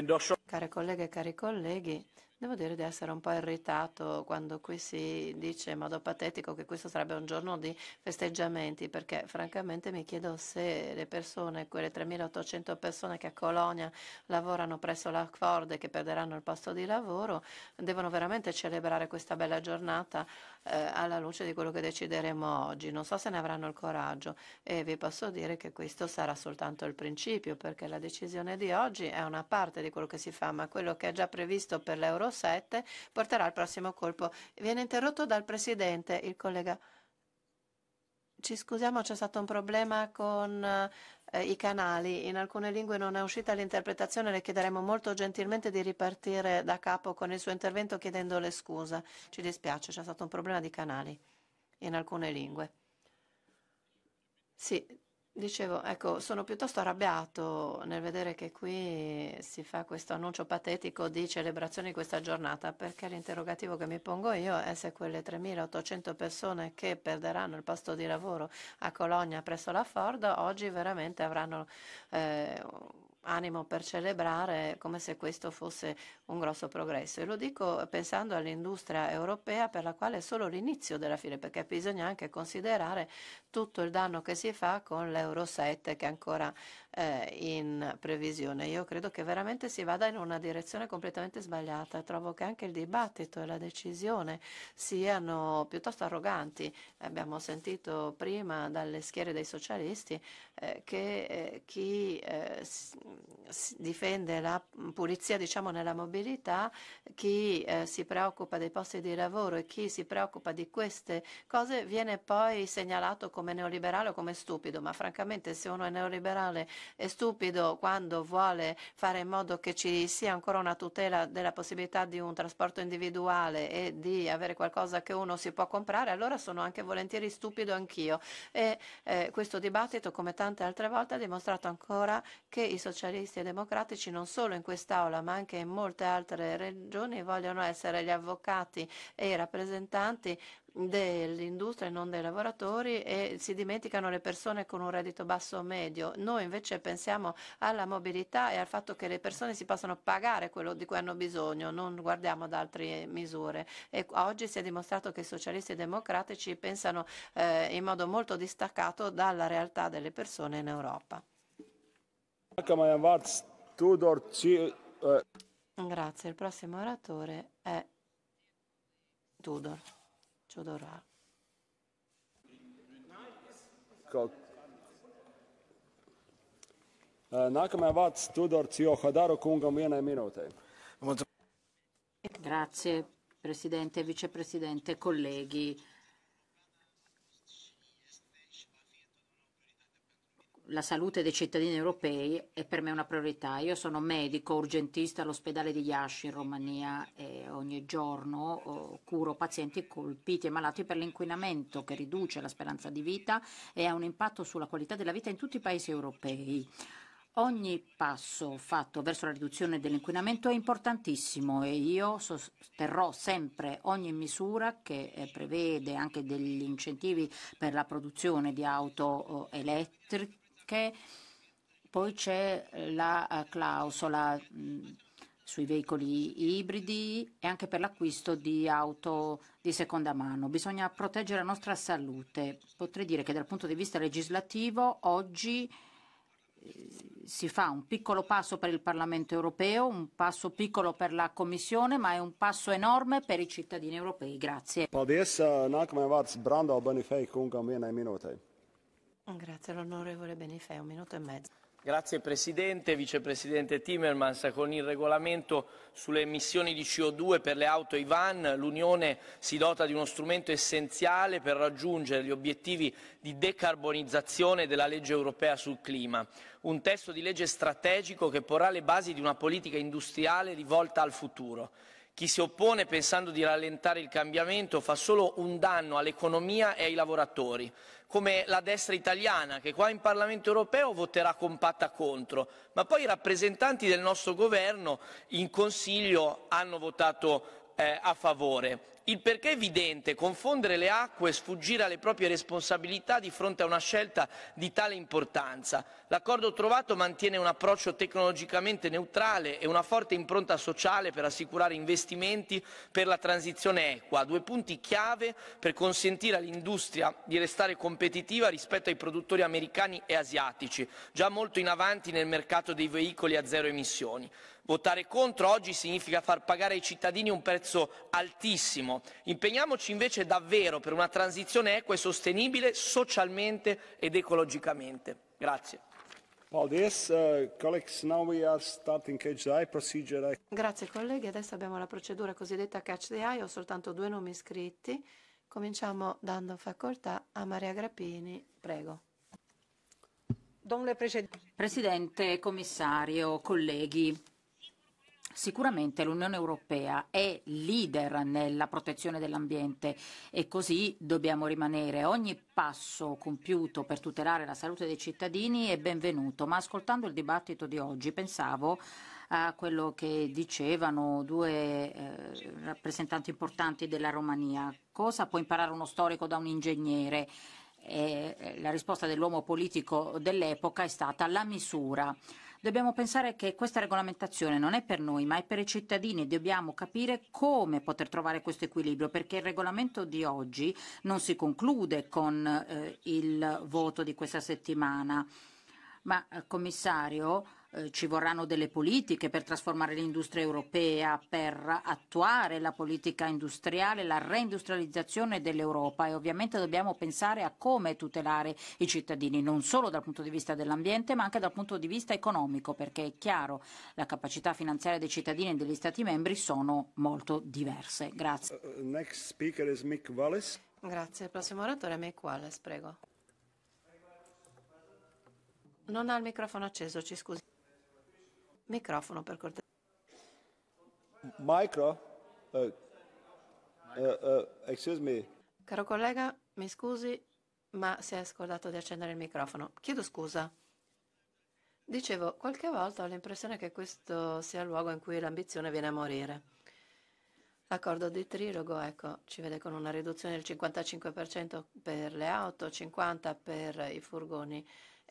Care colleghe e cari colleghi, devo dire di essere un po' irritato quando qui si dice in modo patetico che questo sarebbe un giorno di festeggiamenti, perché francamente mi chiedo se le persone, quelle 3.800 persone che a Colonia lavorano presso la Ford e che perderanno il posto di lavoro, devono veramente celebrare questa bella giornata eh, alla luce di quello che decideremo oggi. Non so se ne avranno il coraggio e vi posso dire che questo sarà soltanto il principio, perché la decisione di oggi è una parte di quello che si fa UEFA, ma quello che è già previsto per l'Euro 7 porterà al prossimo colpo. Viene interrotto dal Presidente il collega. Ci scusiamo, c'è stato un problema con eh, i canali. In alcune lingue non è uscita l'interpretazione, le chiederemo molto gentilmente di ripartire da capo con il suo intervento chiedendole scusa. Ci dispiace, c'è stato un problema di canali in alcune lingue. Sì, Dicevo, ecco, sono piuttosto arrabbiato nel vedere che qui si fa questo annuncio patetico di celebrazione di questa giornata, perché l'interrogativo che mi pongo io è se quelle 3.800 persone che perderanno il posto di lavoro a Colonia presso la Ford oggi veramente avranno eh, animo per celebrare come se questo fosse un grosso progresso. E lo dico pensando all'industria europea per la quale è solo l'inizio della fine, perché bisogna anche considerare tutto il danno che si fa con l'Euro 7 che è ancora eh, in previsione. Io credo che veramente si vada in una direzione completamente sbagliata. Trovo che anche il dibattito e la decisione siano piuttosto arroganti. Abbiamo sentito prima dalle schiere dei socialisti eh, che eh, chi eh, difende la pulizia diciamo, nella mobilità, chi eh, si preoccupa dei posti di lavoro e chi si preoccupa di queste cose viene poi segnalato come come neoliberale o come stupido, ma francamente se uno è neoliberale e stupido quando vuole fare in modo che ci sia ancora una tutela della possibilità di un trasporto individuale e di avere qualcosa che uno si può comprare, allora sono anche volentieri stupido anch'io. E eh, questo dibattito, come tante altre volte, ha dimostrato ancora che i socialisti e democratici non solo in quest'Aula, ma anche in molte altre regioni vogliono essere gli avvocati e i rappresentanti dell'industria e non dei lavoratori e si dimenticano le persone con un reddito basso o medio. Noi invece pensiamo alla mobilità e al fatto che le persone si possano pagare quello di cui hanno bisogno, non guardiamo ad altre misure. E oggi si è dimostrato che i socialisti democratici pensano eh, in modo molto distaccato dalla realtà delle persone in Europa. Eh. Grazie, il prossimo oratore è Tudor. Ciodorà. Eh, Nākamajā vārds Tudors Johadaru kungam vienai minūtei. Grazie Presidente, Vicepresidente, colleghi. la salute dei cittadini europei è per me una priorità. Io sono medico, urgentista all'ospedale di Iași in Romania e ogni giorno oh, curo pazienti colpiti e malati per l'inquinamento che riduce la speranza di vita e ha un impatto sulla qualità della vita in tutti i paesi europei. Ogni passo fatto verso la riduzione dell'inquinamento è importantissimo e io sosterrò sempre ogni misura che eh, prevede anche degli incentivi per la produzione di auto oh, elettriche perché poi c'è la eh, clausola mm, sui veicoli ibridi e anche per l'acquisto di auto di seconda mano. Bisogna proteggere la nostra salute. Potrei dire che dal punto di vista legislativo oggi eh, si fa un piccolo passo per il Parlamento europeo, un passo piccolo per la Commissione, ma è un passo enorme per i cittadini europei. Grazie. Paldies. Eh, Nākamajam Grazie all'onorevole Benifei, un minuto e mezzo. Grazie Presidente, Vicepresidente Timmermans. Con il regolamento sulle emissioni di CO2 per le auto e i van l'Unione si dota di uno strumento essenziale per raggiungere gli obiettivi di decarbonizzazione della legge europea sul clima. Un testo di legge strategico che porrà le basi di una politica industriale rivolta al futuro. Chi si oppone pensando di rallentare il cambiamento fa solo un danno all'economia e ai lavoratori come la destra italiana che qua in Parlamento europeo voterà compatta contro, ma poi i rappresentanti del nostro governo in Consiglio hanno votato eh, a favore. Il perché è evidente, confondere le acque e sfuggire alle proprie responsabilità di fronte a una scelta di tale importanza. L'accordo trovato mantiene un approccio tecnologicamente neutrale e una forte impronta sociale per assicurare investimenti per la transizione equa, due punti chiave per consentire all'industria di restare competitiva rispetto ai produttori americani e asiatici, già molto in avanti nel mercato dei veicoli a zero emissioni. Votare contro oggi significa far pagare ai cittadini un prezzo altissimo. Impegniamoci invece davvero per una transizione equa e sostenibile socialmente ed ecologicamente. Grazie. Well, this, uh, colleagues, Grazie colleghi, adesso abbiamo la procedura cosiddetta catch the eye, ho soltanto due nomi iscritti. Cominciamo dando facoltà a Maria Grappini, prego. Presidente, commissario, colleghi, Sicuramente l'Unione Europea è leader nella protezione dell'ambiente e così dobbiamo rimanere. Ogni passo compiuto per tutelare la salute dei cittadini è benvenuto, ma ascoltando il dibattito di oggi pensavo a quello che dicevano due eh, rappresentanti importanti della Romania. Cosa può imparare uno storico da un ingegnere? Eh, la risposta dell'uomo politico dell'epoca è stata la misura. Dobbiamo pensare che questa regolamentazione non è per noi, ma è per i cittadini e dobbiamo capire come poter trovare questo equilibrio, perché il regolamento di oggi non si conclude con eh, il voto di questa settimana. Ma, eh, commissario, eh, ci vorranno delle politiche per trasformare l'industria europea, per attuare la politica industriale, la reindustrializzazione dell'Europa e ovviamente dobbiamo pensare a come tutelare i cittadini, non solo dal punto di vista dell'ambiente ma anche dal punto di vista economico, perché è chiaro la capacità finanziaria dei cittadini e degli Stati membri sono molto diverse. Grazie. Uh, uh next speaker is Mick Wallace. Grazie. Il prossimo oratore è Mick Wallace, prego. Non ha il microfono acceso, ci scusi. Microfono per cortesia. Micro? Uh, uh, uh, me. Caro collega, mi scusi, ma si è scordato di accendere il microfono. Chiedo scusa. Dicevo, qualche volta ho l'impressione che questo sia il luogo in cui l'ambizione viene a morire. L'accordo di trilogo, ecco, ci vede con una riduzione del 55% per le auto, 50% per i furgoni,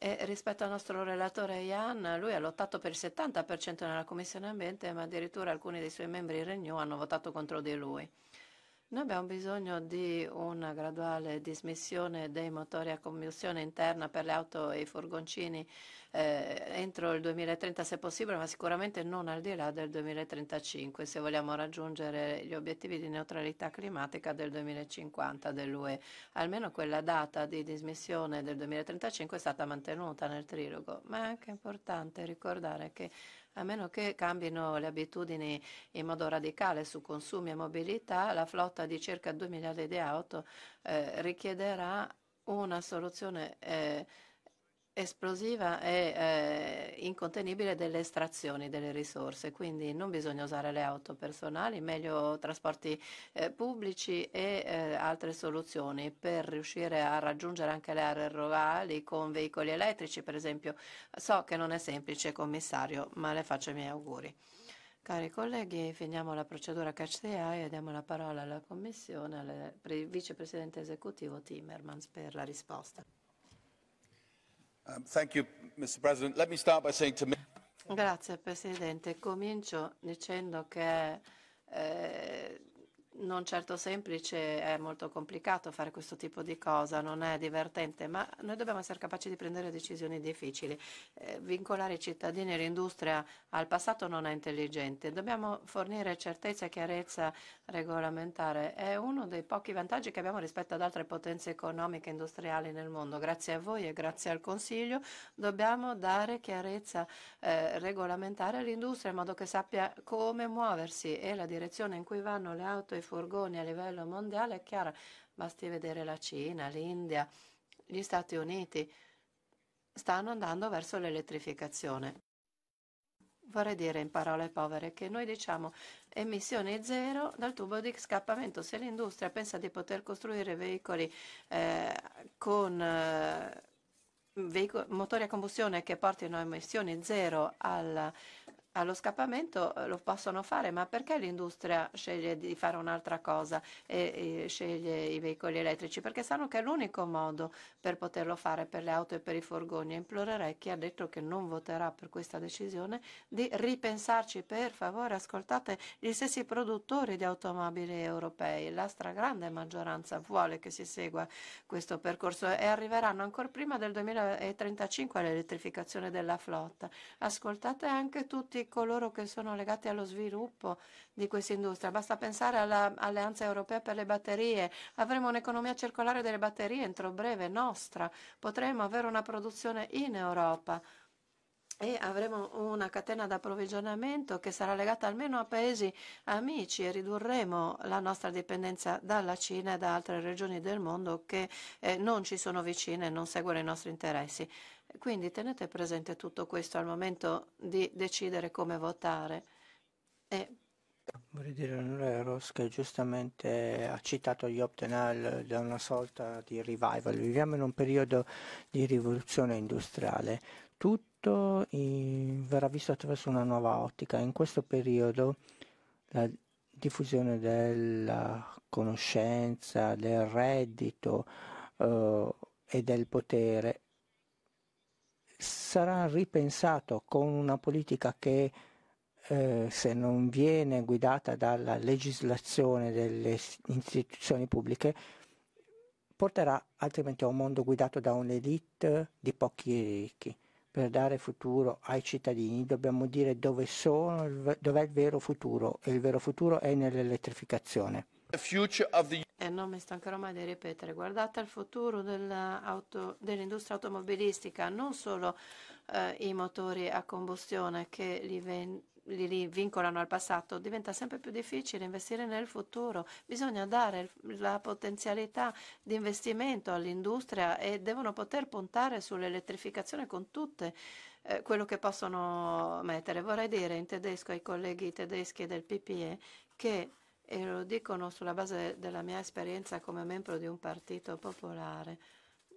e rispetto al nostro relatore Ian, lui ha lottato per il 70% nella Commissione Ambiente, ma addirittura alcuni dei suoi membri Renew hanno votato contro di lui. Noi abbiamo bisogno di una graduale dismissione dei motori a combustione interna per le auto e i furgoncini eh, entro il 2030 se possibile, ma sicuramente non al di là del 2035 se vogliamo raggiungere gli obiettivi di neutralità climatica del 2050 dell'UE. Almeno quella data di dismissione del 2035 è stata mantenuta nel trilogo, ma è anche importante ricordare che a meno che cambino le abitudini in modo radicale su consumi e mobilità, la flotta di circa 2 miliardi di auto eh, richiederà una soluzione eh, esplosiva e eh, incontenibile delle estrazioni delle risorse, quindi non bisogna usare le auto personali, meglio trasporti eh, pubblici e eh, altre soluzioni per riuscire a raggiungere anche le aree rurali con veicoli elettrici, per esempio. So che non è semplice, commissario, ma le faccio i miei auguri. Cari colleghi, finiamo la procedura catch the eye e diamo la parola alla Commissione, al Vicepresidente esecutivo Timmermans per la risposta. Grazie Presidente. Comincio dicendo che eh, non certo semplice, è molto complicato fare questo tipo di cosa, non è divertente, ma noi dobbiamo essere capaci di prendere decisioni difficili. Eh, vincolare i cittadini e l'industria al passato non è intelligente, dobbiamo fornire certezza e chiarezza regolamentare. È uno dei pochi vantaggi che abbiamo rispetto ad altre potenze economiche e industriali nel mondo. Grazie a voi e grazie al Consiglio dobbiamo dare chiarezza eh, regolamentare all'industria in modo che sappia come muoversi e la direzione in cui vanno le auto i furgoni a livello mondiale è chiaro, basti vedere la Cina, l'India, gli Stati Uniti, stanno andando verso l'elettrificazione. Vorrei dire in parole povere che noi diciamo emissioni zero dal tubo di scappamento. Se l'industria pensa di poter costruire veicoli eh, con eh, motori a combustione che portino a emissioni zero alla allo scappamento eh, lo possono fare, ma perché l'industria sceglie di fare un'altra cosa e, e, sceglie i veicoli elettrici? Perché sanno che è l'unico modo per poterlo fare per le auto e per i furgoni. implorerei chi ha detto che non voterà per questa decisione di ripensarci, per favore, ascoltate gli stessi produttori di automobili europei. La stragrande maggioranza vuole che si segua questo percorso e arriveranno ancora prima del 2035 all'elettrificazione della flotta. Ascoltate anche tutti coloro che sono legati allo sviluppo di questa industria. Basta pensare all'Alleanza Europea per le batterie. Avremo un'economia circolare delle batterie entro breve, nostra. Potremo avere una produzione in Europa e avremo una catena d'approvvigionamento che sarà legata almeno a paesi amici e ridurremo la nostra dipendenza dalla Cina e da altre regioni del mondo che eh, non ci sono vicine e non seguono i nostri interessi. Quindi tenete presente tutto questo al momento di decidere come votare. E Vorrei dire all'onorevole Ross che giustamente ha citato gli Optenal da una sorta di revival. Viviamo in un periodo di rivoluzione industriale. Tutto verrà visto attraverso una nuova ottica. In questo periodo la diffusione della conoscenza, del reddito eh, e del potere sarà ripensato con una politica che eh, se non viene guidata dalla legislazione delle istituzioni pubbliche porterà altrimenti a un mondo guidato da un'elite di pochi ricchi. Per dare futuro ai cittadini dobbiamo dire dove sono, dov'è il vero futuro e il vero futuro è nell'elettrificazione. E eh, non mi stancherò mai di ripetere, guardate al futuro dell'industria automobilistica, non solo eh, i motori a combustione che li, li, li, vincolano al passato, diventa sempre più difficile investire nel futuro, bisogna dare la potenzialità di investimento all'industria e devono poter puntare sull'elettrificazione con tutte eh, quello che possono mettere. Vorrei dire in tedesco ai colleghi tedeschi del PPE che e lo dicono sulla base della mia esperienza come membro di un partito popolare.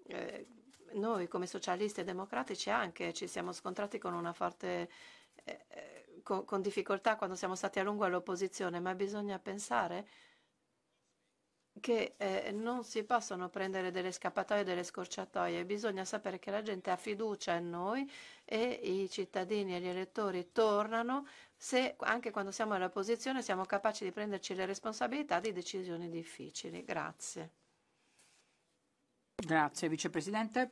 Eh, noi come socialisti e democratici anche ci siamo scontrati con una forte eh, eh con, con difficoltà quando siamo stati a lungo all'opposizione, ma bisogna pensare che eh, non si possono prendere delle scappatoie, delle scorciatoie, bisogna sapere che la gente ha fiducia in noi e i cittadini e gli elettori tornano se anche quando siamo all'opposizione siamo capaci di prenderci le responsabilità di decisioni difficili. Grazie. Grazie Vicepresidente.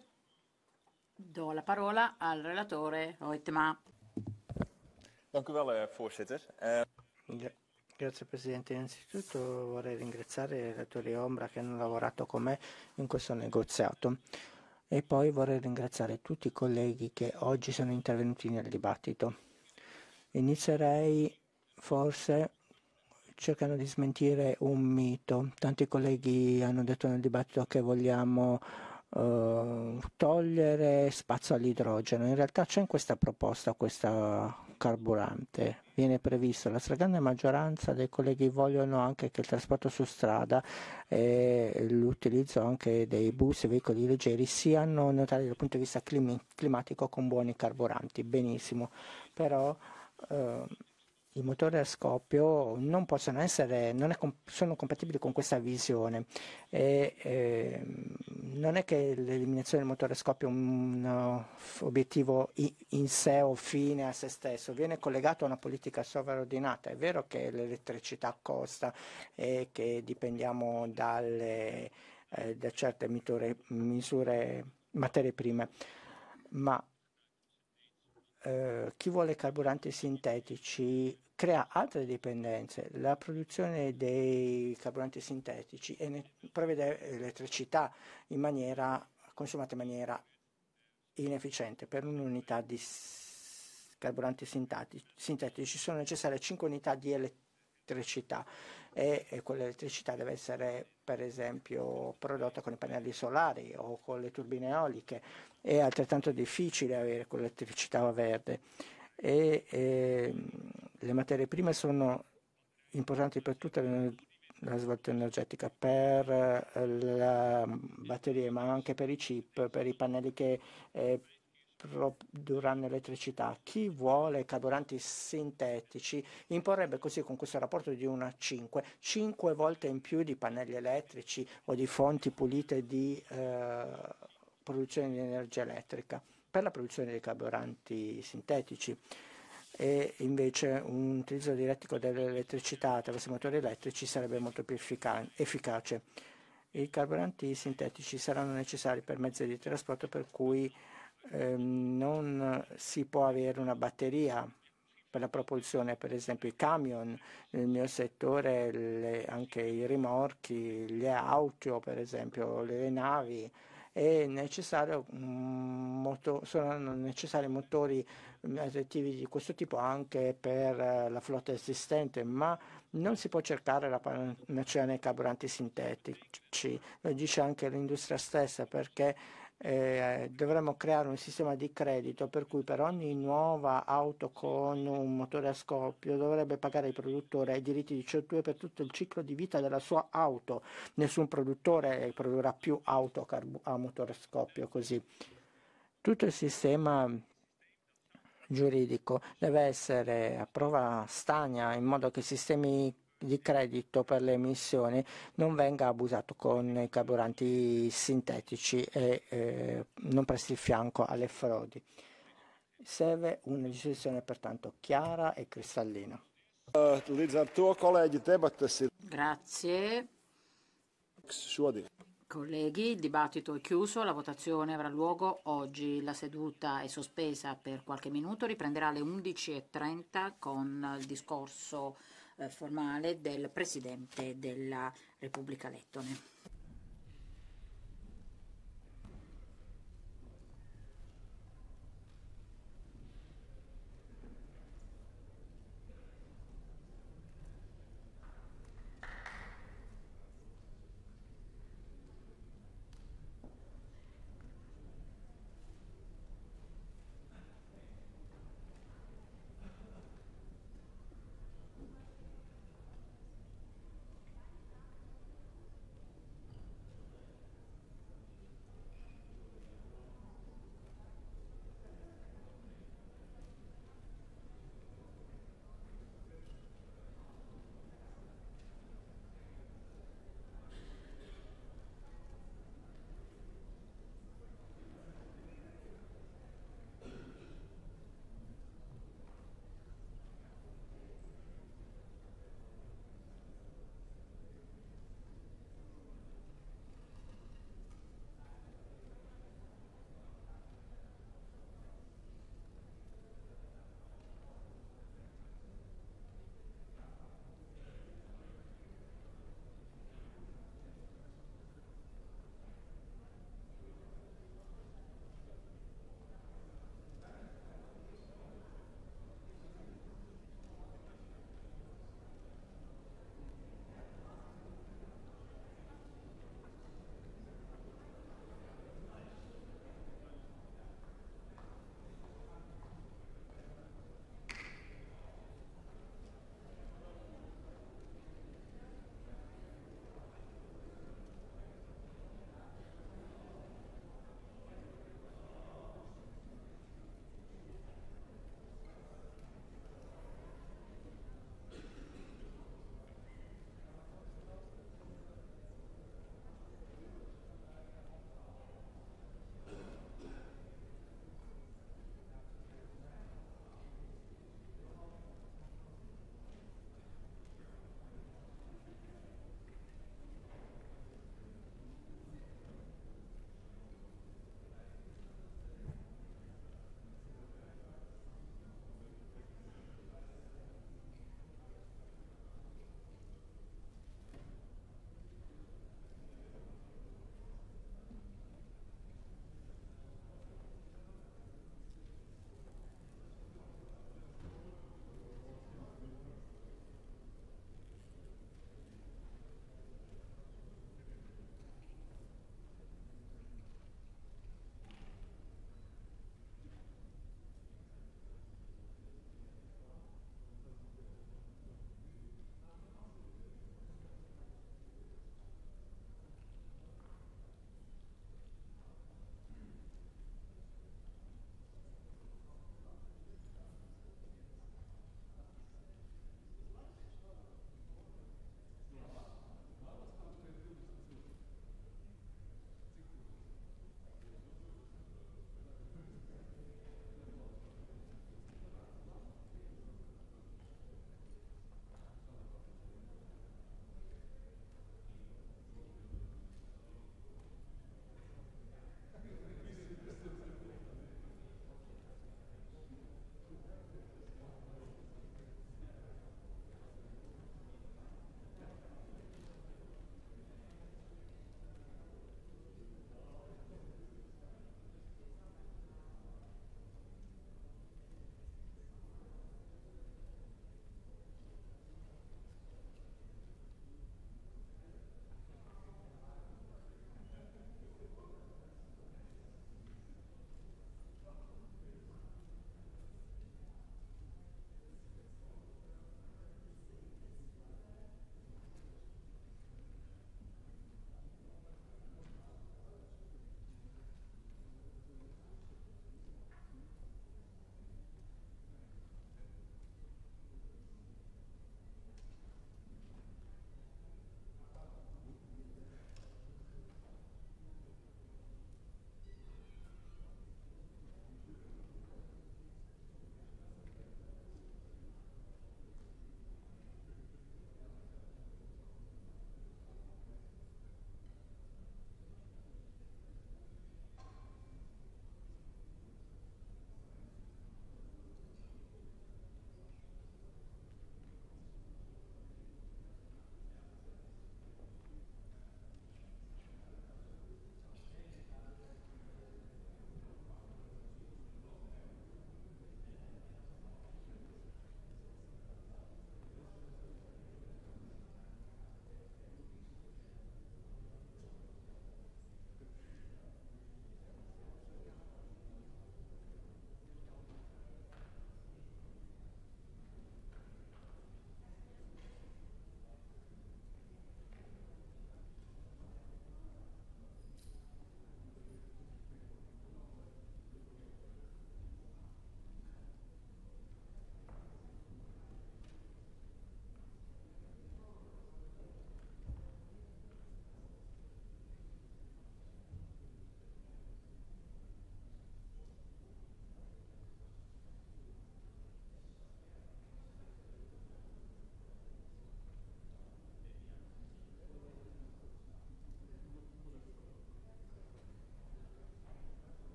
Do la parola al relatore Oitma. Dank u wel, eh, voorzitter. Uh... Ja. Grazie Presidente, innanzitutto vorrei ringraziare i relatori Ombra che hanno lavorato con me in questo negoziato e poi vorrei ringraziare tutti i colleghi che oggi sono intervenuti nel dibattito. Inizierei forse cercando di smentire un mito. Tanti colleghi hanno detto nel dibattito che vogliamo eh, togliere spazio all'idrogeno. In realtà c'è in questa proposta questa carburante. Viene previsto, la stragrande maggioranza dei colleghi vogliono anche che il trasporto su strada e l'utilizzo anche dei bus e veicoli leggeri siano neutrali dal punto di vista climatico con buoni carburanti, benissimo, però eh, i motori a scoppio non possono essere, non è, sono compatibili con questa visione. E, eh, non è che l'eliminazione del motore a scoppio è un uh, obiettivo in sé o fine a se stesso, viene collegato a una politica sovraordinata. È vero che l'elettricità costa e che dipendiamo dalle, eh, da certe misure, misure materie prime, ma eh, chi vuole carburanti sintetici crea altre dipendenze. La produzione dei carburanti sintetici prevede elettricità in maniera, consumata in maniera inefficiente. Per un'unità di carburanti sintetici sono necessarie 5 unità di elettricità e, e quell'elettricità deve essere per esempio prodotta con i pannelli solari o con le turbine eoliche, è altrettanto difficile avere quell'elettricità verde e, e, ehm, le materie prime sono importanti per tutta la svolta energetica, per eh, le batterie ma anche per i chip, per i pannelli che eh, produrrà l'elettricità. Chi vuole carburanti sintetici imporrebbe così con questo rapporto di 1 a 5, 5 volte in più di pannelli elettrici o di fonti pulite di eh, produzione di energia elettrica per la produzione dei carburanti sintetici e invece un utilizzo direttico dell'elettricità attraverso i motori elettrici sarebbe molto più efficace. I carburanti sintetici saranno necessari per mezzi di trasporto per cui Ehm, non si può avere una batteria per la propulsione, per esempio i camion, nel mio settore le, anche i rimorchi, le auto, per esempio le navi, è necessario, moto, sono necessari motori mm, attivi di questo tipo anche per eh, la flotta esistente, ma non si può cercare la panacea nei carburanti sintetici, lo dice anche l'industria stessa perché eh, dovremmo creare un sistema di credito per cui per ogni nuova auto con un motore a scoppio dovrebbe pagare il produttore i diritti di CO2 per tutto il ciclo di vita della sua auto. Nessun produttore produrrà più auto a motore a scoppio così. Tutto il sistema giuridico deve essere a prova stagna in modo che i sistemi di credito per le emissioni non venga abusato con i carburanti sintetici e eh, non presti il fianco alle frodi. Serve una legislazione pertanto chiara e cristallina. Grazie. Colleghi, il dibattito è chiuso, la votazione avrà luogo oggi. La seduta è sospesa per qualche minuto, riprenderà alle 11.30 con il discorso eh, formale del Presidente della Repubblica Lettone.